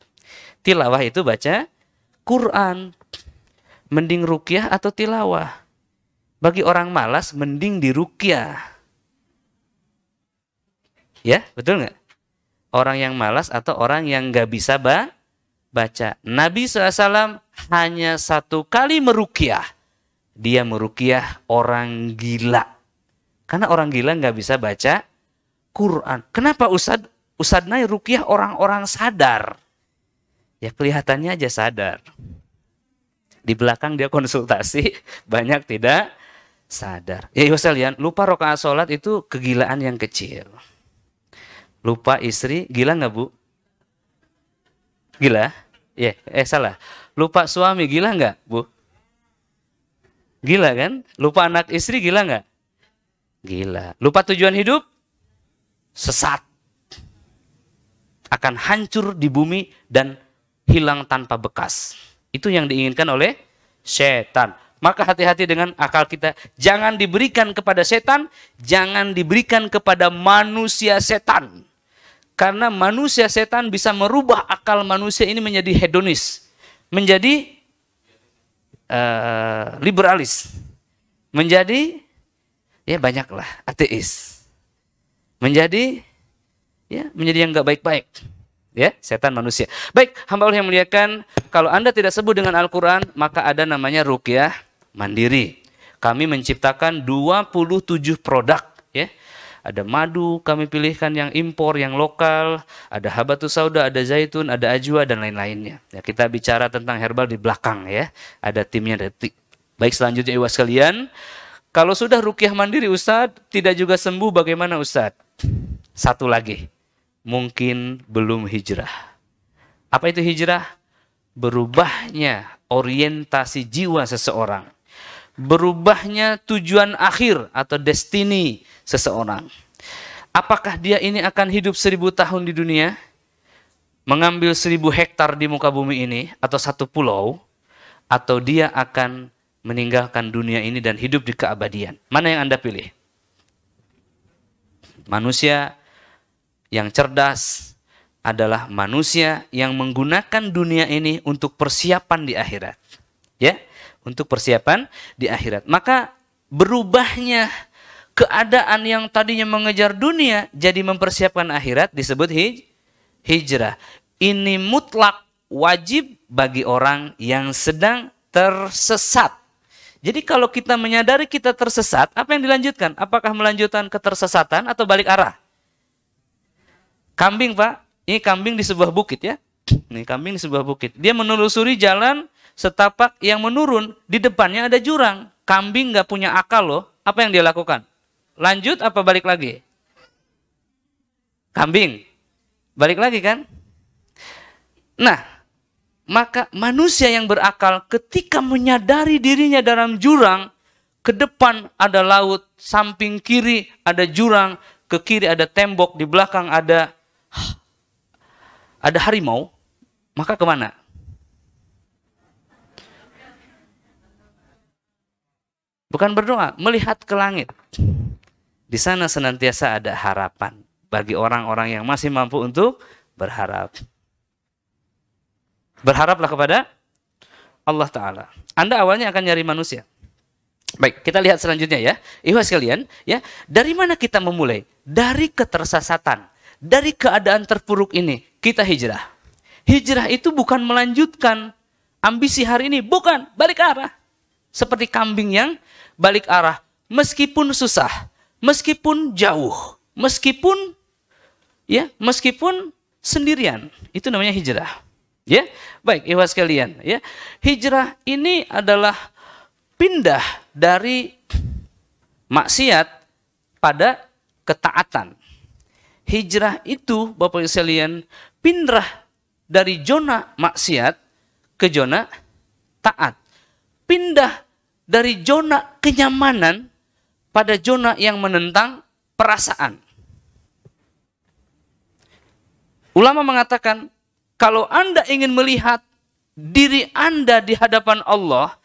Tilawah itu baca Quran. Mending rukyah atau tilawah? Bagi orang malas mending dirukyah. Ya, betul nggak? Orang yang malas atau orang yang nggak bisa bah? baca. Nabi SAW hanya satu kali merukiah. Dia merukiah orang gila. Karena orang gila nggak bisa baca Quran. Kenapa Ustad? Ustadnya rukiah orang-orang sadar. Ya kelihatannya aja sadar. Di belakang dia konsultasi, banyak tidak sadar. Ya ibu lupa rokaat sholat itu kegilaan yang kecil. Lupa istri, gila nggak bu? Gila? Ya, yeah. eh salah. Lupa suami gila nggak, Bu? Gila kan? Lupa anak istri gila nggak? Gila. Lupa tujuan hidup? Sesat. Akan hancur di bumi dan hilang tanpa bekas. Itu yang diinginkan oleh setan. Maka hati-hati dengan akal kita. Jangan diberikan kepada setan, jangan diberikan kepada manusia setan. Karena manusia setan bisa merubah akal manusia ini menjadi hedonis, menjadi uh, liberalis, menjadi ya banyaklah ateis, menjadi ya menjadi yang nggak baik-baik ya setan manusia. Baik, hamba Allah yang muliakan, kalau Anda tidak sebut dengan Al-Qur'an, maka ada namanya Rukiah mandiri. Kami menciptakan 27 produk ya ada madu, kami pilihkan yang impor, yang lokal, ada habatus sauda, ada zaitun, ada ajwa dan lain-lainnya. Ya, kita bicara tentang herbal di belakang ya. Ada timnya detik. Baik selanjutnya iwas kalian, kalau sudah rukiah mandiri ustad tidak juga sembuh bagaimana ustad? Satu lagi, mungkin belum hijrah. Apa itu hijrah? Berubahnya orientasi jiwa seseorang berubahnya tujuan akhir atau destiny seseorang. Apakah dia ini akan hidup seribu tahun di dunia, mengambil seribu hektar di muka bumi ini, atau satu pulau, atau dia akan meninggalkan dunia ini dan hidup di keabadian. Mana yang Anda pilih? Manusia yang cerdas adalah manusia yang menggunakan dunia ini untuk persiapan di akhirat. Ya, untuk persiapan di akhirat. Maka berubahnya keadaan yang tadinya mengejar dunia jadi mempersiapkan akhirat disebut hij hijrah. Ini mutlak wajib bagi orang yang sedang tersesat. Jadi kalau kita menyadari kita tersesat, apa yang dilanjutkan? Apakah melanjutkan ketersesatan atau balik arah? Kambing, Pak. Ini kambing di sebuah bukit ya. Ini kambing di sebuah bukit. Dia menelusuri jalan setapak yang menurun, di depannya ada jurang. Kambing nggak punya akal loh. Apa yang dia lakukan? Lanjut apa balik lagi? Kambing. Balik lagi kan? Nah, maka manusia yang berakal ketika menyadari dirinya dalam jurang, ke depan ada laut, samping kiri ada jurang, ke kiri ada tembok, di belakang ada ada harimau, maka kemana? Bukan berdoa, melihat ke langit. Di sana senantiasa ada harapan bagi orang-orang yang masih mampu untuk berharap. Berharaplah kepada Allah Ta'ala. Anda awalnya akan nyari manusia. Baik, kita lihat selanjutnya ya. Iwas sekalian, ya. Dari mana kita memulai? Dari ketersesatan. Dari keadaan terpuruk ini, kita hijrah. Hijrah itu bukan melanjutkan ambisi hari ini, bukan balik arah. Seperti kambing yang balik arah. Meskipun susah, meskipun jauh, meskipun ya, meskipun sendirian. Itu namanya hijrah. Ya, baik, ikhwas sekalian. Ya, hijrah ini adalah pindah dari maksiat pada ketaatan. Hijrah itu, Bapak Ibu sekalian, pindah dari zona maksiat ke zona taat pindah dari zona kenyamanan pada zona yang menentang perasaan. Ulama mengatakan, kalau Anda ingin melihat diri Anda di hadapan Allah,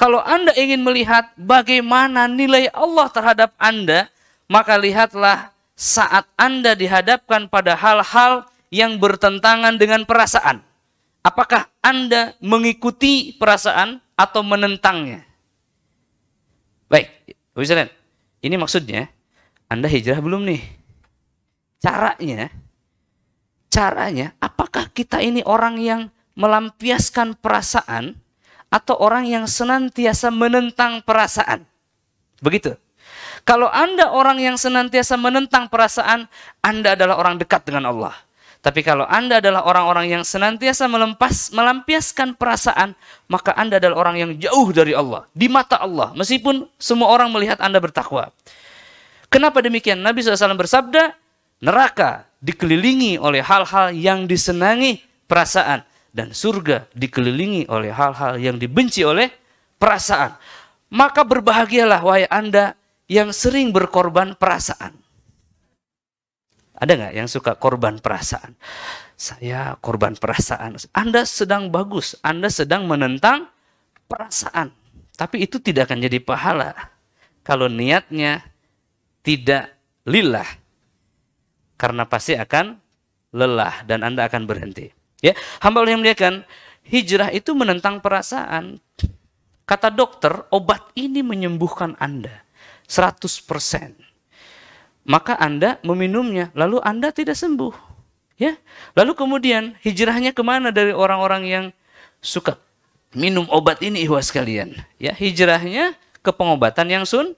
kalau Anda ingin melihat bagaimana nilai Allah terhadap Anda, maka lihatlah saat Anda dihadapkan pada hal-hal yang bertentangan dengan perasaan. Apakah Anda mengikuti perasaan atau menentangnya. Baik, Ustaz. Ini maksudnya Anda hijrah belum nih? Caranya caranya apakah kita ini orang yang melampiaskan perasaan atau orang yang senantiasa menentang perasaan? Begitu. Kalau Anda orang yang senantiasa menentang perasaan, Anda adalah orang dekat dengan Allah. Tapi kalau Anda adalah orang-orang yang senantiasa melempas, melampiaskan perasaan, maka Anda adalah orang yang jauh dari Allah, di mata Allah, meskipun semua orang melihat Anda bertakwa. Kenapa demikian? Nabi SAW bersabda, neraka dikelilingi oleh hal-hal yang disenangi perasaan, dan surga dikelilingi oleh hal-hal yang dibenci oleh perasaan. Maka berbahagialah wahai Anda yang sering berkorban perasaan. Ada nggak yang suka korban perasaan? Saya korban perasaan. Anda sedang bagus, Anda sedang menentang perasaan. Tapi itu tidak akan jadi pahala kalau niatnya tidak lillah. Karena pasti akan lelah dan Anda akan berhenti. Ya, hamba yang melihatkan hijrah itu menentang perasaan. Kata dokter, obat ini menyembuhkan Anda 100% maka Anda meminumnya, lalu Anda tidak sembuh. Ya, lalu kemudian hijrahnya kemana dari orang-orang yang suka minum obat ini ihwas kalian? Ya, hijrahnya ke pengobatan yang sun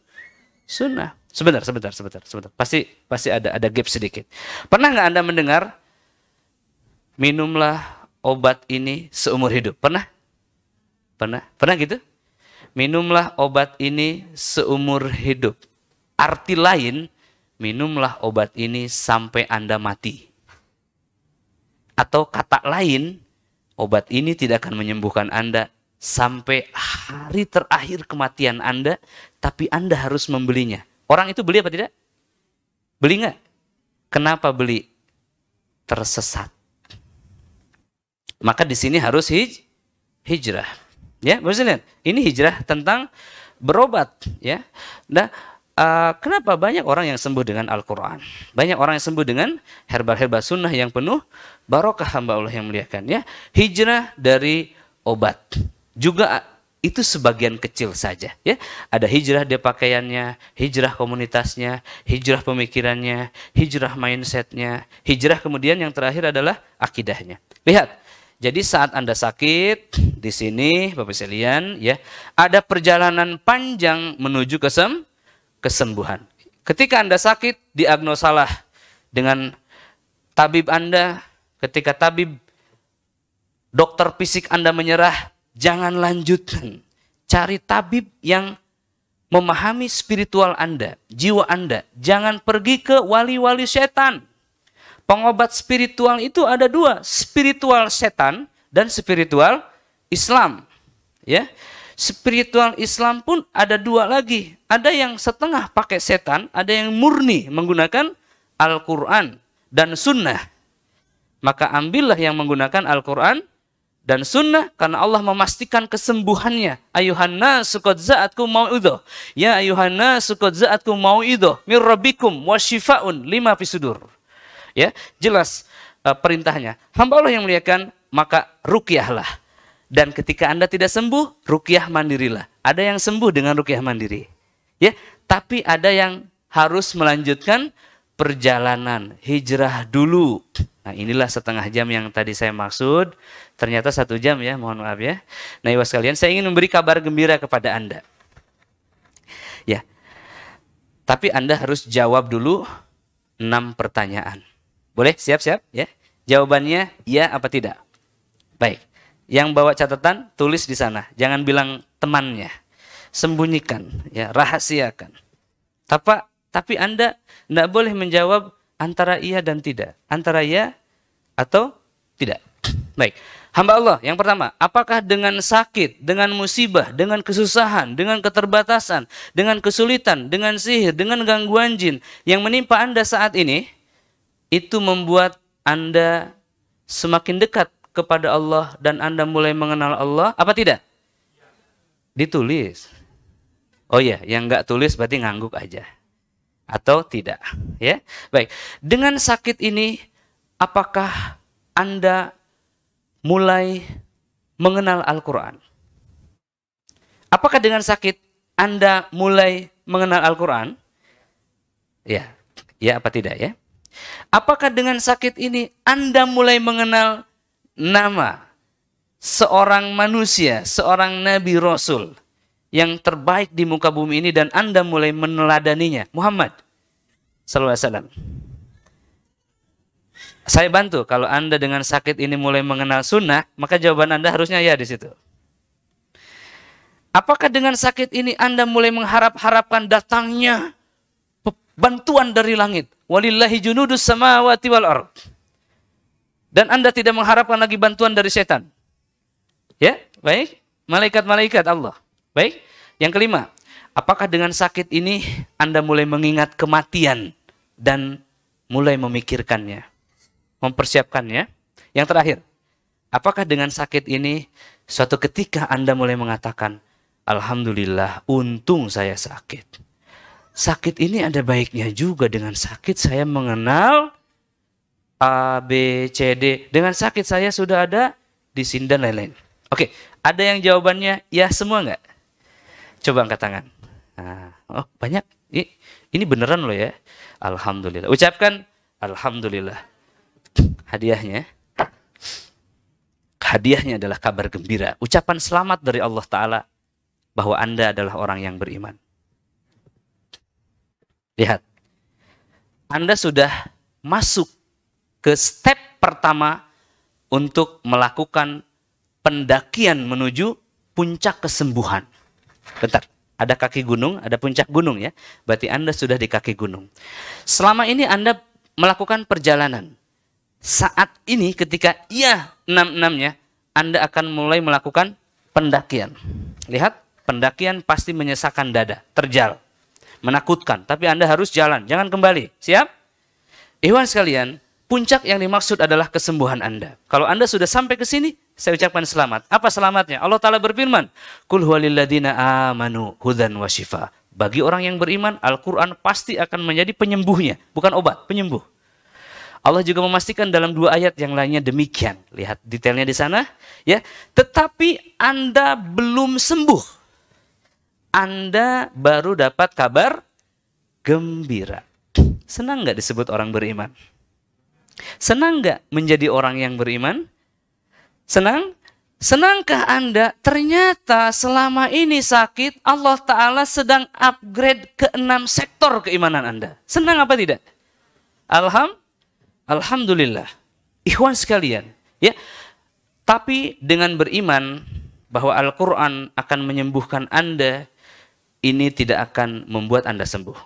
sunnah. Sebentar, sebentar, sebentar, sebentar. Pasti pasti ada ada gap sedikit. Pernah nggak Anda mendengar minumlah obat ini seumur hidup? Pernah? Pernah? Pernah gitu? Minumlah obat ini seumur hidup. Arti lain, minumlah obat ini sampai Anda mati. Atau kata lain, obat ini tidak akan menyembuhkan Anda sampai hari terakhir kematian Anda, tapi Anda harus membelinya. Orang itu beli apa tidak? Beli nggak? Kenapa beli? Tersesat. Maka di sini harus hij hijrah. Ya, maksudnya ini hijrah tentang berobat. Ya, nah Eh, kenapa banyak orang yang sembuh dengan Al-Quran? Banyak orang yang sembuh dengan herbal-herbal sunnah yang penuh barokah hamba Allah yang muliakan. Ya. Hijrah dari obat. Juga itu sebagian kecil saja. ya Ada hijrah dia pakaiannya, hijrah komunitasnya, hijrah pemikirannya, hijrah mindsetnya, hijrah kemudian yang terakhir adalah akidahnya. Lihat, jadi saat Anda sakit di sini, Bapak Selian, ya, ada perjalanan panjang menuju ke kesembuhan. Ketika Anda sakit, diagnosalah dengan tabib Anda. Ketika tabib dokter fisik Anda menyerah, jangan lanjutkan. Cari tabib yang memahami spiritual Anda, jiwa Anda. Jangan pergi ke wali-wali setan. Pengobat spiritual itu ada dua, spiritual setan dan spiritual Islam. Ya, Spiritual Islam pun ada dua lagi. Ada yang setengah pakai setan, ada yang murni menggunakan Al-Quran dan Sunnah. Maka ambillah yang menggunakan Al-Quran dan sunnah karena Allah memastikan kesembuhannya. Ayuhanna sukot za'atku mau'idho. Ya ayuhanna sukot za'atku mau'idho. Min rabbikum wa lima fisudur. Ya, jelas eh, perintahnya. Hamba Allah yang muliakan, maka rukyahlah. Dan ketika Anda tidak sembuh, rukyah mandirilah. Ada yang sembuh dengan rukyah mandiri. Ya, tapi ada yang harus melanjutkan perjalanan, hijrah dulu. Nah inilah setengah jam yang tadi saya maksud. Ternyata satu jam ya, mohon maaf ya. Nah iwas kalian, saya ingin memberi kabar gembira kepada Anda. Ya, tapi Anda harus jawab dulu enam pertanyaan. Boleh? Siap-siap ya. Jawabannya ya apa tidak? Baik. Yang bawa catatan tulis di sana. Jangan bilang temannya. Sembunyikan, ya rahasiakan. Tapi tapi Anda tidak boleh menjawab antara iya dan tidak. Antara iya atau tidak. Baik. Hamba Allah, yang pertama, apakah dengan sakit, dengan musibah, dengan kesusahan, dengan keterbatasan, dengan kesulitan, dengan sihir, dengan gangguan jin yang menimpa Anda saat ini, itu membuat Anda semakin dekat kepada Allah dan Anda mulai mengenal Allah, apa tidak? Ditulis. Oh ya, yang nggak tulis berarti ngangguk aja. Atau tidak, ya. Baik. Dengan sakit ini apakah Anda mulai mengenal Al-Qur'an? Apakah dengan sakit Anda mulai mengenal Al-Qur'an? Ya. Ya apa tidak ya? Apakah dengan sakit ini Anda mulai mengenal nama seorang manusia, seorang nabi rasul yang terbaik di muka bumi ini dan Anda mulai meneladaninya, Muhammad sallallahu alaihi wasallam. Saya bantu kalau Anda dengan sakit ini mulai mengenal sunnah, maka jawaban Anda harusnya ya di situ. Apakah dengan sakit ini Anda mulai mengharap-harapkan datangnya bantuan dari langit? Walillahi junudus samawati wal ardh. Dan Anda tidak mengharapkan lagi bantuan dari setan. Ya, baik. Malaikat-malaikat Allah. Baik. Yang kelima, apakah dengan sakit ini Anda mulai mengingat kematian dan mulai memikirkannya, mempersiapkannya? Yang terakhir, apakah dengan sakit ini suatu ketika Anda mulai mengatakan, Alhamdulillah, untung saya sakit. Sakit ini ada baiknya juga dengan sakit saya mengenal A, B, C, D. Dengan sakit saya sudah ada di sini dan lain-lain. Oke, ada yang jawabannya ya semua nggak? Coba angkat tangan. Nah, oh banyak. Ini, ini beneran loh ya. Alhamdulillah. Ucapkan Alhamdulillah. Hadiahnya. Hadiahnya adalah kabar gembira. Ucapan selamat dari Allah Ta'ala bahwa Anda adalah orang yang beriman. Lihat. Anda sudah masuk ke step pertama untuk melakukan pendakian menuju puncak kesembuhan. Bentar, ada kaki gunung, ada puncak gunung ya. Berarti Anda sudah di kaki gunung. Selama ini Anda melakukan perjalanan. Saat ini ketika iya enam-enamnya, Anda akan mulai melakukan pendakian. Lihat, pendakian pasti menyesakan dada, terjal, menakutkan. Tapi Anda harus jalan, jangan kembali. Siap? Iwan sekalian, Puncak yang dimaksud adalah kesembuhan Anda. Kalau Anda sudah sampai ke sini, saya ucapkan selamat. Apa selamatnya? Allah Ta'ala berfirman, Kul huwalilladina amanu hudan wa shifa. Bagi orang yang beriman, Al-Quran pasti akan menjadi penyembuhnya. Bukan obat, penyembuh. Allah juga memastikan dalam dua ayat yang lainnya demikian. Lihat detailnya di sana. ya. Tetapi Anda belum sembuh. Anda baru dapat kabar gembira. Senang nggak disebut orang beriman? Senang nggak menjadi orang yang beriman? Senang? Senangkah Anda? Ternyata selama ini sakit, Allah Ta'ala sedang upgrade ke enam sektor keimanan Anda. Senang apa tidak? Alham? Alhamdulillah. Ikhwan sekalian. ya. Tapi dengan beriman bahwa Al-Quran akan menyembuhkan Anda, ini tidak akan membuat Anda sembuh.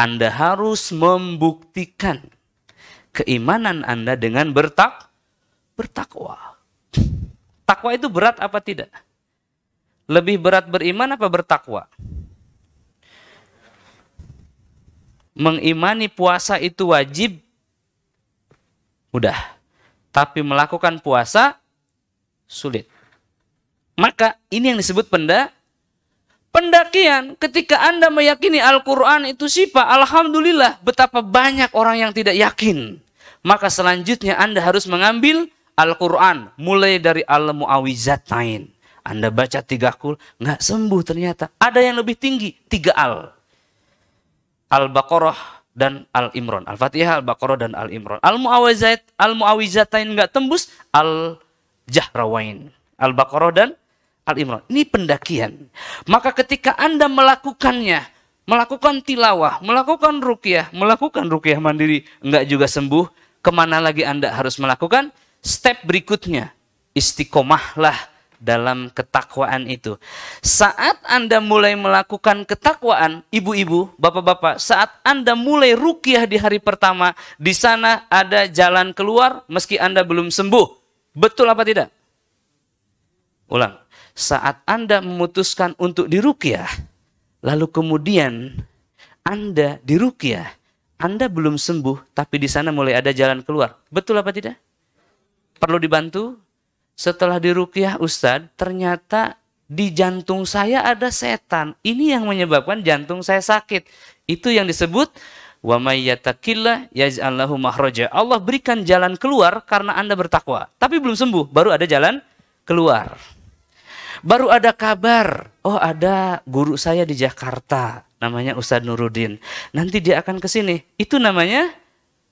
Anda harus membuktikan keimanan Anda dengan bertak bertakwa. Takwa itu berat apa tidak? Lebih berat beriman apa bertakwa? Mengimani puasa itu wajib mudah, tapi melakukan puasa sulit. Maka ini yang disebut penda pendakian ketika Anda meyakini Al-Qur'an itu sifat, alhamdulillah betapa banyak orang yang tidak yakin maka selanjutnya Anda harus mengambil Al-Quran. Mulai dari Al-Mu'awizatain. Anda baca tiga kul, nggak sembuh ternyata. Ada yang lebih tinggi, tiga al. Al-Baqarah dan Al-Imran. Al-Fatihah, Al-Baqarah dan Al-Imran. Al-Mu'awizat, Al-Mu'awizatain nggak tembus, Al-Jahrawain. Al-Baqarah dan Al-Imran. Ini pendakian. Maka ketika Anda melakukannya, melakukan tilawah, melakukan rukyah, melakukan rukyah mandiri, nggak juga sembuh, kemana lagi Anda harus melakukan? Step berikutnya, istiqomahlah dalam ketakwaan itu. Saat Anda mulai melakukan ketakwaan, ibu-ibu, bapak-bapak, saat Anda mulai rukiah di hari pertama, di sana ada jalan keluar meski Anda belum sembuh. Betul apa tidak? Ulang. Saat Anda memutuskan untuk dirukiah, lalu kemudian Anda dirukiah, anda belum sembuh, tapi di sana mulai ada jalan keluar. Betul apa tidak? Perlu dibantu? Setelah dirukyah Ustadz, ternyata di jantung saya ada setan. Ini yang menyebabkan jantung saya sakit. Itu yang disebut wa ya yaj'allahu mahraja. Allah berikan jalan keluar karena Anda bertakwa. Tapi belum sembuh, baru ada jalan keluar. Baru ada kabar, oh ada guru saya di Jakarta namanya Ustadz Nuruddin. Nanti dia akan ke sini. Itu namanya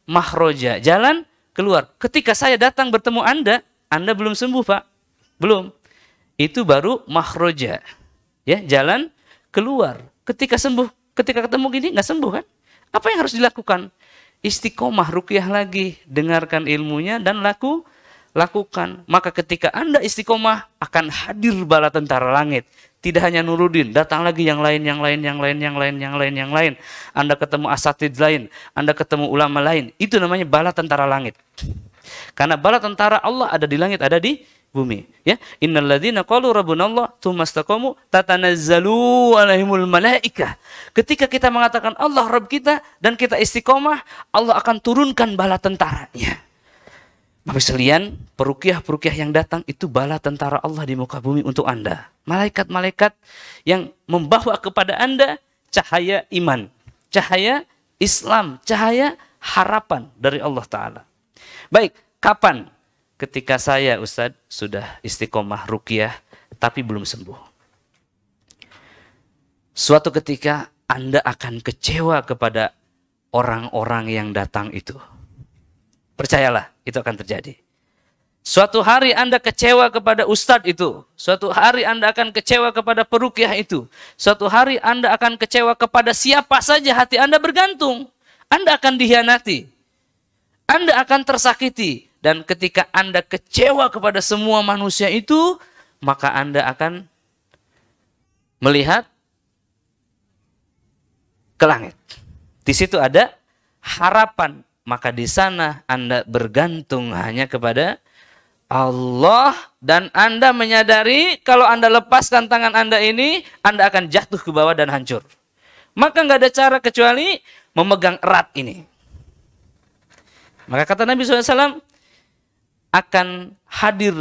mahroja, jalan keluar. Ketika saya datang bertemu Anda, Anda belum sembuh, Pak. Belum. Itu baru mahroja. Ya, jalan keluar. Ketika sembuh, ketika ketemu gini nggak sembuh kan? Apa yang harus dilakukan? Istiqomah rukyah lagi, dengarkan ilmunya dan laku lakukan. Maka ketika Anda istiqomah akan hadir bala tentara langit. Tidak hanya Nuruddin, datang lagi yang lain, yang lain, yang lain, yang lain, yang lain, yang lain. Anda ketemu asatid lain, Anda ketemu ulama lain. Itu namanya bala tentara langit. Karena bala tentara Allah ada di langit, ada di bumi. Ya, innalladzina qalu rabbunallah tsumastaqamu tatanazzalu alaihimul malaika. Ketika kita mengatakan Allah Rabb kita dan kita istiqomah, Allah akan turunkan bala tentaranya. Misalian perukiah-perukiah yang datang itu bala tentara Allah di muka bumi untuk Anda. Malaikat-malaikat yang membawa kepada Anda cahaya iman, cahaya Islam, cahaya harapan dari Allah Ta'ala. Baik, kapan? Ketika saya Ustadz sudah istiqomah rukiah tapi belum sembuh. Suatu ketika Anda akan kecewa kepada orang-orang yang datang itu Percayalah, itu akan terjadi. Suatu hari Anda kecewa kepada ustadz itu. Suatu hari Anda akan kecewa kepada perukiah itu. Suatu hari Anda akan kecewa kepada siapa saja hati Anda bergantung. Anda akan dihianati. Anda akan tersakiti. Dan ketika Anda kecewa kepada semua manusia itu, maka Anda akan melihat ke langit. Di situ ada harapan maka di sana Anda bergantung hanya kepada Allah dan Anda menyadari kalau Anda lepaskan tangan Anda ini, Anda akan jatuh ke bawah dan hancur. Maka nggak ada cara kecuali memegang erat ini. Maka kata Nabi SAW, akan hadir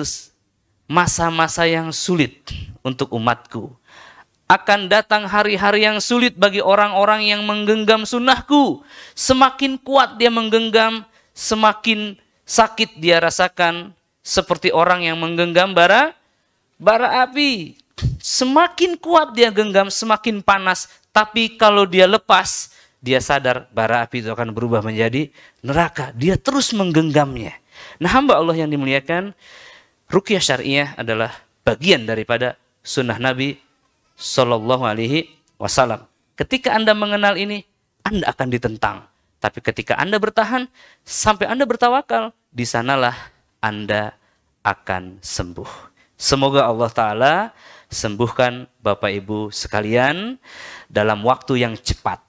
masa-masa yang sulit untuk umatku akan datang hari-hari yang sulit bagi orang-orang yang menggenggam sunnahku. Semakin kuat dia menggenggam, semakin sakit dia rasakan seperti orang yang menggenggam bara bara api. Semakin kuat dia genggam, semakin panas. Tapi kalau dia lepas, dia sadar bara api itu akan berubah menjadi neraka. Dia terus menggenggamnya. Nah hamba Allah yang dimuliakan, rukyah syariah adalah bagian daripada sunnah Nabi Shallallahu Alaihi Wasallam. Ketika Anda mengenal ini, Anda akan ditentang. Tapi ketika Anda bertahan sampai Anda bertawakal, di sanalah Anda akan sembuh. Semoga Allah Ta'ala sembuhkan Bapak Ibu sekalian dalam waktu yang cepat.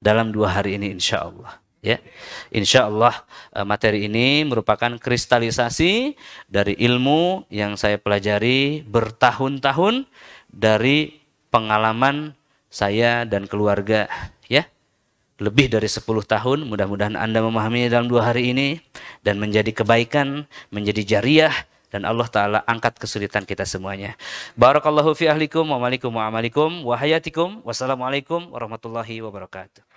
Dalam dua hari ini insya Allah ya. Insya Allah eh, materi ini merupakan kristalisasi dari ilmu yang saya pelajari bertahun-tahun dari pengalaman saya dan keluarga ya. Lebih dari 10 tahun, mudah-mudahan Anda memahaminya dalam dua hari ini dan menjadi kebaikan, menjadi jariah dan Allah Ta'ala angkat kesulitan kita semuanya. Barakallahu fi ahlikum wa malikum wa amalikum wa hayatikum. Wassalamualaikum warahmatullahi wabarakatuh.